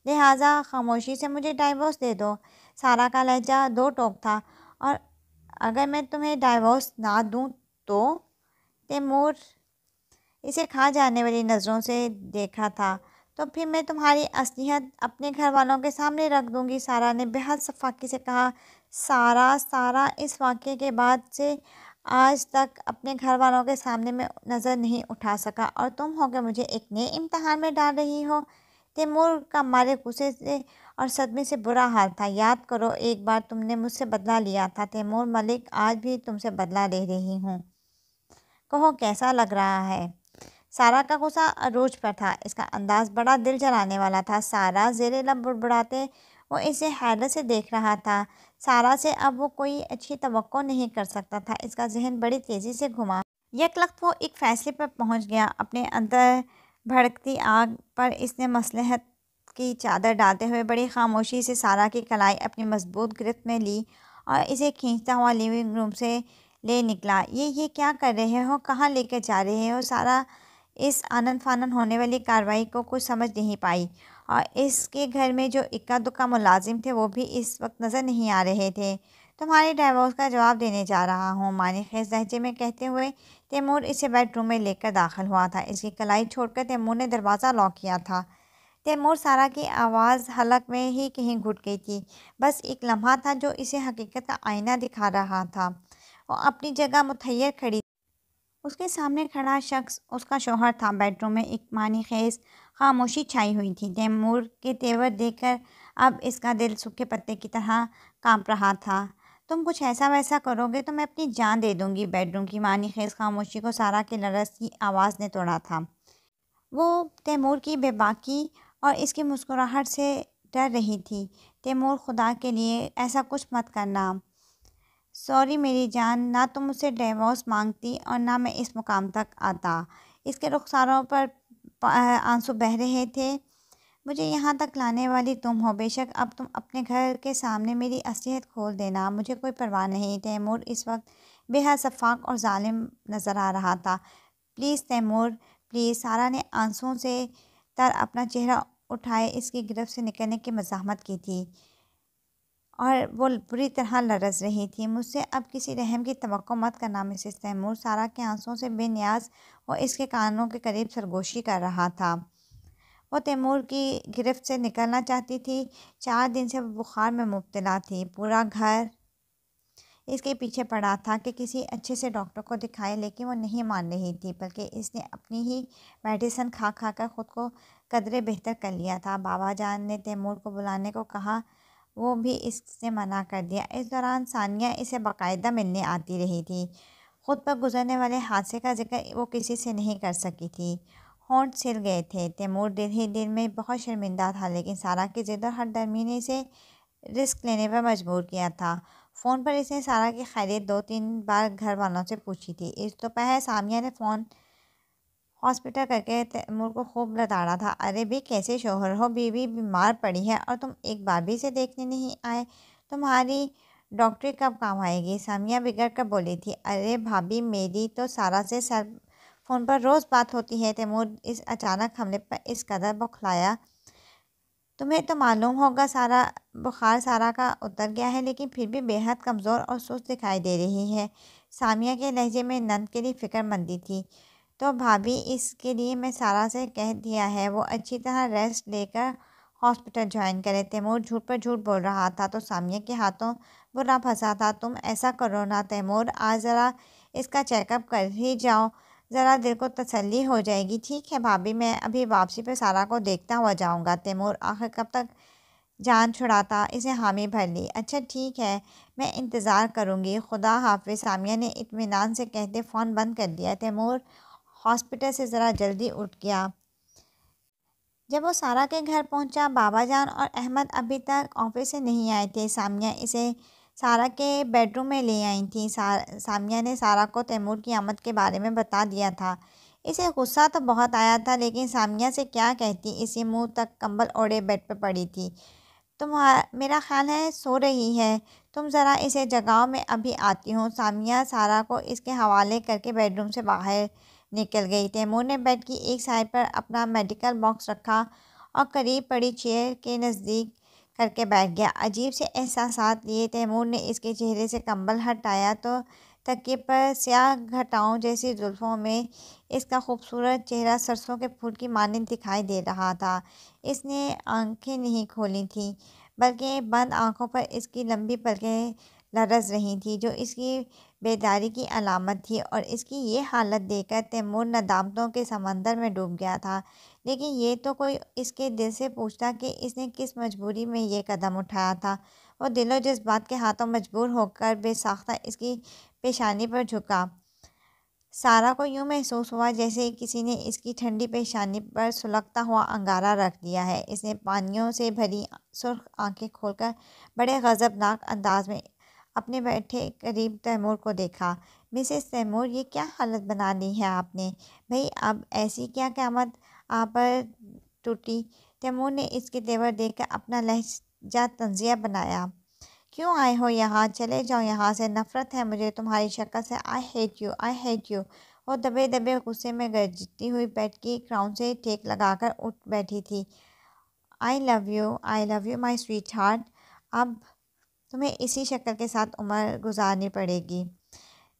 लिहाजा खामोशी से मुझे डाइवोर्स दे दो सारा का लहजा दो टोक था और अगर मैं तुम्हें डाइवोर्स ना दूँ तो ते मोर इसे खा जाने वाली नज़रों से देखा था तो फिर मैं तुम्हारी असलियत अपने घर वालों के सामने रख दूँगी सारा ने बेहद सफाकी से कहा सारा सारा इस वाक़े के बाद से आज तक अपने घर वालों के सामने में नज़र नहीं उठा सका और तुम होकर मुझे एक नए इम्तहान में डाल रही हो तैमूर का मारे गुस्से से और सदमे से बुरा हाल था याद करो एक बार तुमने मुझसे बदला लिया था तैमूर मलिक आज भी तुमसे बदला ले रही हूँ कहो कैसा लग रहा है सारा का गुस्सा अरूज पर था इसका अंदाज बड़ा दिल जलाने वाला था सारा जेरे लब बुड़बुड़ाते वो इसे हैरत से देख रहा था सारा से अब वो कोई अच्छी तो नहीं कर सकता था इसका जहन बड़ी तेज़ी से घुमा यकलख्त वो एक फ़ैसले पर पहुंच गया अपने अंदर भड़कती आग पर इसने मसलहत की चादर डालते हुए बड़ी खामोशी से सारा की कलाई अपनी मजबूत गिरफ्त में ली और इसे खींचता हुआ लिविंग रूम से ले निकला ये ये क्या कर रहे हो कहाँ लेकर जा रहे हो सारा इस आनंद फानन होने वाली कार्रवाई को कुछ समझ नहीं पाई और इसके घर में जो इक्का दुक्का मुलाजिम थे वो भी इस वक्त नज़र नहीं आ रहे थे तुम्हारे डाइवोर्स का जवाब देने जा रहा हूँ मानी खैज लहजे में कहते हुए तैमूर इसे बेडरूम में लेकर दाखिल हुआ था इसकी कलाई छोड़कर तैमूर ने दरवाज़ा लॉक किया था तैमूर सारा की आवाज़ हलक में ही कहीं घुट गई थी बस एक लम्हा था जो इसे हकीकत का आईना दिखा रहा था वो अपनी जगह मुतहैर खड़ी उसके सामने खड़ा शख्स उसका शोहर था बेडरूम में एक मानी खेज खामोशी छाई हुई थी तैमूर के तेवर देखकर अब इसका दिल सूखे पत्ते की तरह कांप रहा था तुम कुछ ऐसा वैसा करोगे तो मैं अपनी जान दे दूंगी बेडरूम की मानी खेज खामोशी को सारा के लरस की आवाज़ ने तोड़ा था वो तैमूर की बेबाकी और इसकी मुस्कुराहट से डर रही थी तैमूर खुदा के लिए ऐसा कुछ मत करना सॉरी मेरी जान ना तुम मुझसे डिवोर्स मांगती और ना मैं इस मुकाम तक आता इसके रुखसारों पर आंसू बह रहे थे मुझे यहाँ तक लाने वाली तुम हो बेशक अब तुम अपने घर के सामने मेरी असलियत खोल देना मुझे कोई परवाह नहीं तैमूर इस वक्त बेहद शफाक और ालिम नज़र आ रहा था प्लीज़ तैमूर प्लीज़ सारा ने आंसुओं से तर अपना चेहरा उठाए इसकी गिरफ्त से निकलने की मजामत की थी और वो बुरी तरह लरज़ रही थी मुझसे अब किसी रहम की तो मत करना मिसिस तैमूर सारा के आंसुओं से बेनियाज और इसके कानों के करीब सरगोशी कर रहा था वो तैमूर की गिरफ्त से निकलना चाहती थी चार दिन से वो बुखार में मुबतला थी पूरा घर इसके पीछे पड़ा था कि किसी अच्छे से डॉक्टर को दिखाए लेकिन वो नहीं मान रही थी बल्कि इसने अपनी ही मेडिसिन खा खा कर ख़ुद को कदरे बेहतर कर लिया था बाबा जान ने तैमूर को बुलाने को कहा वो भी इससे मना कर दिया इस दौरान सानिया इसे बाकायदा मिलने आती रही थी ख़ुद पर गुजरने वाले हादसे का जिक्र वो किसी से नहीं कर सकी थी होंठ सिल गए थे तैमूर दिल ही दिल में बहुत शर्मिंदा था लेकिन सारा की जिद और हर दरमी ने इसे रिस्क लेने पर मजबूर किया था फ़ोन पर इसने सारा की खैरियत दो तीन बार घर वालों से पूछी थी इस दोपहर तो सामिया ने फ़ोन हॉस्पिटल करके तैमूर को खूब लताड़ा था अरे भी कैसे शोहर हो बीवी बीमार पड़ी है और तुम एक बार भी से देखने नहीं आए तुम्हारी डॉक्टरी कब काम आएगी सामिया बिगड़ कर बोली थी अरे भाभी मेरी तो सारा से सर फ़ोन पर रोज़ बात होती है तैमूर इस अचानक हमले पर इस कदर बौखलाया तुम्हें तो मालूम होगा सारा बुखार सारा का उतर गया है लेकिन फिर भी बेहद कमज़ोर और सुस्त दिखाई दे रही है सामिया के लहजे में नंद के लिए फ़िक्रमंदी थी तो भाभी इसके लिए मैं सारा से कह दिया है वो अच्छी तरह रेस्ट लेकर हॉस्पिटल ज्वाइन करे तैमूर झूठ पर झूठ बोल रहा था तो सामिया के हाथों बुरा फंसा था तुम ऐसा करो ना तैमूर आज ज़रा इसका चेकअप कर ही जाओ ज़रा दिल को तसल्ली हो जाएगी ठीक है भाभी मैं अभी वापसी पर सारा को देखता हुआ जाऊँगा तैमूर आखिर कब तक जान छुड़ाता इसे हामी भर ली अच्छा ठीक है मैं इंतज़ार करूँगी खुदा हाफि सामिया ने इतमान से कहते फ़ोन बंद कर दिया तैमूर हॉस्पिटल से ज़रा जल्दी उठ गया जब वो सारा के घर पहुंचा बाबा जान और अहमद अभी तक ऑफिस से नहीं आए थे सामिया इसे सारा के बेडरूम में ले आई थी सा, सामिया ने सारा को तैमूर की आमद के बारे में बता दिया था इसे गुस्सा तो बहुत आया था लेकिन सामिया से क्या कहती इसी मुंह तक कंबल ओढ़े बेड पर पड़ी थी तुम मेरा ख्याल है सो रही है तुम ज़रा इसे जगाओ मैं अभी आती हूँ सामिया सारा को इसके हवाले करके बेडरूम से बाहर निकल गई तैमूर ने बेड की एक साइड पर अपना मेडिकल बॉक्स रखा और करीब पड़ी चेयर के नज़दीक करके बैठ गया अजीब से एहसास लिए तैमूर ने इसके चेहरे से कंबल हटाया तो तकिए पर स्याह घटाओं जैसी जुल्फ़ों में इसका खूबसूरत चेहरा सरसों के फूल की मानंद दिखाई दे रहा था इसने आंखें नहीं खोली थीं बल्कि बंद आंखों पर इसकी लंबी पलकें लरस रही थी जो इसकी बेदारी की अलामत थी और इसकी ये हालत देखकर तैमूर नदामतों के समंदर में डूब गया था लेकिन ये तो कोई इसके दिल से पूछता कि इसने किस मजबूरी में ये कदम उठाया था वो दिलो जज्बात के हाथों मजबूर होकर बेसाख्ता इसकी पेशानी पर झुका सारा को यूँ महसूस हुआ जैसे किसी ने इसकी ठंडी पेशानी पर सुलगता हुआ अंगारा रख दिया है इसने पानियों से भरी सुर्ख आंखें खोलकर बड़े गज़बनाक अंदाज में अपने बैठे करीब तैमूर को देखा मिसेस तैमूर ये क्या हालत बना ली है आपने भाई अब ऐसी क्या क़्यामत आप पर टूटी तैमूर ने इसके तेवर देखकर अपना लहजा तंजिया बनाया क्यों आए हो यहाँ चले जाओ यहाँ से नफ़रत है मुझे तुम्हारी शक्ल से I hate you I hate you वो दबे दबे गुस्से में गरजती हुई बैठ की क्राउन से ठेक लगाकर उठ बैठी थी I love you I love you my sweetheart अब तुम्हें इसी शक्ल के साथ उम्र गुजारनी पड़ेगी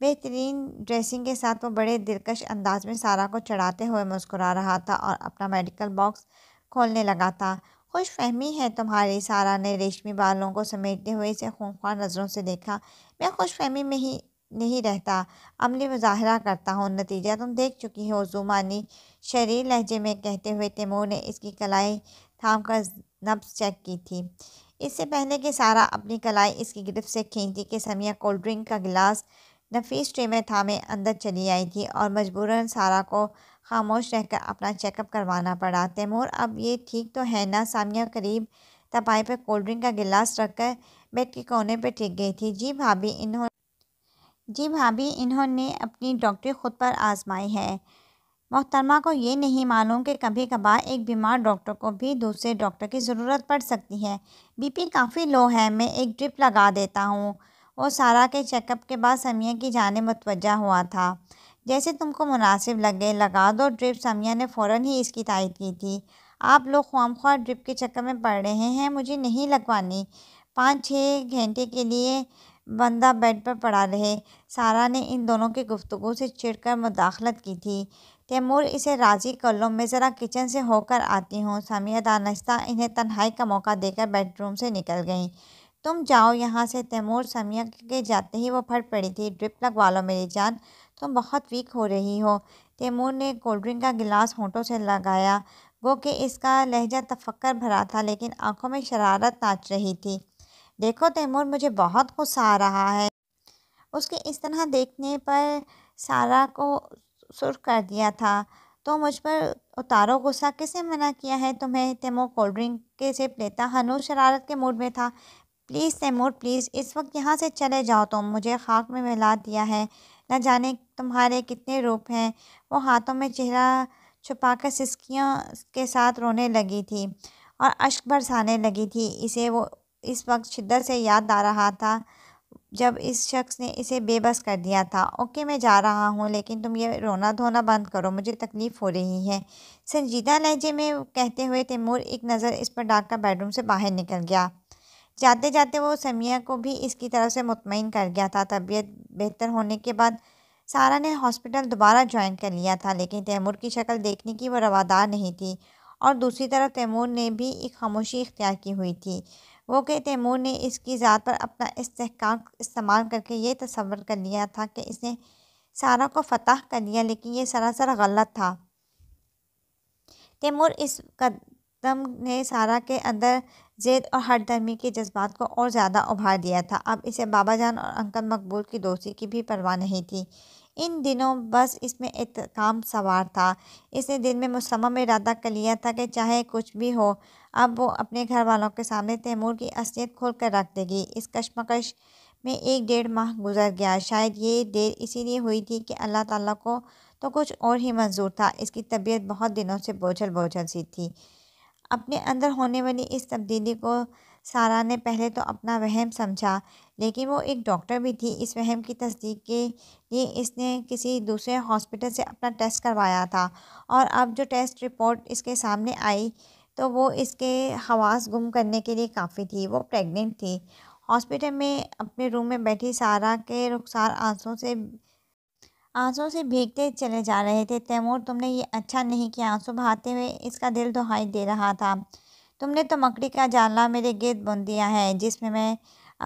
बेहतरीन ड्रेसिंग के साथ वो बड़े दिलकश अंदाज में सारा को चढ़ाते हुए मुस्कुरा रहा था और अपना मेडिकल बॉक्स खोलने लगा था खुश फहमी है तुम्हारी सारा ने रेशमी बालों को समेटते हुए इसे खूनख्वार नज़रों से देखा मैं खुश फहमी में ही नहीं रहता अमली मुजाहरा करता हूँ नतीजा तुम देख चुकी हो जुमानी शरीर लहजे में कहते हुए तैमूर ने इसकी कलाई थाम कर नब्स चेक की थी इससे पहले कि सारा अपनी कलाई इसकी गिरफ्त से खींचती कि समिया कोल्ड ड्रिंक का गिलास नफीस ट्रे में थामे अंदर चली आई थी और मजबूरन सारा को खामोश रहकर अपना चेकअप करवाना पड़ा तैमूर अब ये ठीक तो है ना सामिया करीब तपाई पर कोल्ड ड्रिंक का गिलास रखकर बेड के कोने पर टिक गई थी जी भाभी इन्होंने जी भाभी इन्होंने अपनी डॉक्टरी खुद पर आजमाई है मोहतरमा को ये नहीं मालूम कि कभी कभार एक बीमार डॉक्टर को भी दूसरे डॉक्टर की ज़रूरत पड़ सकती है बीपी काफ़ी लो है मैं एक ड्रिप लगा देता हूँ और सारा के चेकअप के बाद समिया की जाने मतवजा हुआ था जैसे तुमको मुनासिब लगे लगा दो ड्रिप समिया ने फ़ौर ही इसकी तायद की थी आप लोग ख्वाम ख्वा ड्रिप के चक्कर में पड़ रहे हैं मुझे नहीं लगवानी पाँच छः घंटे के लिए बंदा बेड पर पड़ा रहे सारा ने इन दोनों की गुफ्तु से चिड़कर मुदाखलत की थी तैमूर इसे राज़ी कर लो मैं ज़रा किचन से होकर आती हूँ सामिया दानिश्ता इन्हें तन्हाई का मौका देकर बेडरूम से निकल गई तुम जाओ यहाँ से तैमूर समिया के जाते ही वो फट पड़ी थी ड्रिप लगवा लो मेरी जान तुम बहुत वीक हो रही हो तैमूर ने कोल्ड ड्रिंक का गिलास होंठों से लगाया वो कि इसका लहजा तफक्कर भरा था लेकिन आंखों में शरारत नाच रही थी देखो तैमूर मुझे बहुत गुस्सा आ रहा है उसके इस तरह देखने पर सारा को सुर्ख कर दिया था तो मुझ पर उतारो गुस्सा किसने मना किया है तुम्हें तैमूर कोल्ड ड्रिंक के सिप लेता हनू शरारत के मूड में था प्लीज़ तैमूर प्लीज़ इस वक्त यहाँ से चले जाओ तुम मुझे खाक में मिला दिया है न जाने तुम्हारे कितने रूप हैं वो हाथों में चेहरा छुपा कर सिसकियों के साथ रोने लगी थी और अश्क बरसाने लगी थी इसे वो इस वक्त शिद्दत से याद आ रहा था जब इस शख़्स ने इसे बेबस कर दिया था ओके मैं जा रहा हूँ लेकिन तुम ये रोना धोना बंद करो मुझे तकलीफ़ हो रही है संजीदा लहजे में कहते हुए तैमूर एक नज़र इस पर डाक का बेडरूम से बाहर निकल गया जाते जाते वो समिया को भी इसकी तरफ से मुतमिन कर गया था तबीयत बेहतर होने के बाद सारा ने हॉस्पिटल दोबारा ज्वाइन कर लिया था लेकिन तैमूर की शक्ल देखने की वो रवादार नहीं थी और दूसरी तरफ तैमूर ने भी एक खामोशी इख्तियार की हुई थी वो कि तैमूर ने इसकी ज़ात पर अपना इस्तेहकाम इस्तेमाल करके ये तस्वर कर लिया था कि इसने सारा को फतह कर लिया लेकिन ये सरासर गलत था तैमूर इस कदम ने सारा के अंदर जैद और हर धर्मी के जज्बात को और ज़्यादा उभार दिया था अब इसे बाबा जान और अंकल मकबूल की दोस्ती की भी परवाह नहीं थी इन दिनों बस इसमें काम सवार था इसने दिन में मुसम इरादा कर लिया था कि चाहे कुछ भी हो अब वो अपने घर वालों के सामने तैमूर की असलियत खोल कर रख देगी इस कशमकश में एक डेढ़ माह गुजर गया शायद ये देर इसीलिए हुई थी कि अल्लाह ताला को तो कुछ और ही मंजूर था इसकी तबीयत बहुत दिनों से बोझल बोझल सी थी अपने अंदर होने वाली इस तब्दीली को सारा ने पहले तो अपना वहम समझा लेकिन वो एक डॉक्टर भी थी इस वहम की तस्दीक के लिए इसने किसी दूसरे हॉस्पिटल से अपना टेस्ट करवाया था और अब जो टेस्ट रिपोर्ट इसके सामने आई तो वो इसके हवास गुम करने के लिए काफ़ी थी वो प्रेग्नेंट थी हॉस्पिटल में अपने रूम में बैठी सारा के रुखसार आंसुओं से आंसुओं से भीगते चले जा रहे थे तैमूर तुमने ये अच्छा नहीं किया आंसू बहाते हुए इसका दिल दुहाई दे रहा था तुमने तो मकड़ी का जाला मेरे गिरद बुन दिया है जिसमें मैं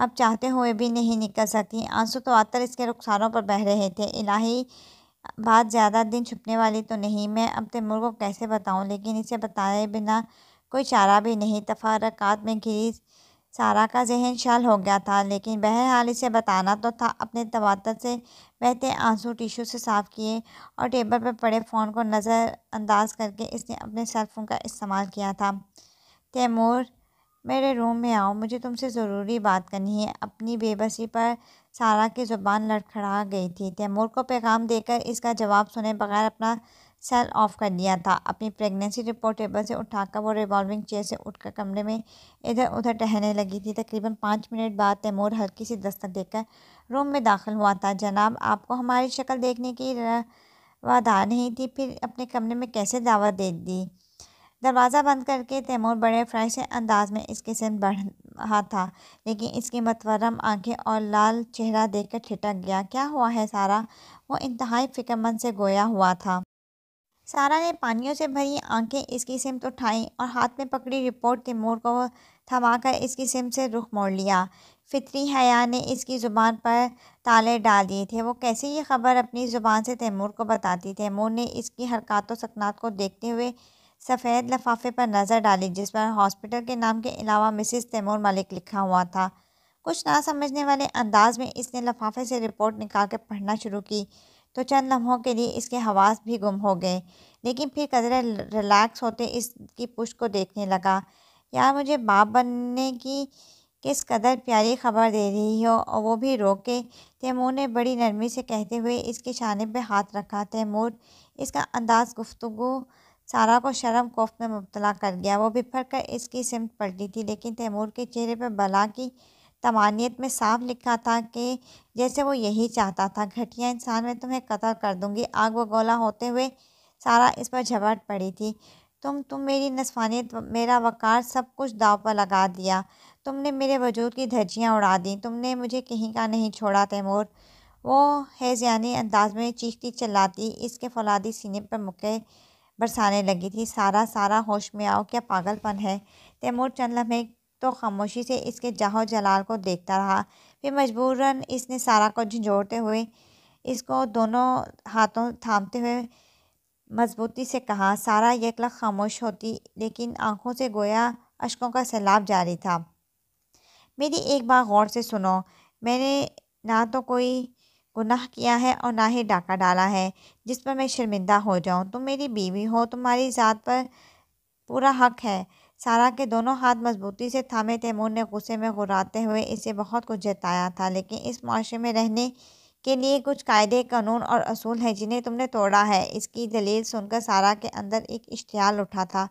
अब चाहते हुए भी नहीं निकल सकती आंसू तो आतर इसके रुखसारों पर बह रहे थे इलाही बात ज़्यादा दिन छुपने वाली तो नहीं मैं अब तैमूर को कैसे बताऊँ लेकिन इसे बताए बिना कोई चारा भी नहीं तफारकात में घिरी सारा का जहन शाल हो गया था लेकिन बहरहाल इसे बताना तो था अपने तवात से बहते आंसू टिशू से साफ़ किए और टेबल पर पड़े फ़ोन को नज़रअंदाज करके इसने अपने सेलफोन का इस्तेमाल किया था तैमूर मेरे रूम में आओ मुझे तुमसे ज़रूरी बात करनी है अपनी बेबसी पर सारा की ज़ुबान लड़खड़ा गई थी तैमूर को पैगाम देकर इसका जवाब सुने बगैर अपना सेल ऑफ कर दिया था अपनी प्रेगनेंसी रिपोर्ट टेबल से उठाकर वो रिवॉल्विंग चेयर से उठकर कमरे में इधर उधर टहलने लगी थी तकरीबन पाँच मिनट बाद तैमूर हल्की सी दस्तक देकर रूम में दाखिल हुआ था जनाब आपको हमारी शक्ल देखने की वादा नहीं थी फिर अपने कमरे में कैसे दावत दे दी दरवाज़ा बंद करके तैमूर बड़े फ़्रेश अंदाज में इसके सिर बढ़ रहा था लेकिन इसकी मतवरम आंखें और लाल चेहरा देखकर ठिटक गया क्या हुआ है सारा वो इंतहाई फिक्रमंद से गोया हुआ था सारा ने पानियों से भरी आंखें इसकी सिमत तो उठाई और हाथ में पकड़ी रिपोर्ट तैमूर को थमाकर इसकी सिम से रुख मोड़ लिया फितरी हया ने इसकी ज़ुबान पर ताले डाल दिए थे वो कैसे ये खबर अपनी ज़ुबान से तैमूर को बताती तैमूर ने इसकी हरकत सकनात को देखते हुए सफ़ेद लफाफे पर नज़र डाली जिस पर हॉस्पिटल के नाम के अलावा मिसिस तैमूर मलिक लिखा हुआ था कुछ ना समझने वाले अंदाज में इसने लफाफे से रिपोर्ट निकाल कर पढ़ना शुरू की तो चंद लम्हों के लिए इसके हवास भी गुम हो गए लेकिन फिर कदर रिलैक्स होते इसकी पुष्ट को देखने लगा यार मुझे बाप बनने की किस कदर प्यारी खबर दे रही हो और वो भी रो के तैमूर ने बड़ी नरमी से कहते हुए इसके शाने पे हाथ रखा तैमूर इसका अंदाज गुफ्तगु सारा को शर्म कोफ़ में मुबतला कर गया वो बिफर कर इसकी सिमत पलटी थी लेकिन तैमूर के चेहरे पर बला की तमानियत में साफ लिखा था कि जैसे वो यही चाहता था घटिया इंसान में तुम्हें कतल कर दूंगी आग व गोला होते हुए सारा इस पर झपट पड़ी थी तुम तुम मेरी नस्फानियत मेरा वकार सब कुछ दाव पर लगा दिया तुमने मेरे वजूद की धज्जियाँ उड़ा दी तुमने मुझे कहीं का नहीं छोड़ा तैमूर वो हैज़ यानी अंदाज में चीखती चलाती इसके फौलादी सीने पर मुके बरसाने लगी थी सारा सारा होश में आओ क्या पागलपन है तैमूर चंद लम्हे तो खामोशी से इसके जाहो जलाल को देखता रहा फिर मजबूरन इसने सारा को झंझोड़ते हुए इसको दोनों हाथों थामते हुए मजबूती से कहा सारा यकलक खामोश होती लेकिन आंखों से गोया अशकों का सैलाब जारी था मेरी एक बार गौर से सुनो मैंने ना तो कोई गुनाह किया है और ना ही डाका डाला है जिस पर मैं शर्मिंदा हो जाऊँ तुम मेरी बीवी हो तुम्हारी ज़ात पर पूरा हक है सारा के दोनों हाथ मजबूती से थामे तैमूर ने गुस्से में घुराते हुए इसे बहुत कुछ जताया था लेकिन इस माशरे में रहने के लिए कुछ कायदे कानून और असूल हैं जिन्हें तुमने तोड़ा है इसकी दलील सुनकर सारा के अंदर एक इश्तियाल उठा था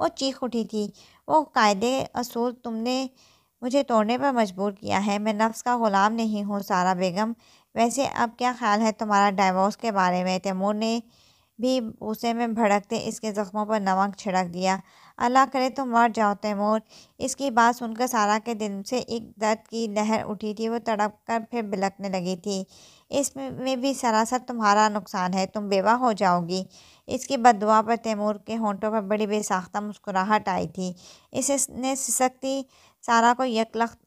वो चीख उठी थी वो कायदे असूल तुमने मुझे तोड़ने पर मजबूर किया है मैं नफ्स का ग़ुलाम नहीं हूँ सारा बेगम वैसे अब क्या ख्याल है तुम्हारा डाइवोर्स के बारे में तैमूर ने भी उसे में भड़कते इसके ज़ख्मों पर नमक छिड़क दिया अल्लाह करे तुम मर जाओ तैमूर इसकी बात सुनकर सारा के दिल से एक दर्द की लहर उठी थी वो तड़प कर फिर बिलकने लगी थी इसमें भी सरासर तुम्हारा नुकसान है तुम बेवा हो जाओगी इसकी बददुआ पर तैमूर के होंठों पर बड़ी बेसाख्ता मुस्कुराहट आई थी इसने सिसकती सारा को यकलख्त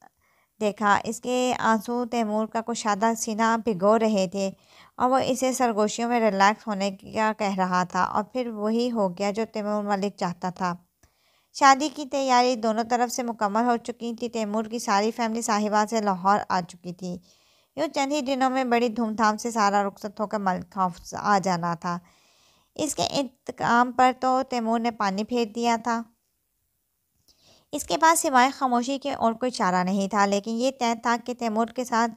देखा इसके आंसू तैमूर का कुशादा सीना भिगो रहे थे और वो इसे सरगोशियों में रिलैक्स होने का कह रहा था और फिर वही हो गया जो तैमूर मलिक चाहता था शादी की तैयारी दोनों तरफ से मुकम्मल हो चुकी थी तैमूर की सारी फैमिली साहिबा से लाहौर आ चुकी थी यूँ चंद ही दिनों में बड़ी धूमधाम से सारा रुख्सत होकर मलिक आ जाना था इसके इंतकाम पर तो तैमूर ने पानी फेर दिया था इसके बाद सिवाय खामोशी के और कोई चारा नहीं था लेकिन ये तय था कि तैमूर के साथ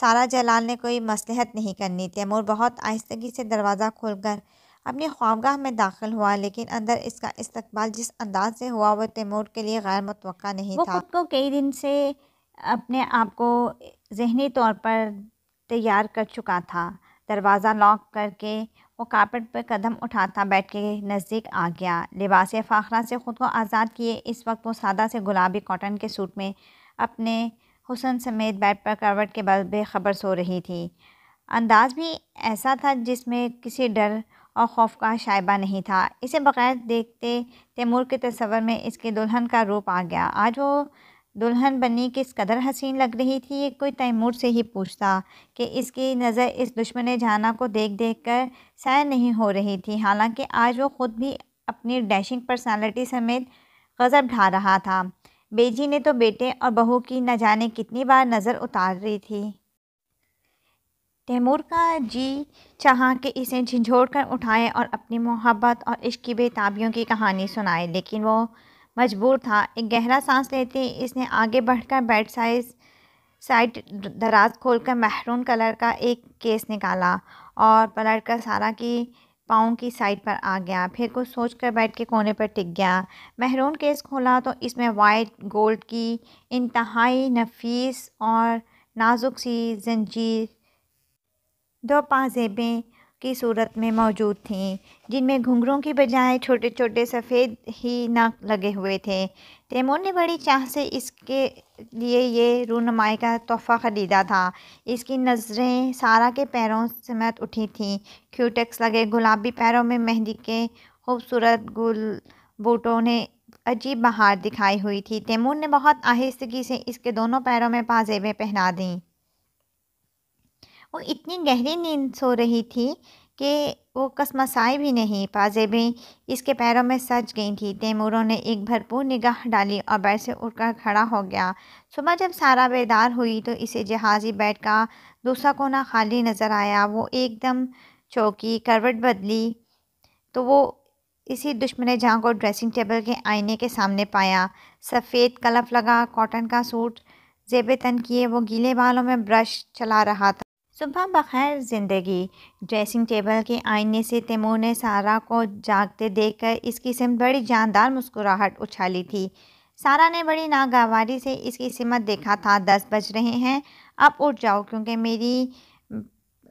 सारा जलाल ने कोई मसलहत नहीं करनी तैमूर बहुत आहिस्तगी से दरवाज़ा खोलकर अपनी ख्वाबगाह में दाखिल हुआ लेकिन अंदर इसका इस्तकबाल जिस अंदाज से हुआ वह तैमूर के लिए गैर मतवक़ा नहीं वो था खुद को कई दिन से अपने आप को जहनी तौर पर तैयार कर चुका था दरवाज़ा लॉक करके वो कारपेट पर कदम उठाता बैठ के नज़दीक आ गया लिबास फ़ाखरा से ख़ुद को आज़ाद किए इस वक्त वो सादा से गुलाबी कॉटन के सूट में अपने हुसन समेत बेड पर करवट के बल बेखबर सो रही थी अंदाज भी ऐसा था जिसमें किसी डर और खौफ का शायबा नहीं था इसे बग़ैर देखते तैमूर के तस्वर में इसके दुल्हन का रूप आ गया आज वो दुल्हन बनी किस कदर हसीन लग रही थी ये कोई तैमूर से ही पूछता कि इसकी नज़र इस दुश्मन जाना को देख देख कर सैर नहीं हो रही थी हालांकि आज वो ख़ुद भी अपनी डैशिंग पर्सनालिटी समेत गज़ब ढा रहा था बेजी ने तो बेटे और बहू की न जाने कितनी बार नज़र उतार रही थी तैमूर का जी चाहा कि इसे झिझोड़ कर उठाए और अपनी मोहब्बत और इश्क की बेताबियों की कहानी सुनाए लेकिन वो मजबूर था एक गहरा सांस लेते ही इसने आगे बढ़कर बेड साइज साइड दराज खोलकर महरून कलर का एक केस निकाला और पलट कर सारा की पाँव की साइड पर आ गया फिर कुछ सोच कर बैठ के कोने पर टिक गया महरून केस खोला तो इसमें वाइट गोल्ड की इंतहाई नफीस और नाजुक सी जंजीर दो पाँजेबें की सूरत में मौजूद थीं जिनमें घुंघरों की बजाय छोटे छोटे सफ़ेद ही नाक लगे हुए थे तैमूर ने बड़ी चाह से इसके लिए ये रूनुमाई का तोहफ़ा ख़रीदा था इसकी नज़रें सारा के पैरों समेत उठी थीं क्यूटेक्स लगे गुलाबी पैरों में मेहंदी के खूबसूरत गुल बूटों ने अजीब बहार दिखाई हुई थी तैमूर ने बहुत आहिस्तगी से इसके दोनों पैरों में पाजेबें पहना दीं वो इतनी गहरी नींद सो रही थी कि वो कसमसाई भी नहीं पाजेबें इसके पैरों में सज गई थी तैमूरों ने एक भरपूर निगाह डाली और बैठ से उठकर खड़ा हो गया सुबह जब सारा बेदार हुई तो इसे जहाज़ी बैठ का दूसरा कोना खाली नज़र आया वो एकदम चौकी करवट बदली तो वो इसी दुश्मन जहाँ को ड्रेसिंग टेबल के आईने के सामने पाया सफ़ेद कलफ लगा कॉटन का सूट जेब तन किए वो गीले बालों में ब्रश चला रहा था सुबह बखैर ज़िंदगी ड्रेसिंग टेबल के आईने से तैमूर ने सारा को जागते देखकर इसकी सिमत बड़ी जानदार मुस्कुराहट उछाली थी सारा ने बड़ी नागवारी से इसकी सिमत देखा था दस बज रहे हैं अब उठ जाओ क्योंकि मेरी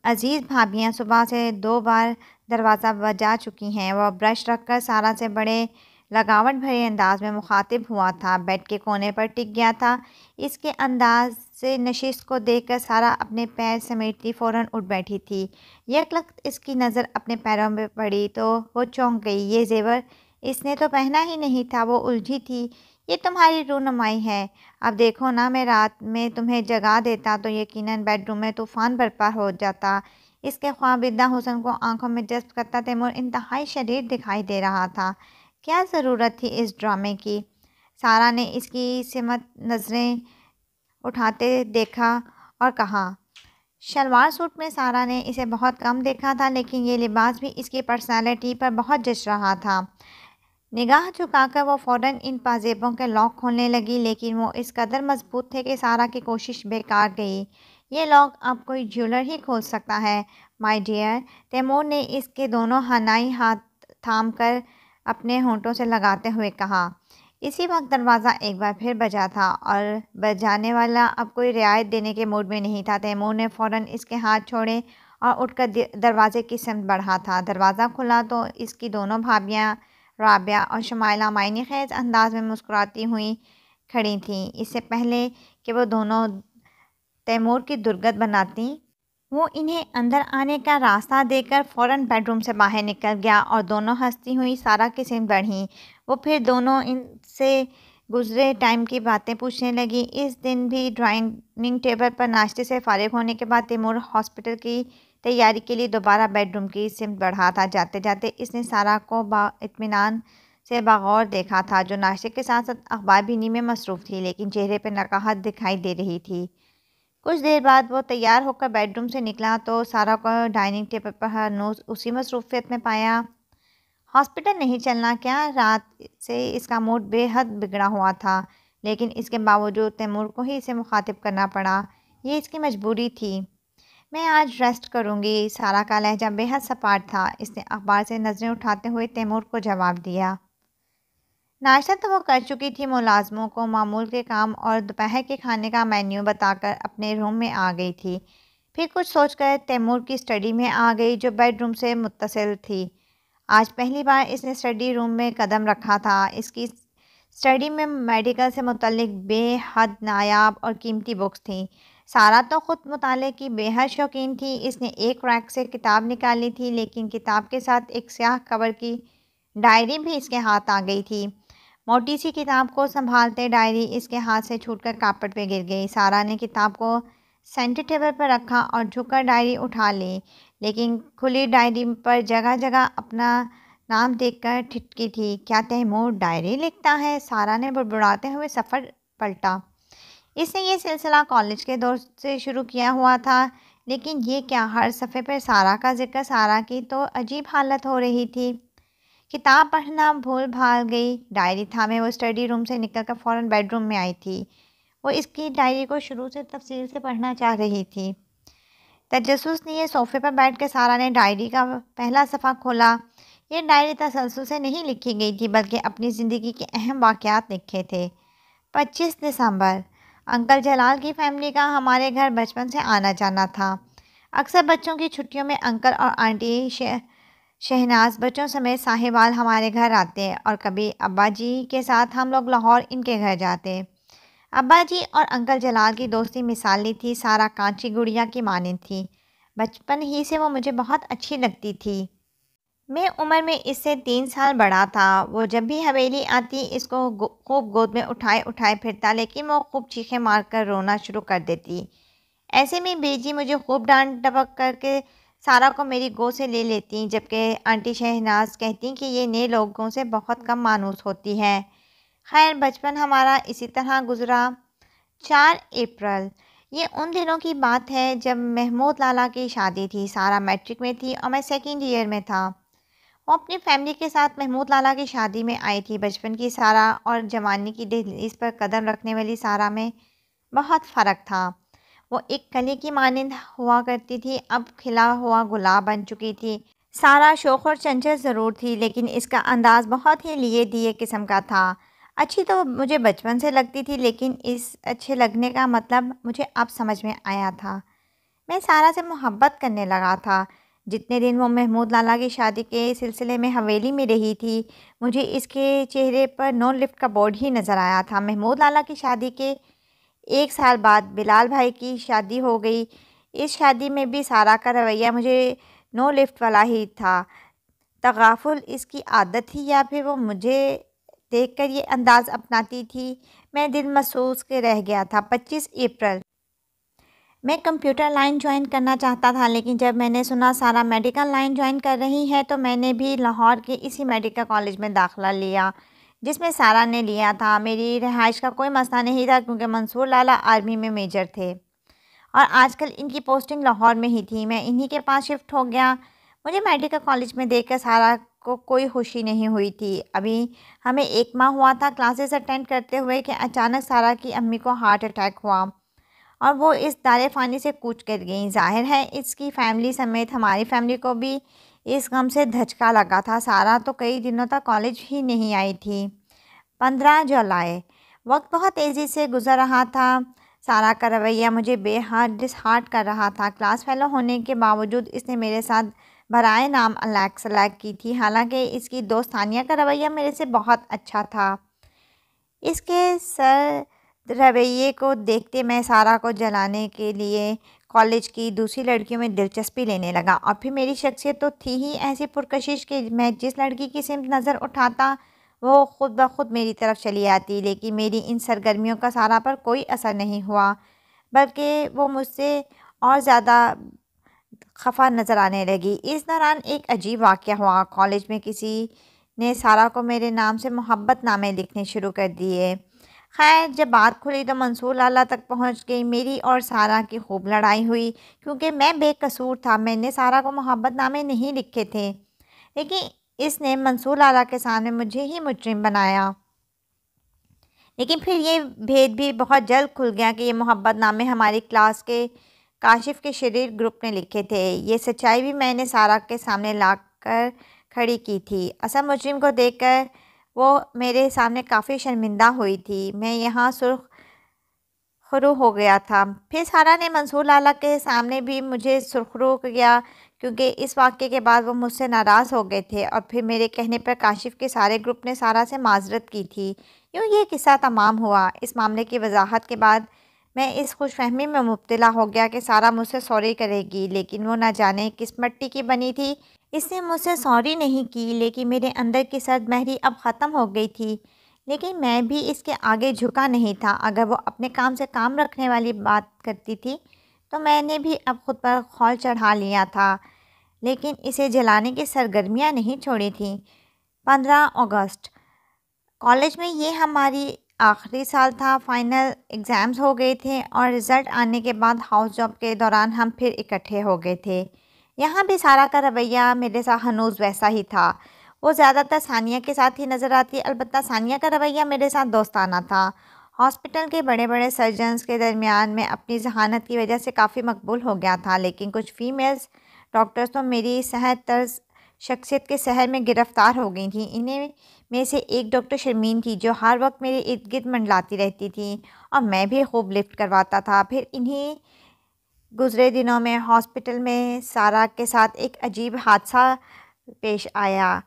अजीज़ भाभियाँ सुबह से दो बार दरवाज़ा बजा चुकी हैं वह ब्रश रखकर सारा से बड़े लगावट भरे अंदाज में मुखातिब हुआ था बेड के कोने पर टिक गया था इसके अंदाज से नशिस्त को देखकर सारा अपने पैर समेटती फ़ौरन उठ बैठी थी यक लक्त इसकी नज़र अपने पैरों में पड़ी तो वो चौंक गई ये जेवर इसने तो पहना ही नहीं था वो उलझी थी ये तुम्हारी रूनमाई है अब देखो ना मैं रात में तुम्हें जगा देता तो यकीनन बेडरूम में तूफ़ान बर्पा हो जाता इसके ख्वाबिदा हुसन को आंखों में जस्ब करता तैमूर इंतहाई शरीर दिखाई दे रहा था क्या ज़रूरत थी इस ड्रामे की सारा ने इसकी सिमत नज़रें उठाते देखा और कहा शलवार सूट में सारा ने इसे बहुत कम देखा था लेकिन ये लिबास भी इसकी पर्सनालिटी पर बहुत जच रहा था निगाह झुकाकर वो फ़ौरन इन पाजेबों के लॉक खोलने लगी लेकिन वो इस कदर मजबूत थे कि सारा की कोशिश बेकार गई ये लॉक अब कोई ज्वेलर ही खोल सकता है माय डियर तैमूर ने इसके दोनों हनाई हाथ थाम कर अपने होंठों से लगाते हुए कहा इसी वक्त दरवाज़ा एक बार फिर बजा था और बजाने वाला अब कोई रियायत देने के मूड में नहीं था तैमूर ने फ़ौर इसके हाथ छोड़े और उठकर दरवाज़े की समत बढ़ा था दरवाज़ा खुला तो इसकी दोनों भाभियाँ राबिया और शमाइला मायने खैज अंदाज में मुस्कुराती हुई खड़ी थीं इससे पहले कि वो दोनों तैमूर की दुर्गत बनाती वो इन्हें अंदर आने का रास्ता देकर फ़ौर बेडरूम से बाहर निकल गया और दोनों हंसती हुई सारा किस्म बढ़ीं वो फिर दोनों इनसे गुजरे टाइम की बातें पूछने लगी इस दिन भी ड्राइंग टेबल पर नाश्ते से फारिग होने के बाद तैमूर हॉस्पिटल की तैयारी के लिए दोबारा बेडरूम की सिमत बढ़ा था जाते जाते इसने सारा को बातमान से बागौर देखा था जो नाश्ते के साथ साथ अखबार भीनी में मसरूफ़ थी लेकिन चेहरे पर नकाहत दिखाई दे रही थी कुछ देर बाद वो तैयार होकर बेडरूम से निकला तो सारा को डाइनिंग टेबल पर हर नोज उसी मसरूफियत में पाया हॉस्पिटल नहीं चलना क्या रात से इसका मूड बेहद बिगड़ा हुआ था लेकिन इसके बावजूद तैमूर को ही इसे मुखातिब करना पड़ा ये इसकी मजबूरी थी मैं आज रेस्ट करूँगी सारा का लहजा बेहद सपाट था इसने अखबार से नज़रें उठाते हुए तैमूर को जवाब दिया नाश्ता तो वो कर चुकी थी मुलाजमों को मामूल के काम और दोपहर के खाने का मेन्यू बताकर अपने रूम में आ गई थी फिर कुछ सोचकर तैमूर की स्टडी में आ गई जो बेडरूम से मुतसिल थी आज पहली बार इसने स्टडी रूम में कदम रखा था इसकी स्टडी में मेडिकल से मुतलिक बेहद नायाब और कीमती बुक्स थी सारा तो ख़ुद मुताले की बेहद शौकीन थी इसने एक रैक से किताब निकाली थी लेकिन किताब के साथ एक स्याह कवर की डायरी भी इसके हाथ आ गई थी मोटी सी किताब को संभालते डायरी इसके हाथ से छूटकर कापड़ पे गिर गई सारा ने किताब को सेंटर टेबल पर रखा और झुककर डायरी उठा ली लेकिन खुली डायरी पर जगह जगह अपना नाम देखकर ठिटकी थी क्या तैमूर डायरी लिखता है सारा ने बुड़बुड़ाते हुए सफ़र पलटा इसने ये सिलसिला कॉलेज के दौर से शुरू किया हुआ था लेकिन ये क्या हर सफ़े पर सारा का जिक्र सारा की तो अजीब हालत हो रही थी किताब पढ़ना भूल भाल गई डायरी था मैं वो स्टडी रूम से निकल कर फ़ौर बेडरूम में आई थी वो इसकी डायरी को शुरू से तफसील से पढ़ना चाह रही थी तजस ने यह सोफ़े पर बैठ कर सारा ने डायरी का पहला सफ़ा खोला ये डायरी तसलसल से नहीं लिखी गई थी बल्कि अपनी ज़िंदगी के अहम वाक़ात लिखे थे पच्चीस दिसंबर अंकल जलाल की फैमिली का हमारे घर बचपन से आना जाना था अक्सर बच्चों की छुट्टियों में अंकल और आंटी शह, शहनाज बच्चों समेत साहिबाल हमारे घर आते और कभी अब्बा जी के साथ हम लोग लाहौर इनके घर जाते अब्बा जी और अंकल जलाल की दोस्ती मिसाली थी सारा कांची गुड़िया की माने थी बचपन ही से वो मुझे बहुत अच्छी लगती थी मैं उम्र में इससे तीन साल बड़ा था वो जब भी हवेली आती इसको खूब गोद में उठाए उठाए फिरता लेकिन वो खूब चीखें मार कर रोना शुरू कर देती ऐसे में बीजी मुझे खूब डांट डपक करके सारा को मेरी गोद से ले लेती जबकि आंटी शहनाज कहती कि ये नए लोगों से बहुत कम मानूस होती है खैर बचपन हमारा इसी तरह गुज़रा चार अप्रैल ये उन दिनों की बात है जब महमूद लाला की शादी थी सारा मैट्रिक में थी और मैं सेकेंड ईयर में था वो अपनी फैमिली के साथ महमूद लाला की शादी में आई थी बचपन की सारा और जवानी की दहलीज पर कदम रखने वाली सारा में बहुत फ़र्क था वो एक कली की मानंद हुआ करती थी अब खिला हुआ गुलाब बन चुकी थी सारा शोख और चंचल ज़रूर थी लेकिन इसका अंदाज़ बहुत ही लिए दिए किस्म का था अच्छी तो मुझे बचपन से लगती थी लेकिन इस अच्छे लगने का मतलब मुझे अब समझ में आया था मैं सारा से मोहब्बत करने लगा था जितने दिन वो महमूद लाला की शादी के सिलसिले में हवेली में रही थी मुझे इसके चेहरे पर नो लिफ्ट का बोर्ड ही नज़र आया था महमूद लाला की शादी के एक साल बाद बिलाल भाई की शादी हो गई इस शादी में भी सारा का रवैया मुझे नो लिफ्ट वाला ही था तगाफुल इसकी आदत थी या फिर वो मुझे देखकर ये अंदाज़ अपनाती थी मैं दिल महसूस के रह गया था पच्चीस अप्रैल मैं कंप्यूटर लाइन ज्वाइन करना चाहता था लेकिन जब मैंने सुना सारा मेडिकल लाइन ज्वाइन कर रही है तो मैंने भी लाहौर के इसी मेडिकल कॉलेज में दाखिला लिया जिसमें सारा ने लिया था मेरी रहाइश का कोई मसला नहीं था क्योंकि मंसूर लाला आर्मी में मेजर थे और आजकल इनकी पोस्टिंग लाहौर में ही थी मैं इन्हीं के पास शिफ्ट हो गया मुझे मेडिकल कॉलेज में देख कर सारा को कोई खुशी नहीं हुई थी अभी हमें एक माह हुआ था क्लासेस अटेंड करते हुए कि अचानक सारा की अम्मी को हार्ट अटैक हुआ और वो इस दारे फ़ानी से कूच कर गई जाहिर है इसकी फ़ैमिली समेत हमारी फैमिली को भी इस गम से धचका लगा था सारा तो कई दिनों तक कॉलेज ही नहीं आई थी पंद्रह जुलाई वक्त बहुत तेज़ी से गुजर रहा था सारा का रवैया मुझे बेहद डिसहार्ट कर रहा था क्लास फेलो होने के बावजूद इसने मेरे साथ भराए नाम अलैक सलैक की थी हालांकि इसकी दोस्तानिया का रवैया मेरे से बहुत अच्छा था इसके सर रवैये को देखते मैं सारा को जलाने के लिए कॉलेज की दूसरी लड़कियों में दिलचस्पी लेने लगा और फिर मेरी शख्सियत तो थी ही ऐसी पुरकशिश कि मैं जिस लड़की की सिम नज़र उठाता वो खुद ब खुद मेरी तरफ चली आती लेकिन मेरी इन सरगर्मियों का सारा पर कोई असर नहीं हुआ बल्कि वो मुझसे और ज़्यादा खफा नज़र आने लगी इस दौरान एक अजीब वाक़ हुआ कॉलेज में किसी ने सारा को मेरे नाम से मोहब्बत नामे लिखने शुरू कर दिए खैर जब बात खुली तो मंसूर लाला तक पहुंच गई मेरी और सारा की खूब लड़ाई हुई क्योंकि मैं बेकसूर था मैंने सारा को मोहब्बत नामे नहीं लिखे थे लेकिन इसने मंसूर लाला के सामने मुझे ही मुजरिम बनाया लेकिन फिर ये भेद भी बहुत जल्द खुल गया कि ये मोहब्बत नामे हमारी क्लास के काशिफ के शरीर ग्रुप ने लिखे थे ये सच्चाई भी मैंने सारा के सामने लाकर खड़ी की थी असम मुजरिम को देखकर वो मेरे सामने काफ़ी शर्मिंदा हुई थी मैं यहाँ सुर्ख खरू हो गया था फिर सारा ने मंसूर लाला के सामने भी मुझे सुरखरू किया क्योंकि इस वाक्य के बाद वो मुझसे नाराज़ हो गए थे और फिर मेरे कहने पर काशिफ के सारे ग्रुप ने सारा से माजरत की थी यूँ ये किस्सा तमाम हुआ इस मामले की वजाहत के बाद मैं इस खुशफहमी में मुबतला हो गया कि सारा मुझसे सॉरी करेगी लेकिन वो ना जाने किस मट्टी की बनी थी इसने मुझसे सॉरी नहीं की लेकिन मेरे अंदर की सर्द महरी अब ख़त्म हो गई थी लेकिन मैं भी इसके आगे झुका नहीं था अगर वो अपने काम से काम रखने वाली बात करती थी तो मैंने भी अब खुद पर खौल चढ़ा लिया था लेकिन इसे जलाने की सरगर्मियाँ नहीं छोड़ी थी पंद्रह अगस्त कॉलेज में ये हमारी आखिरी साल था फाइनल एग्ज़ाम्स हो गए थे और रिज़ल्ट आने के बाद हाउस जॉब के दौरान हम फिर इकट्ठे हो गए थे यहाँ भी सारा का रवैया मेरे साथ हनूज वैसा ही था वो ज़्यादातर सानिया के साथ ही नज़र आती अलबत् सानिया का रवैया मेरे साथ दोस्ताना था हॉस्पिटल के बड़े बड़े सर्जन्स के दरमियान में अपनी जहानत की वजह से काफ़ी मकबूल हो गया था लेकिन कुछ फीमेल्स डॉक्टर्स तो मेरी सेहत तर्ज शख्सियत के शहर में गिरफ़्तार हो गई थी इन्हें में से एक डॉक्टर शर्मीन थी जो हर वक्त मेरे इर्द गिर्द मंडलाती रहती थी और मैं भी खूब लिफ्ट करवाता था फिर इन्हीं गुज़रे दिनों में हॉस्पिटल में सारा के साथ एक अजीब हादसा पेश आया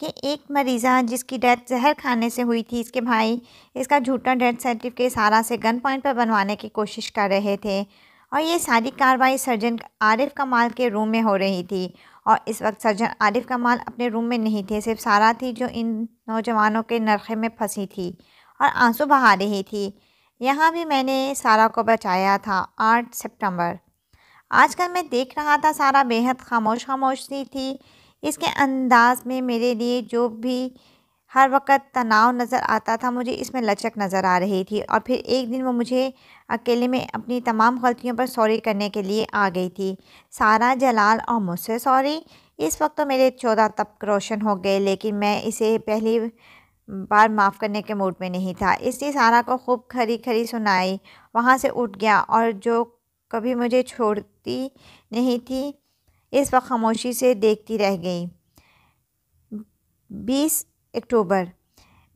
कि एक मरीज़ा जिसकी डेथ जहर खाने से हुई थी इसके भाई इसका झूठा डेथ सर्टिफिकेट सारा से गन पॉइंट पर बनवाने की कोशिश कर रहे थे और ये सारी कार्रवाई सर्जन आरिफ कमाल के रूम में हो रही थी और इस वक्त सर्जन आरिफ कमाल अपने रूम में नहीं थे सिर्फ सारा थी जो इन नौजवानों के नरखे में फंसी थी और आंसू बहा रही थी यहाँ भी मैंने सारा को बचाया था आठ सितंबर आजकल मैं देख रहा था सारा बेहद खामोश खामोश थी, थी इसके अंदाज में मेरे लिए जो भी हर वक्त तनाव नज़र आता था मुझे इसमें लचक नज़र आ रही थी और फिर एक दिन वो मुझे अकेले में अपनी तमाम गलतियों पर सॉरी करने के लिए आ गई थी सारा जलाल और मुझसे सॉरी इस वक्त तो मेरे चौदह तब रोशन हो गए लेकिन मैं इसे पहली बार माफ़ करने के मूड में नहीं था इसलिए सारा को खूब खरी खरी सुनाई वहाँ से उठ गया और जो कभी मुझे छोड़ती नहीं थी इस वक्त खामोशी से देखती रह गई बीस अक्टूबर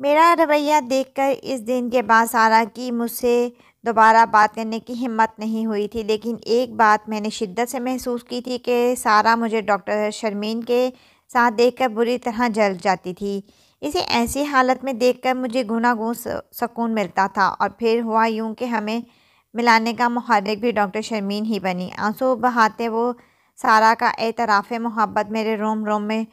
मेरा रवैया देखकर इस दिन के बाद सारा की मुझसे दोबारा बात करने की हिम्मत नहीं हुई थी लेकिन एक बात मैंने शिद्दत से महसूस की थी कि सारा मुझे डॉक्टर शर्मीन के साथ देखकर बुरी तरह जल जाती थी इसे ऐसी हालत में देखकर मुझे गुनागूँ सुकून मिलता था और फिर हुआ यूं कि हमें मिलाने का मुहर्रक भी डॉक्टर शर्मीन ही बनी आंसू बहाते वो सारा का एतराफ़ मोहब्बत मेरे रोम रोम में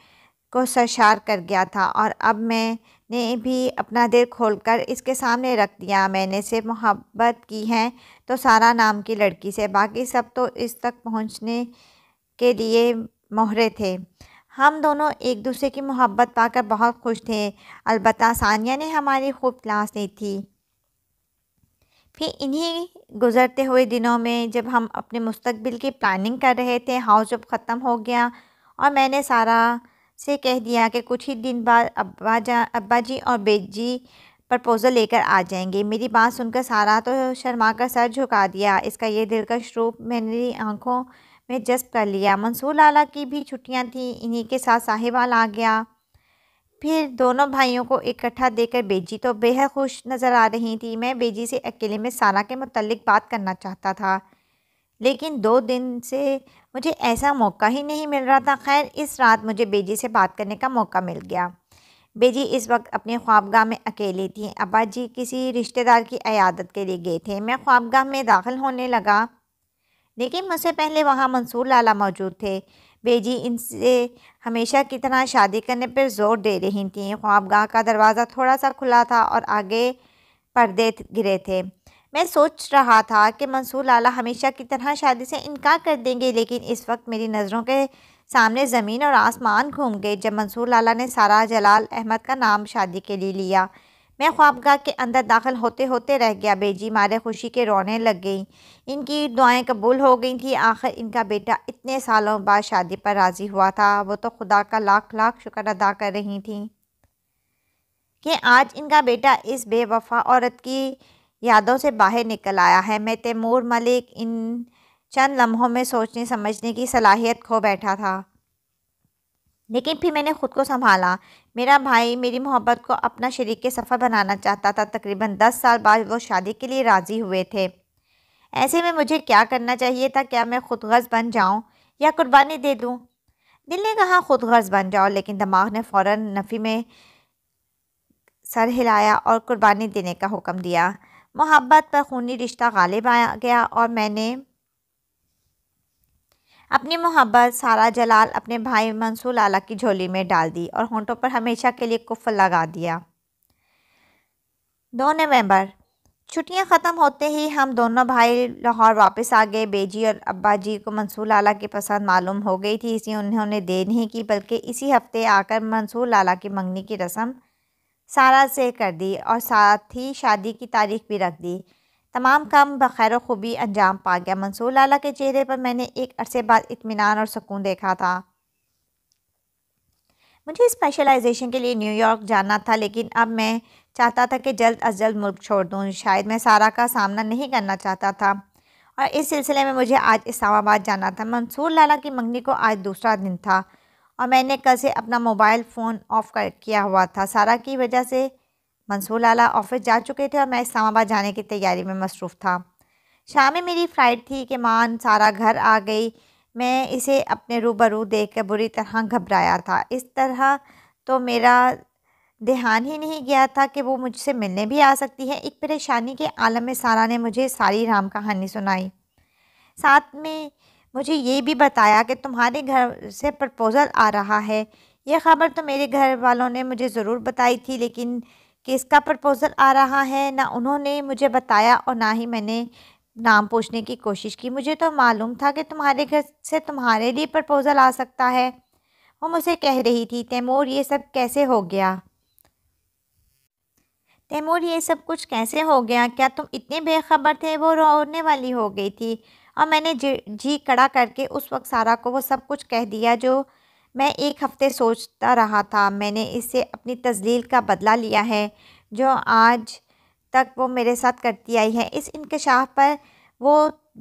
को सरशार कर गया था और अब मैंने भी अपना दिल खोलकर इसके सामने रख दिया मैंने सिर्फ मोहब्बत की है तो सारा नाम की लड़की से बाकी सब तो इस तक पहुंचने के लिए मोहरे थे हम दोनों एक दूसरे की मोहब्बत पाकर बहुत खुश थे अलबत् सानिया ने हमारी खूब क्लास ली थी फिर इन्हीं गुज़रते हुए दिनों में जब हम अपने मुस्तबिल की प्लानिंग कर रहे थे हाउस जब ख़त्म हो गया और मैंने सारा से कह दिया कि कुछ ही दिन बाद अब्बा जा अब्बा जी और बेजी प्रपोज़ल लेकर आ जाएंगे मेरी बात सुनकर सारा तो शर्मा कर सर झुका दिया इसका ये दिलकश रूप मेरी आंखों में जस्ब कर लिया मंसूर लाला की भी छुट्टियां थीं इन्हीं के साथ साहिवाल आ गया फिर दोनों भाइयों को इकट्ठा देकर बेजी तो बेहद खुश नज़र आ रही थी मैं बेजी से अकेले में सारा के मतलब बात करना चाहता था लेकिन दो दिन से मुझे ऐसा मौका ही नहीं मिल रहा था खैर इस रात मुझे बेजी से बात करने का मौका मिल गया बेजी इस वक्त अपने ख्वाबगाह में अकेली थी अबा जी किसी रिश्तेदार की अयादत के लिए गए थे मैं ख्वाबगाह में दाखिल होने लगा लेकिन मुझसे पहले वहाँ मंसूर लाला मौजूद थे बेजी इनसे हमेशा की तरह शादी करने पर जोर दे रही थी ख्वाबगाह का दरवाज़ा थोड़ा सा खुला था और आगे पर्दे गिरे थे मैं सोच रहा था कि मंसूर लाला हमेशा की तरह शादी से इनकार कर देंगे लेकिन इस वक्त मेरी नज़रों के सामने ज़मीन और आसमान घूम गए जब मंसूर लाला ने सारा जलाल अहमद का नाम शादी के लिए लिया मैं ख्वाबगाह के अंदर दाखिल होते होते रह गया बेजी मारे खुशी के रोने लग गई इनकी दुआएं कबूल हो गई थी आखिर इनका बेटा इतने सालों बाद शादी पर राज़ी हुआ था वो तो खुदा का लाख लाख शुक्र अदा कर रही थी कि आज इनका बेटा इस बेवफा औरत की यादों से बाहर निकल आया है मैं तैमूर मलिक इन चंद लम्हों में सोचने समझने की सलाहियत खो बैठा था लेकिन फिर मैंने ख़ुद को संभाला मेरा भाई मेरी मोहब्बत को अपना शरीक सफ़र बनाना चाहता था तकरीबन दस साल बाद वो शादी के लिए राज़ी हुए थे ऐसे में मुझे क्या करना चाहिए था क्या मैं खुद गर्ज बन जाऊँ या कुर्बानी दे दूँ दिल ने कहा खुद गर्ज बन जाओ लेकिन दिमाग ने फ़ौर नफ़ी में सर हिलाया और कुर्बानी देने का हुक्म दिया मोहब्बत पर खूनी रिश्ता गालिब आ गया और मैंने अपनी मोहब्बत सारा जलाल अपने भाई मंसूर लाला की झोली में डाल दी और होंठों पर हमेशा के लिए कुफल लगा दिया दो नवंबर छुट्टियां ख़त्म होते ही हम दोनों भाई लाहौर वापस आ गए बेजी और अब्बा जी को मंसूर लाला की पसंद मालूम हो गई थी इसी उन्होंने दे नहीं की बल्कि इसी हफ्ते आकर मंसूर लाला की मंगनी की रस्म सारा से कर दी और साथ ही शादी की तारीख भी रख दी तमाम काम बखैर खूबी अंजाम पा गया मंसूर लाला के चेहरे पर मैंने एक अरसे बाद इतमान और सुकून देखा था मुझे स्पेशलाइजेशन के लिए न्यूयॉर्क जाना था लेकिन अब मैं चाहता था कि जल्द अज जल्द मुल्क छोड़ दूँ शायद मैं सारा का सामना नहीं करना चाहता था और इस सिलसिले में मुझे आज इस्लामाबाद जाना था मंसूर लाला की मंगनी को आज दूसरा दिन था और मैंने कल से अपना मोबाइल फ़ोन ऑफ़ कर किया हुआ था सारा की वजह से मंसूर लाला ऑफिस जा चुके थे और मैं इस्लामाबाद जाने की तैयारी में मसरूफ़ था शाम में मेरी फ़्लाइट थी कि मान सारा घर आ गई मैं इसे अपने रूबरू देख कर बुरी तरह घबराया था इस तरह तो मेरा ध्यान ही नहीं गया था कि वो मुझसे मिलने भी आ सकती है एक परेशानी के आलम में सारा ने मुझे सारी राम कहानी सुनाई साथ में मुझे ये भी बताया कि तुम्हारे घर से प्रपोज़ल आ रहा है यह खबर तो मेरे घर वालों ने मुझे ज़रूर बताई थी लेकिन किसका प्रपोज़ल आ रहा है ना उन्होंने मुझे बताया और ना ही मैंने नाम पूछने की कोशिश की मुझे तो मालूम था कि तुम्हारे घर से तुम्हारे लिए प्रपोज़ल आ सकता है वो मुझे कह रही थी तैमूर ये सब कैसे हो गया तैमूर ये सब कुछ कैसे हो गया क्या तुम इतने बेखबर थे वो रोने वाली हो गई थी और मैंने जी जी कड़ा करके उस वक्त सारा को वो सब कुछ कह दिया जो मैं एक हफ़्ते सोचता रहा था मैंने इससे अपनी तजलील का बदला लिया है जो आज तक वो मेरे साथ करती आई है इस इंकशाफ पर वो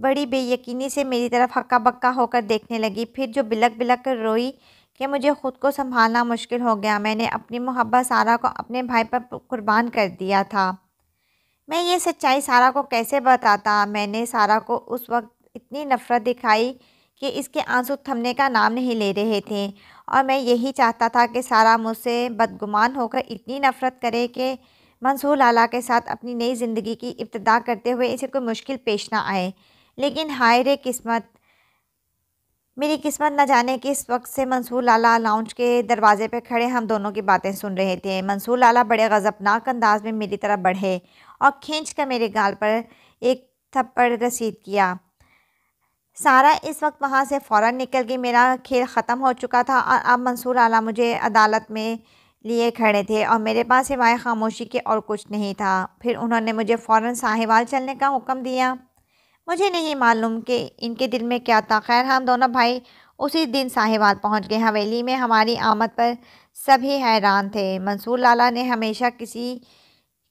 बड़ी बेयकीनी से मेरी तरफ हक्का बक्का होकर देखने लगी फिर जो बिलक बिलक कर रोई कि मुझे ख़ुद को संभालना मुश्किल हो गया मैंने अपनी मोहब्बत सारा को अपने भाई पर कुर्बान कर दिया था मैं ये सच्चाई सारा को कैसे बताता मैंने सारा को उस वक्त इतनी नफ़रत दिखाई कि इसके आंसू थमने का नाम नहीं ले रहे थे और मैं यही चाहता था कि सारा मुझसे बदगुमान होकर इतनी नफ़रत करे कि मंसूर लाला के साथ अपनी नई ज़िंदगी की इब्तदा करते हुए इसे कोई मुश्किल पेश ना आए लेकिन हायर किस्मत मेरी किस्मत न जाने किस वक्त से मंसूर लाला लाउंज के दरवाज़े पर खड़े हम दोनों की बातें सुन रहे थे मंसूर लाला बड़े गज़बनाक अंदाज में मेरी तरफ बढ़े और खींच कर मेरे गाल पर एक थप्पड़ रसीद किया सारा इस वक्त वहाँ से फ़ौर निकल गई मेरा खेल ख़त्म हो चुका था और अब मंसूर आला मुझे अदालत में लिए खड़े थे और मेरे पास सिवाय खामोशी के और कुछ नहीं था फिर उन्होंने मुझे फ़ौर साहिवाल चलने का हुक्म दिया मुझे नहीं मालूम कि इनके दिल में क्या था खैर हम दोनों भाई उसी दिन साहिवाल पहुंच गए हवेली में हमारी आमद पर सभी हैरान थे मंसूर लाला ने हमेशा किसी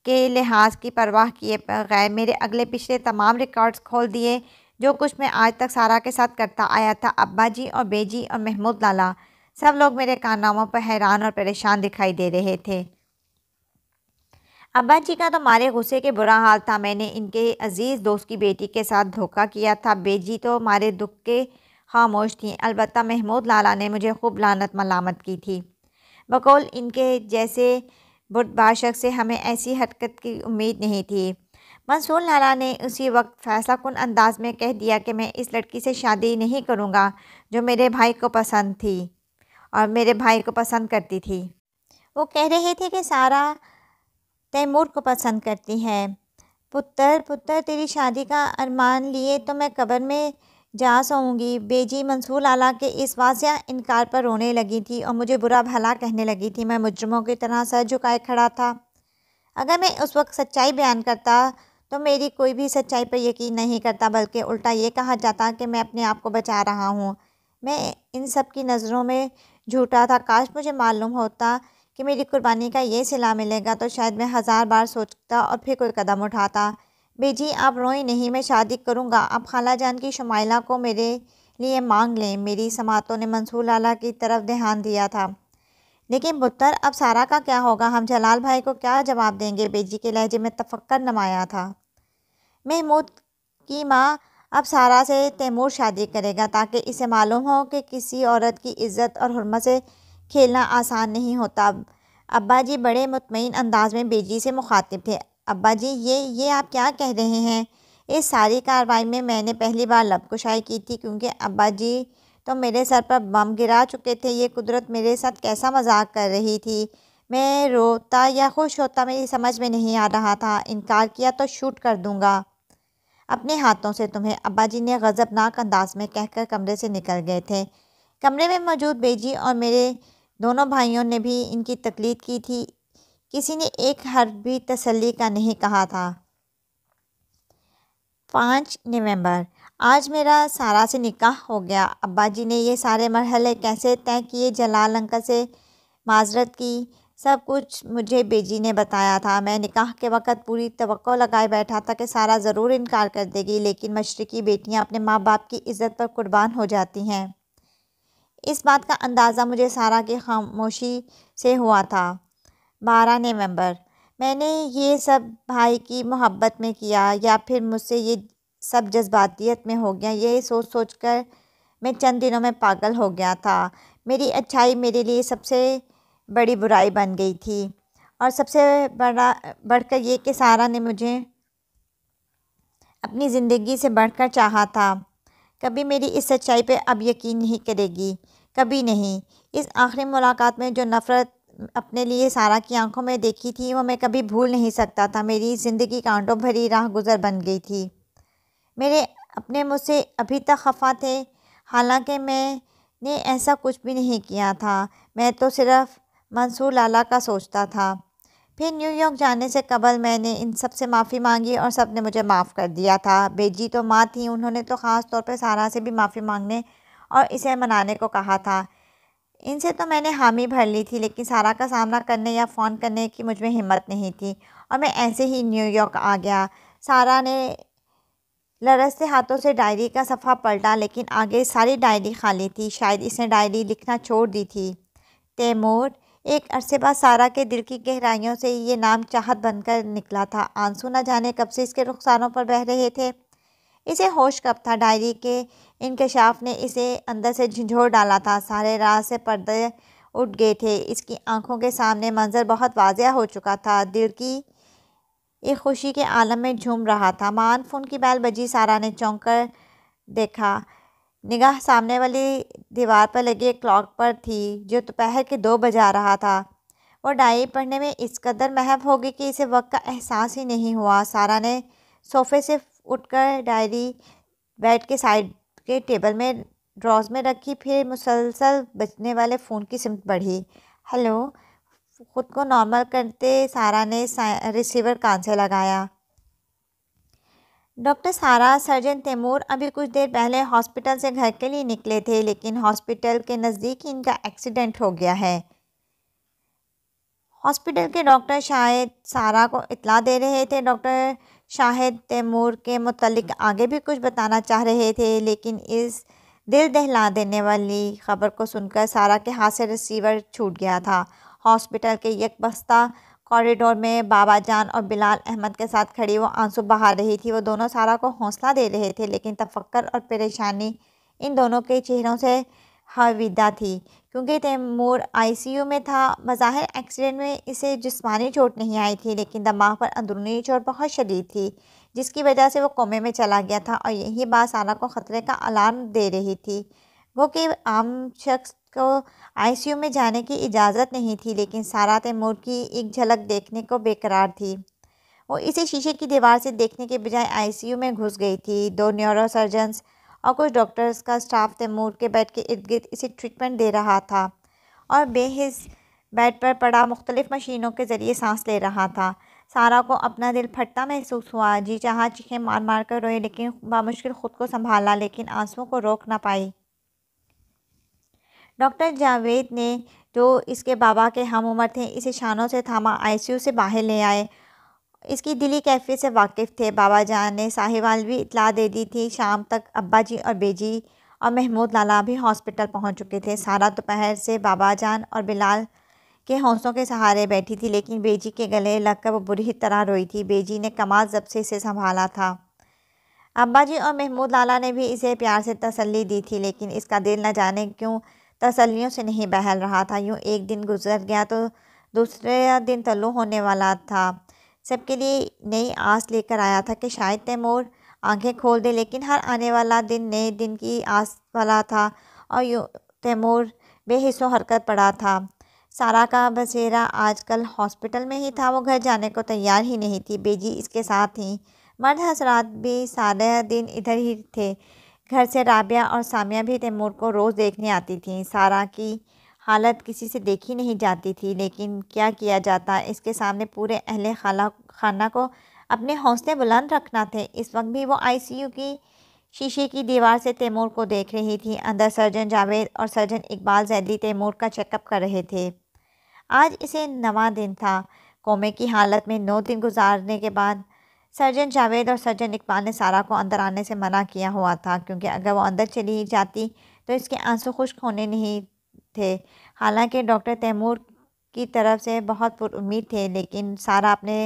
के लिहाज की परवाह किए बगैर मेरे अगले पिछले तमाम रिकॉर्ड्स खोल दिए जो कुछ मैं आज तक सारा के साथ करता आया था अब्बा जी और बेजी और महमूद लाला सब लोग मेरे कारनामों पर हैरान और परेशान दिखाई दे रहे थे अब्बा जी का तो मारे गुस्से के बुरा हाल था मैंने इनके अजीज़ दोस्त की बेटी के साथ धोखा किया था बेजी तो मारे दुख के खामोश थी अलबत्त महमूद लाला ने मुझे खूब लानत मलामत की थी बकौल इनके जैसे बाशक से हमें ऐसी हरकत की उम्मीद नहीं थी मंसूर लाला ने उसी वक्त फैसला कन अंदाज में कह दिया कि मैं इस लड़की से शादी नहीं करूँगा जो मेरे भाई को पसंद थी और मेरे भाई को पसंद करती थी वो कह रहे थे कि सारा तैमूर को पसंद करती है पुत्र पुत्र तेरी शादी का अरमान लिए तो मैं कब्र में जा सोऊंगी बेजी मंसूर लाला के इस वाजिया इनकार पर रोने लगी थी और मुझे बुरा भला कहने लगी थी मैं मुजरमों की तरह सर झुकाए खड़ा था अगर मैं उस वक्त सच्चाई बयान करता तो मेरी कोई भी सच्चाई पर यकीन नहीं करता बल्कि उल्टा ये कहा जाता कि मैं अपने आप को बचा रहा हूँ मैं इन सब की नज़रों में झूठा था काश मुझे मालूम होता कि मेरी कुर्बानी का ये सिला मिलेगा तो शायद मैं हज़ार बार सोचता और फिर कोई कदम उठाता बेजी आप रोई नहीं मैं शादी करूँगा आप खाला जान की शुमाइला को मेरे लिए मांग लें मेरी समातों ने मंसूर लाला की तरफ ध्यान दिया था लेकिन बुत्तर अब सारा का क्या होगा हम जलाल भाई को क्या जवाब देंगे बेजी के लहजे में तफक्कर नमाया था महमूद की माँ अब सारा से तैमूर शादी करेगा ताकि इसे मालूम हो कि किसी औरत की इज़्ज़त और हरमत से खेलना आसान नहीं होता अब्बा जी बड़े मुतमिन अंदाज में बेजी से मुखातिब थे अब्बा जी ये ये आप क्या कह रहे हैं इस सारी कार्रवाई में मैंने पहली बार लबकुशाई की थी क्योंकि अब्बा जी तो मेरे सर पर बम गिरा चुके थे ये कुदरत मेरे साथ कैसा मजाक कर रही थी मैं रोता या खुश होता मेरी समझ में नहीं आ रहा था इनकार किया तो शूट कर दूंगा अपने हाथों से तुम्हें अब्बा जी ने गज़बनाक अंदाज में कहकर कमरे से निकल गए थे कमरे में मौजूद बेजी और मेरे दोनों भाइयों ने भी इनकी तकलीद की थी किसी ने एक हर भी तसल्ली का नहीं कहा था पाँच नवंबर आज मेरा सारा से निकाह हो गया अब्बा जी ने ये सारे मरहले कैसे तय किए जलाल अंकल से माजरत की सब कुछ मुझे बेजी ने बताया था मैं निकाह के वक़्त पूरी तो लगाए बैठा था कि सारा ज़रूर इनकार कर देगी लेकिन मशरक़ी बेटियां अपने माँ बाप की इज़्ज़त पर कुर्बान हो जाती हैं इस बात का अंदाज़ा मुझे सारा की खामोशी से हुआ था बारह नवंबर मैंने ये सब भाई की मोहब्बत में किया या फिर मुझसे ये सब जज्बातियत में हो गया ये सोच सोच कर मैं चंद दिनों में पागल हो गया था मेरी अच्छाई मेरे लिए सबसे बड़ी बुराई बन गई थी और सबसे बड़ा बढ़कर ये कि सारा ने मुझे अपनी ज़िंदगी से बढ़कर चाहा था कभी मेरी इस सच्चाई पे अब यकीन नहीं करेगी कभी नहीं इस आखिरी मुलाकात में जो नफ़रत अपने लिए सारा की आंखों में देखी थी वो मैं कभी भूल नहीं सकता था मेरी ज़िंदगी कांटों भरी राह गुज़र बन गई थी मेरे अपने मुझसे अभी तक खफा थे हालांकि मैंने ऐसा कुछ भी नहीं किया था मैं तो सिर्फ मंसूर लाला का सोचता था फिर न्यूयॉर्क जाने से कबल मैंने इन सब से माफ़ी मांगी और सब ने मुझे माफ़ कर दिया था बेजी तो माँ थी उन्होंने तो ख़ास तौर पर सारा से भी माफ़ी मांगने और इसे मनाने को कहा था इनसे तो मैंने हामी भर ली थी लेकिन सारा का सामना करने या फ़ोन करने की मुझ में हिम्मत नहीं थी और मैं ऐसे ही न्यूयॉर्क आ गया सारा ने लरस से हाथों से डायरी का सफ़ा पलटा लेकिन आगे सारी डायरी खाली थी शायद इसने डायरी लिखना छोड़ दी थी तैमूर एक अरसे बाद सारा के दिल की गहराइयों से ये नाम चाहत बनकर निकला था आंसू न जाने कब से इसके रुखसानों पर बह रहे थे इसे होश कब था डायरी के इनकशाफ ने इसे अंदर से झंझोर डाला था सारे रात से पर्दे उठ गए थे इसकी आंखों के सामने मंजर बहुत वाजिया हो चुका था दिल की एक खुशी के आलम में झूम रहा था मान फ़ोन की बैल बजी सारा ने चौंक कर देखा निगाह सामने वाली दीवार पर लगी एक क्लॉक पर थी जो दोपहर के दो बजा रहा था और डायरी पढ़ने में इस कदर महव हो गई कि इसे वक्त का एहसास ही नहीं हुआ सारा ने सोफ़े से उठकर डायरी बेड के साइड के टेबल में ड्रॉज में रखी फिर मुसलसल बजने वाले फ़ोन की सिमत बढ़ी हेलो खुद को नॉर्मल करते सारा ने रिसीवर कान से लगाया डॉक्टर सारा सर्जन तैमूर अभी कुछ देर पहले हॉस्पिटल से घर के लिए निकले थे लेकिन हॉस्पिटल के नज़दीक ही इनका एक्सीडेंट हो गया है हॉस्पिटल के डॉक्टर शाहिद सारा को इतला दे रहे थे डॉक्टर शाहिद तैमूर के मतलब आगे भी कुछ बताना चाह रहे थे लेकिन इस दिल दहला देने वाली खबर को सुनकर सारा के हाथ से रिसीवर छूट गया था हॉस्पिटल के यकबस्ता कॉरिडोर में बाबा जान और बिलाल अहमद के साथ खड़ी वो आंसू बहा रही थी वो दोनों सारा को हौसला दे रहे थे लेकिन तफक्कर और परेशानी इन दोनों के चेहरों से हविदा थी क्योंकि तैमूर आईसीयू में था बज़ाहिर एक्सीडेंट में इसे जिस्मानी चोट नहीं आई थी लेकिन दमाग पर अंदरूनी चोट बहुत शदीद थी जिसकी वजह से वो कोमे में चला गया था और यही बात सारा को ख़तरे का अलार्म दे रही थी वो कि आम शख्स को आईसीयू में जाने की इजाज़त नहीं थी लेकिन सारा तैमूर की एक झलक देखने को बेकरार थी वो इसे शीशे की दीवार से देखने के बजाय आईसीयू में घुस गई थी दो न्यूरोसर्जन्स और कुछ डॉक्टर्स का स्टाफ तैमूर के बेड के इर्द गिर्द इसे ट्रीटमेंट दे रहा था और बेहिस बेड पर पड़ा मुख्तलिफ़ मशीनों के ज़रिए सांस ले रहा था सारा को अपना दिल फटता महसूस हुआ जी चाह चीखें मार मार कर रोए लेकिन बामुश्किल ख़ुद को संभाला लेकिन आंसुओं को रोक ना पाई डॉक्टर जावेद ने जो इसके बाबा के हम उम्र थे इसे शानों से थामा आईसीयू से बाहर ले आए इसकी दिली कैफियत से वाकिफ़ थे बाबा जान ने भी इतला दे दी थी शाम तक अब्बा जी और बेजी और महमूद लाला भी हॉस्पिटल पहुंच चुके थे सारा दोपहर से बाबा जान और बिलाल के हौसलों के सहारे बैठी थी लेकिन बेजी के गले लगकर वो बुरी तरह रोई थी बेजी ने कमाल जब से इसे संभाला था अब्बा जी और महमूद लाला ने भी इसे प्यार से तसल्ली दी थी लेकिन इसका दिल न जाने क्यों तसल्लियों से नहीं बहल रहा था यूँ एक दिन गुजर गया तो दूसरे दिन तलु होने वाला था सबके लिए नई आस लेकर आया था कि शायद तैमूर आंखें खोल दे लेकिन हर आने वाला दिन नए दिन की आस वाला था और यूँ तैमूर बेहिसो हरकत पड़ा था सारा का बसेरा आजकल हॉस्पिटल में ही था वो घर जाने को तैयार ही नहीं थी बेजी इसके साथ ही मर्द हसरात भी सारे दिन इधर ही थे घर से राबिया और सामिया भी तैमूर को रोज़ देखने आती थी सारा की हालत किसी से देखी नहीं जाती थी लेकिन क्या किया जाता इसके सामने पूरे अहले खाला खाना को अपने हौसले बुलंद रखना थे इस वक्त भी वो आईसीयू की शीशे की दीवार से तैमूर को देख रही थी अंदर सर्जन जावेद और सर्जन इकबाल जैदी तैमूर का चेकअप कर रहे थे आज इसे नवा दिन था कोमे की हालत में नौ दिन गुजारने के बाद सर्जन जावेद और सर्जन इकबाल ने सारा को अंदर आने से मना किया हुआ था क्योंकि अगर वो अंदर चली जाती तो इसके आंसू खुश्क होने नहीं थे हालांकि डॉक्टर तैमूर की तरफ से बहुत उम्मीद थे लेकिन सारा अपने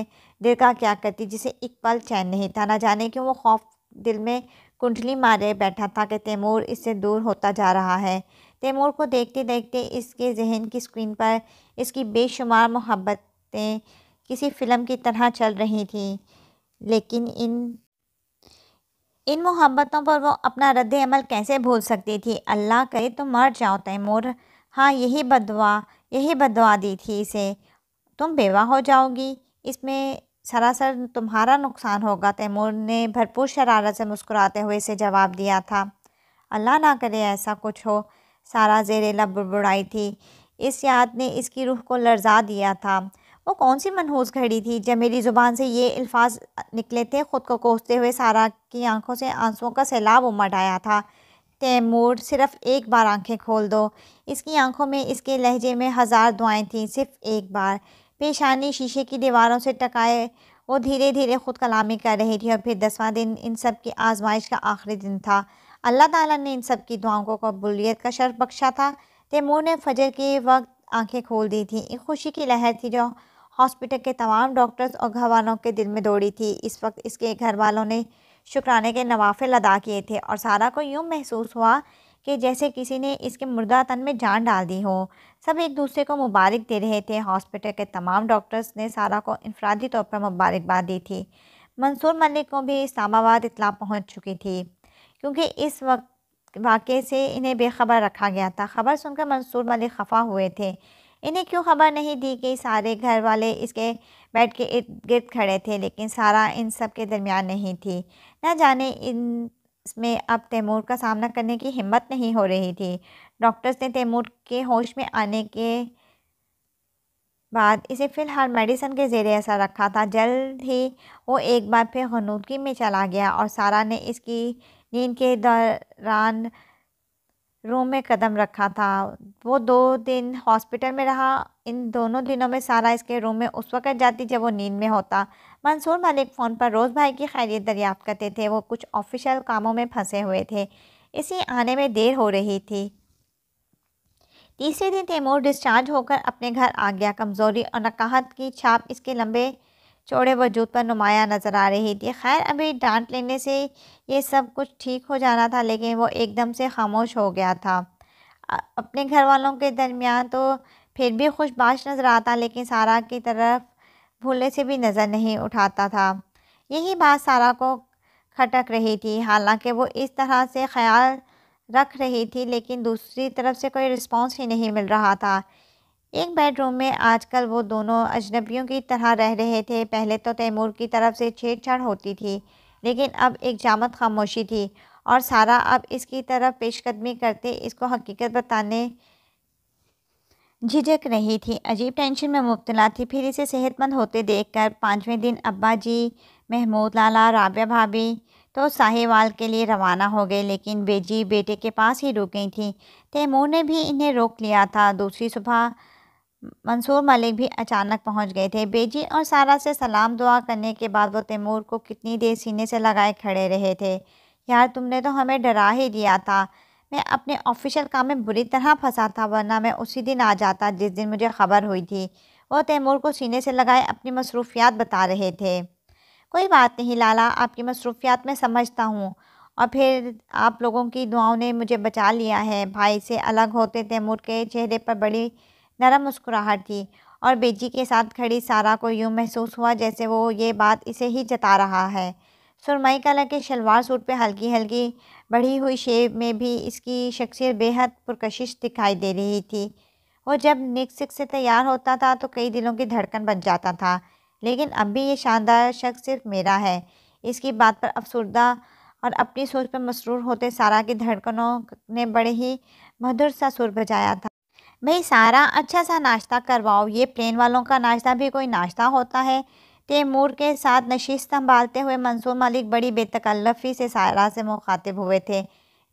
दिल का क्या करती जिसे एक पल चैन नहीं था ना जाने क्यों वो खौफ दिल में कुंडली मारे बैठा था कि तैमूर इससे दूर होता जा रहा है तैमूर को देखते देखते इसके जहन की स्क्रीन पर इसकी बेशुमार मोहब्बतें किसी फ़िल्म की तरह चल रही थी लेकिन इन इन मोहब्बतों पर वो अपना रद्द अमल कैसे भूल सकती थी अल्लाह करे तो मर जाओ तैमूर हाँ यही बदवा यही बदवा दी थी इसे तुम बेवा हो जाओगी इसमें सरासर तुम्हारा नुकसान होगा तैमूर ने भरपूर शरारत से मुस्कुराते हुए इसे जवाब दिया था अल्लाह ना करे ऐसा कुछ हो सारा जेरेला बुड़बुड़ाई थी इस याद ने इसकी रूह को लर्जा दिया था वो कौन सी मनहूस घड़ी थी जब मेरी ज़ुबान से ये अल्फाज निकले थे ख़ुद को कोसते हुए सारा की आंखों से आंसुओं का सैलाब उमड़ आया था तैमूर सिर्फ़ एक बार आंखें खोल दो इसकी आंखों में इसके लहजे में हज़ार दुआएं थीं सिर्फ एक बार पेशानी शीशे की दीवारों से टकाए वो धीरे धीरे ख़ुद कलामी कर रही थी और फिर दसवां दिन इन सब की आजमाइश का आखिरी दिन था अल्लाह ताला ने इन सब की दुआओं को कबूलियत का शर्फ बख्शा था तैमूर ने फजर के वक्त आंखें खोल दी थी एक खुशी की लहर थी जो हॉस्पिटल के तमाम डॉक्टर्स और घर वालों के दिल में दौड़ी थी इस वक्त इसके घर वालों ने शुक्राने के नवाफिल अदा किए थे और सारा को यूँ महसूस हुआ कि जैसे किसी ने इसके मुर्दा तन में जान डाल दी हो सब एक दूसरे को मुबारक दे रहे थे हॉस्पिटल के तमाम डॉक्टर्स ने सारा को इनफरादी तौर पर मुबारकबाद दी थी मंसूर मलिक को भी इस्लामाबाद इतला पहुंच चुकी थी क्योंकि इस वक्त वाक़े से इन्हें बेखबर रखा गया था खबर सुनकर मंसूर मलिक खफा हुए थे इन्हें क्यों खबर नहीं दी गई सारे घर वाले इसके बैठ के इर्द गिर्द खड़े थे लेकिन सारा इन सब के दरमियान नहीं थी न जाने इन में अब तैमूर का सामना करने की हिम्मत नहीं हो रही थी डॉक्टर्स ने तैमूर के होश में आने के बाद इसे फ़िलहाल मेडिसन के जेर असर रखा था जल्द ही वो एक बार फिर हनूदगी में चला गया और सारा ने इसकी नींद के दौरान रूम में कदम रखा था वो दो दिन हॉस्पिटल में रहा इन दोनों दिनों में सारा इसके रूम में उस वक़्त जाती जब वो नींद में होता मंसूर मलिक फ़ोन पर रोज़ भाई की खैरियत दरियाफ़ करते थे वो कुछ ऑफिशियल कामों में फंसे हुए थे इसी आने में देर हो रही थी तीसरे दिन तैमूर डिस्चार्ज होकर अपने घर आ गया कमज़ोरी और नकाहत की छाप इसके लंबे चौड़े वजूद पर नुमाया नज़र आ रही थी खैर अभी डांट लेने से ये सब कुछ ठीक हो जाना था लेकिन वो एकदम से खामोश हो गया था अपने घर वालों के दरमियान तो फिर भी खुशबाश नज़र आता लेकिन सारा की तरफ भूले से भी नज़र नहीं उठाता था यही बात सारा को खटक रही थी हालांकि वो इस तरह से ख्याल रख रही थी लेकिन दूसरी तरफ से कोई रिस्पांस ही नहीं मिल रहा था एक बेडरूम में आजकल वो दोनों अजनबियों की तरह रह रहे थे पहले तो तैमूर की तरफ से छेड़छाड़ होती थी लेकिन अब एक जामत खामोशी थी और सारा अब इसकी तरफ पेशकदमी करते इसको हकीकत बताने झिझक रही थी अजीब टेंशन में मुबतला थी फिर इसे सेहतमंद होते देखकर पाँचवें दिन अब्बा जी महमूद लाला राबिया भाभी तो साहिवाल के लिए रवाना हो गए लेकिन बेजी बेटे के पास ही रुक गई थी तैमूर ने भी इन्हें रोक लिया था दूसरी सुबह मंसूर मलिक भी अचानक पहुंच गए थे बेजी और सारा से सलाम दुआ करने के बाद वो तैमूर को कितनी देर सीने से लगाए खड़े रहे थे यार तुमने तो हमें डरा ही दिया था मैं अपने ऑफिशियल काम में बुरी तरह फंसा था वरना मैं उसी दिन आ जाता जिस दिन मुझे खबर हुई थी वो तैमूर को सीने से लगाए अपनी मसरूफियात बता रहे थे कोई बात नहीं लाला आपकी मसरूफियात मैं समझता हूँ और फिर आप लोगों की दुआओं ने मुझे बचा लिया है भाई से अलग होते तैमूर के चेहरे पर बड़ी नरम मुस्कुराहट थी और बेजी के साथ खड़ी सारा को यूँ महसूस हुआ जैसे वो ये बात इसे ही जता रहा है सुरमई कलर के शलवार सूट पे हल्की हल्की बढ़ी हुई शेप में भी इसकी शख्सियत बेहद पुरकशिश दिखाई दे रही थी वो जब निक सिक से तैयार होता था तो कई दिलों की धड़कन बन जाता था लेकिन अब भी ये शानदार शख्स सिर्फ मेरा है इसकी बात पर अफसरदा और अपनी सोच पर मसरूर होते सारा की धड़कनों ने बड़े ही मधुर सा सुर बजाया था भाई सारा अच्छा सा नाश्ता करवाओ ये प्लेन वालों का नाश्ता भी कोई नाश्ता होता है तैमूर के साथ नशीस संभालते हुए मंसूर मलिक बड़ी बेतकल्लफ़ी से सारा से मुखातिब हुए थे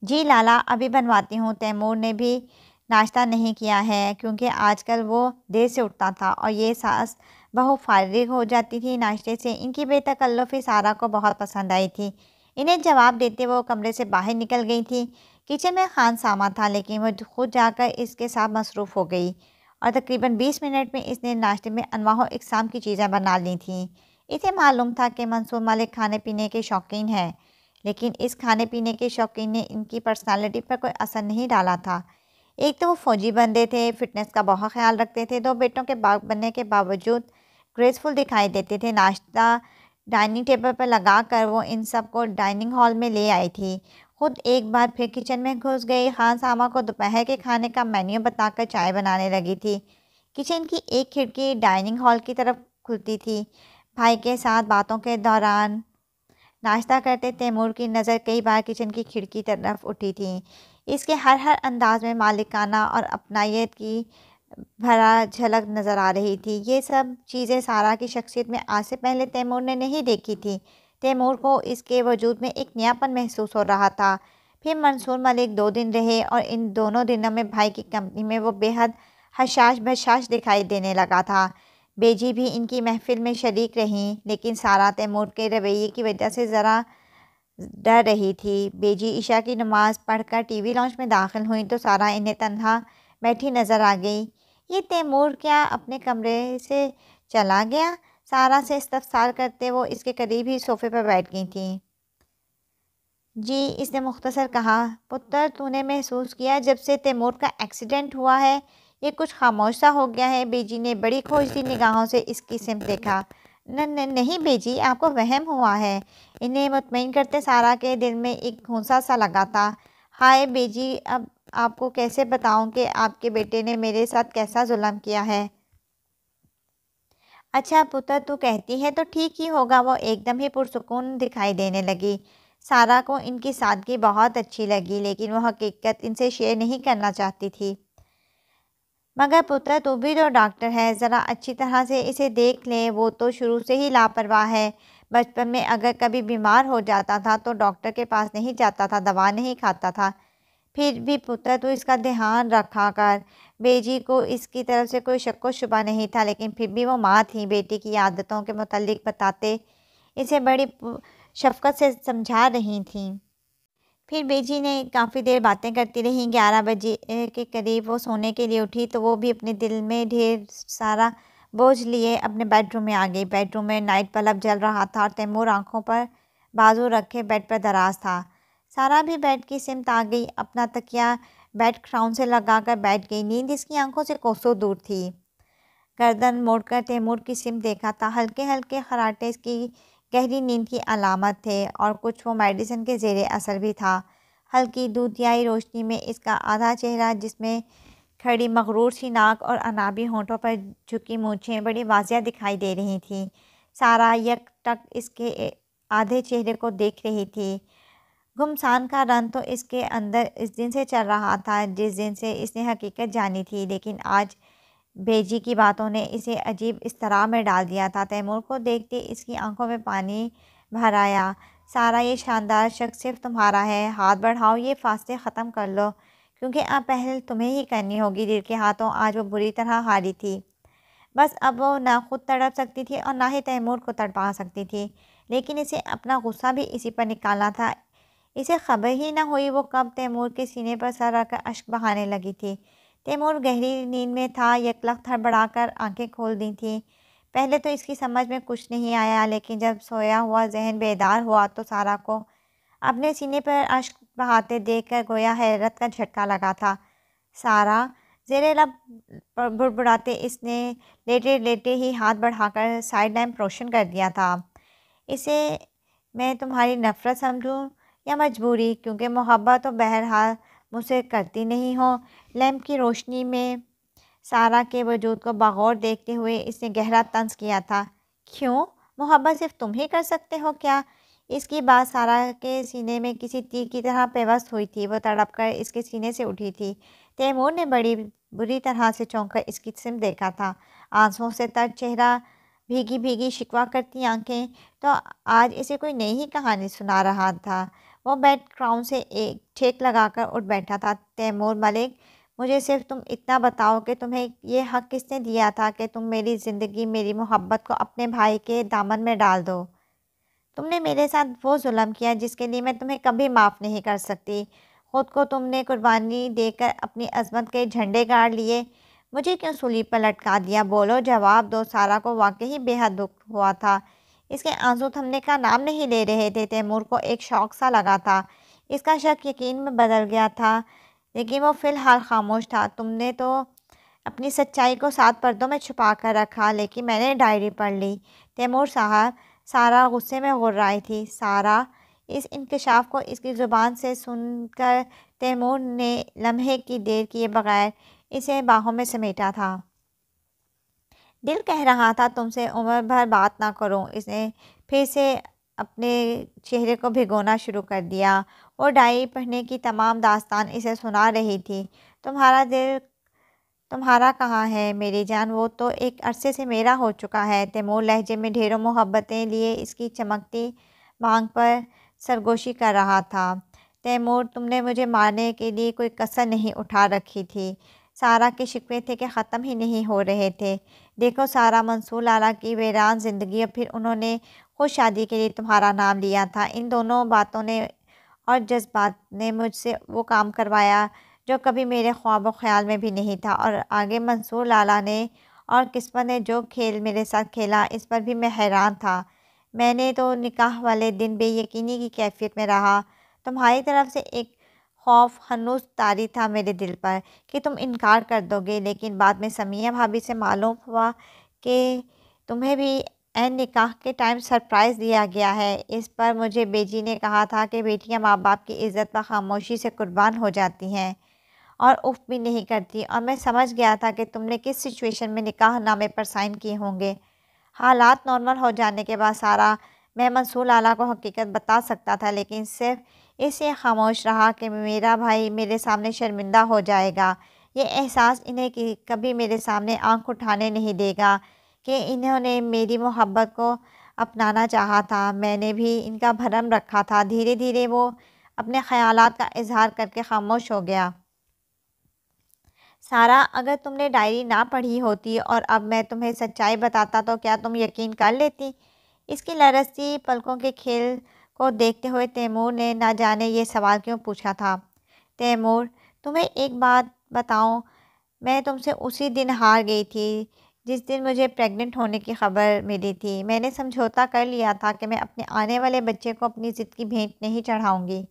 जी लाला अभी बनवाती हूँ तैमूर ने भी नाश्ता नहीं किया है क्योंकि आजकल वो देर से उठता था और ये सास बहुत फारिग हो जाती थी नाश्ते से इनकी बेतकल्लफ़ी सारा को बहुत पसंद आई थी इन्हें जवाब देते वो कमरे से बाहर निकल गई थी किचन में खान सामा था लेकिन वह खुद जाकर इसके साथ मसरूफ़ हो गई और तकरीबन बीस मिनट में इसने नाश्ते में अनवाह इकसाम की चीज़ें बना ली थीं इसे मालूम था कि मंसूर मालिक खाने पीने के शौकीन हैं लेकिन इस खाने पीने के शौकीन ने इनकी पर्सनालिटी पर कोई असर नहीं डाला था एक तो वो फ़ौजी बंदे थे फिटनेस का बहुत ख्याल रखते थे दो बेटों के बाग बनने के बावजूद ग्रेसफुल दिखाई देते थे नाश्ता डाइनिंग टेबल पर लगा कर वो इन सब को डाइनिंग हॉल में ले आई थी खुद एक बार फिर किचन में घुस गई खान हाँ, सामा को दोपहर के खाने का मेन्यू बताकर चाय बनाने लगी थी किचन की एक खिड़की डाइनिंग हॉल की तरफ खुलती थी भाई के साथ बातों के दौरान नाश्ता करते तैमूर की नज़र कई बार किचन की खिड़की तरफ उठी थी इसके हर हर अंदाज में मालिकाना और अपनाइत की भरा झलक नज़र आ रही थी ये सब चीज़ें सारा की शख्सियत में आज से पहले तैमूर ने नहीं देखी थी तैमूर को इसके वजूद में एक नयापन महसूस हो रहा था फिर मंसूर मलिक दो दिन रहे और इन दोनों दिनों में भाई की कंपनी में वो बेहद हशाश बशाश दिखाई देने लगा था बेजी भी इनकी महफिल में शरीक रहीं लेकिन सारा तैमूर के रवैये की वजह से ज़रा डर रही थी बेजी ईशा की नमाज़ पढ़कर टीवी लॉन्च में दाखिल हुई तो सारा इन्हें तनहा बैठी नज़र आ गई ये तैमूर क्या अपने कमरे से चला गया सारा से इस्तफसार करते वो इसके करीब ही सोफ़े पर बैठ गई थी जी इसने मुख्तसर कहा पुत्र तूने महसूस किया जब से तैमूर का एक्सीडेंट हुआ है ये कुछ खामोश सा हो गया है बेजी ने बड़ी खोजती निगाहों से इसकी सिम देखा न, न नहीं बेजी आपको वहम हुआ है इन्हें मुतमिन करते सारा के दिल में एक घूसा सा लगा था हाय बेजी अब आपको कैसे बताऊं कि आपके बेटे ने मेरे साथ कैसा जुल्म किया है अच्छा पुत्र तू कहती है तो ठीक ही होगा वो एकदम ही पुरसकून दिखाई देने लगी सारा को इनकी सादगी बहुत अच्छी लगी लेकिन वो हकीकत इनसे शेयर नहीं करना चाहती थी मगर पुत्र तू भी तो डॉक्टर है ज़रा अच्छी तरह से इसे देख ले वो तो शुरू से ही लापरवाह है बचपन में अगर कभी बीमार हो जाता था तो डॉक्टर के पास नहीं जाता था दवा नहीं खाता था फिर भी पुत्र तो इसका ध्यान रखा कर बेजी को इसकी तरफ से कोई शक व शुबा नहीं था लेकिन फिर भी वो माँ थी बेटी की आदतों के मतलब बताते इसे बड़ी शफकत से समझा रही थी फिर बेजी ने काफ़ी देर बातें करती रहीं ग्यारह बजे के करीब वो सोने के लिए उठी तो वो भी अपने दिल में ढेर सारा बोझ लिए अपने बेडरूम में आ गई बेडरूम में नाइट बल्ब जल रहा था और तैमूर आँखों पर बाजू रखे बेड पर दराज था सारा भी बेड की सिमत आ गई अपना तकिया बेड क्राउन से लगाकर बैठ गई नींद इसकी आंखों से कोसों दूर थी गर्दन मोड़कर तैमूर की सिम देखा था हल्के हल्के खराटे की गहरी नींद की अलामत थे और कुछ वो मेडिसिन के जेर असर भी था हल्की दूधियाई रोशनी में इसका आधा चेहरा जिसमें खड़ी मगरूर सी नाक और अनाबी होंठों पर झुकी मूछें बड़ी वाजिया दिखाई दे रही थी सारा यक टक इसके आधे चेहरे को देख रही थी गुमसान का रन तो इसके अंदर इस दिन से चल रहा था जिस दिन से इसने हकीकत जानी थी लेकिन आज बेजी की बातों ने इसे अजीब इस तरह में डाल दिया था तैमूर को देखते इसकी आंखों में पानी भर आया सारा ये शानदार शख्स सिर्फ तुम्हारा है हाथ बढ़ाओ ये फास्ते ख़त्म कर लो क्योंकि अब पहल तुम्हें ही करनी होगी दिल के हाथों आज वो बुरी तरह हारी थी बस अब वो ना खुद तड़प सकती थी और ना ही तैमूर को तड़पा सकती थी लेकिन इसे अपना गुस्सा भी इसी पर निकालना था इसे खबर ही ना हुई वो कब तैमूर के सीने पर सर रखकर अश्क बहाने लगी थी तैमूर गहरी नींद में था यकलख थड़बड़ाकर आंखें खोल दी थीं पहले तो इसकी समझ में कुछ नहीं आया लेकिन जब सोया हुआ जहन बेदार हुआ तो सारा को अपने सीने पर अश्क बहाते देख कर गोया हैरत का झटका लगा था सारा जेरे लब बुड़बुड़ाते इसने लेटे लेटे ही हाथ बढ़ाकर साइड लैम्प रोशन कर दिया था इसे मैं तुम्हारी नफ़रत समझूँ या मजबूरी क्योंकि मोहब्बत तो बहरहाल मुझसे करती नहीं हो लैम्प की रोशनी में सारा के वजूद को बगौर देखते हुए इसने गहरा तंज किया था क्यों मोहब्बत सिर्फ तुम ही कर सकते हो क्या इसकी बात सारा के सीने में किसी तीर की तरह पेवस्त हुई थी वो तड़प कर इसके सीने से उठी थी तैमूर ने बड़ी बुरी तरह से चौंक कर इसकी सिम देखा था आंसुओं से तर चेहरा भीगी भीगी शिकवा करती आंखें तो आज इसे कोई नई ही कहानी सुना रहा था वो बेड क्राउन से एक ठेक लगाकर उठ बैठा था तैमूर मलिक मुझे सिर्फ तुम इतना बताओ कि तुम्हें ये हक किसने दिया था कि तुम मेरी ज़िंदगी मेरी मोहब्बत को अपने भाई के दामन में डाल दो तुमने मेरे साथ वो जुल्म किया जिसके लिए मैं तुम्हें कभी माफ़ नहीं कर सकती ख़ुद को तुमने कुर्बानी देकर अपनी अजमत के झंडे गाड़ लिए मुझे क्यों सुली पर लटका दिया बोलो जवाब दो सारा को वाकई बेहद दुख हुआ था इसके आंसू थमने का नाम नहीं ले रहे थे तैमूर को एक शौक सा लगा था इसका शक यकीन में बदल गया था लेकिन वो फ़िलहाल खामोश था तुमने तो अपनी सच्चाई को सात पर्दों में छुपा कर रखा लेकिन मैंने डायरी पढ़ ली तैमूर साहब सारा गुस्से में रही थी सारा इस इंकशाफ को इसकी ज़ुबान से सुनकर तैमूर ने लम्हे की देर किए बगैर इसे बाहों में समेटा था दिल कह रहा था तुमसे उम्र भर बात ना करो इसने फिर से अपने चेहरे को भिगोना शुरू कर दिया और डायरी पढ़ने की तमाम दास्तान इसे सुना रही थी तुम्हारा दिल तुम्हारा कहाँ है मेरी जान वो तो एक अरसे से मेरा हो चुका है तैमूर लहजे में ढेरों मोहब्बतें लिए इसकी चमकती मांग पर सरगोशी कर रहा था तैमूर तुमने मुझे मारने के लिए कोई कसर नहीं उठा रखी थी सारा के शिकवे थे कि ख़त्म ही नहीं हो रहे थे देखो सारा मंसूल आला की वेरान ज़िंदगी और फिर उन्होंने खुद शादी के लिए तुम्हारा नाम लिया था इन दोनों बातों ने और जज्बात ने मुझसे वो काम करवाया जो कभी मेरे ख्वाब ख्याल में भी नहीं था और आगे मंसूर लाला ने और किस्मत ने जो खेल मेरे साथ खेला इस पर भी मैं हैरान था मैंने तो निकाह वाले दिन बेयकीनी की कैफियत में रहा तुम्हारी तरफ से एक खौफ हनुस तारी था मेरे दिल पर कि तुम इनकार कर दोगे लेकिन बाद में समिया भाभी से मालूम हुआ कि तुम्हें भी एन निकाह के टाइम सरप्राइज़ दिया गया है इस पर मुझे बेजी ने कहा था कि बेटियां माँ बाप की इज़्ज़त पर खामोशी से कुर्बान हो जाती हैं और उफ भी नहीं करती और मैं समझ गया था कि तुमने किस सिचुएशन में निकाह नामे पर साइन किए होंगे हालात नॉर्मल हो जाने के बाद सारा मैं मंसूल आला को हकीकत बता सकता था लेकिन सिर्फ इससे खामोश रहा कि मेरा भाई मेरे सामने शर्मिंदा हो जाएगा ये एहसास इन्हें कि कभी मेरे सामने आंख उठाने नहीं देगा कि इन्होंने मेरी मोहब्बत को अपनाना चाहा था मैंने भी इनका भरम रखा था धीरे धीरे वो अपने ख्यालात का इजहार करके खामोश हो गया सारा अगर तुमने डायरी ना पढ़ी होती और अब मैं तुम्हें सच्चाई बताता तो क्या तुम यकीन कर लेती इसकी लरस्ती पलकों के खेल को देखते हुए तैमूर ने ना जाने ये सवाल क्यों पूछा था तैमूर तुम्हें एक बात बताऊं मैं तुमसे उसी दिन हार गई थी जिस दिन मुझे प्रेग्नेंट होने की खबर मिली थी मैंने समझौता कर लिया था कि मैं अपने आने वाले बच्चे को अपनी ज़िद की भेंट नहीं चढ़ाऊंगी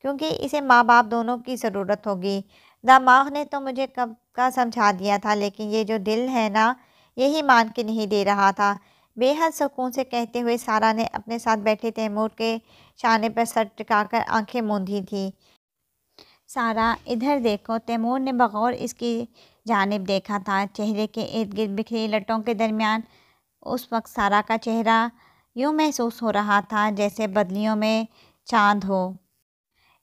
क्योंकि इसे माँ बाप दोनों की ज़रूरत होगी दामाग ने तो मुझे कब का समझा दिया था लेकिन ये जो दिल है ना यही मान के नहीं दे रहा था बेहद सुकून से कहते हुए सारा ने अपने साथ बैठे तैमूर के शाने पर सर टिकाकर आंखें मूंदी थी सारा इधर देखो तैमूर ने बगौर इसकी जानब देखा था चेहरे के इर्द गिर्द बिखरी लटों के दरमियान उस वक्त सारा का चेहरा यूँ महसूस हो रहा था जैसे बदलियों में चांद हो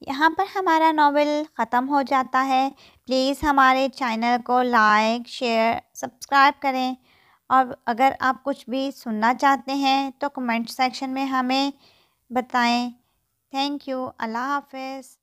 यहाँ पर हमारा नावल ख़त्म हो जाता है प्लीज़ हमारे चैनल को लाइक शेयर सब्सक्राइब करें और अगर आप कुछ भी सुनना चाहते हैं तो कमेंट सेक्शन में हमें बताएं थैंक यू अल्लाह हाफिज़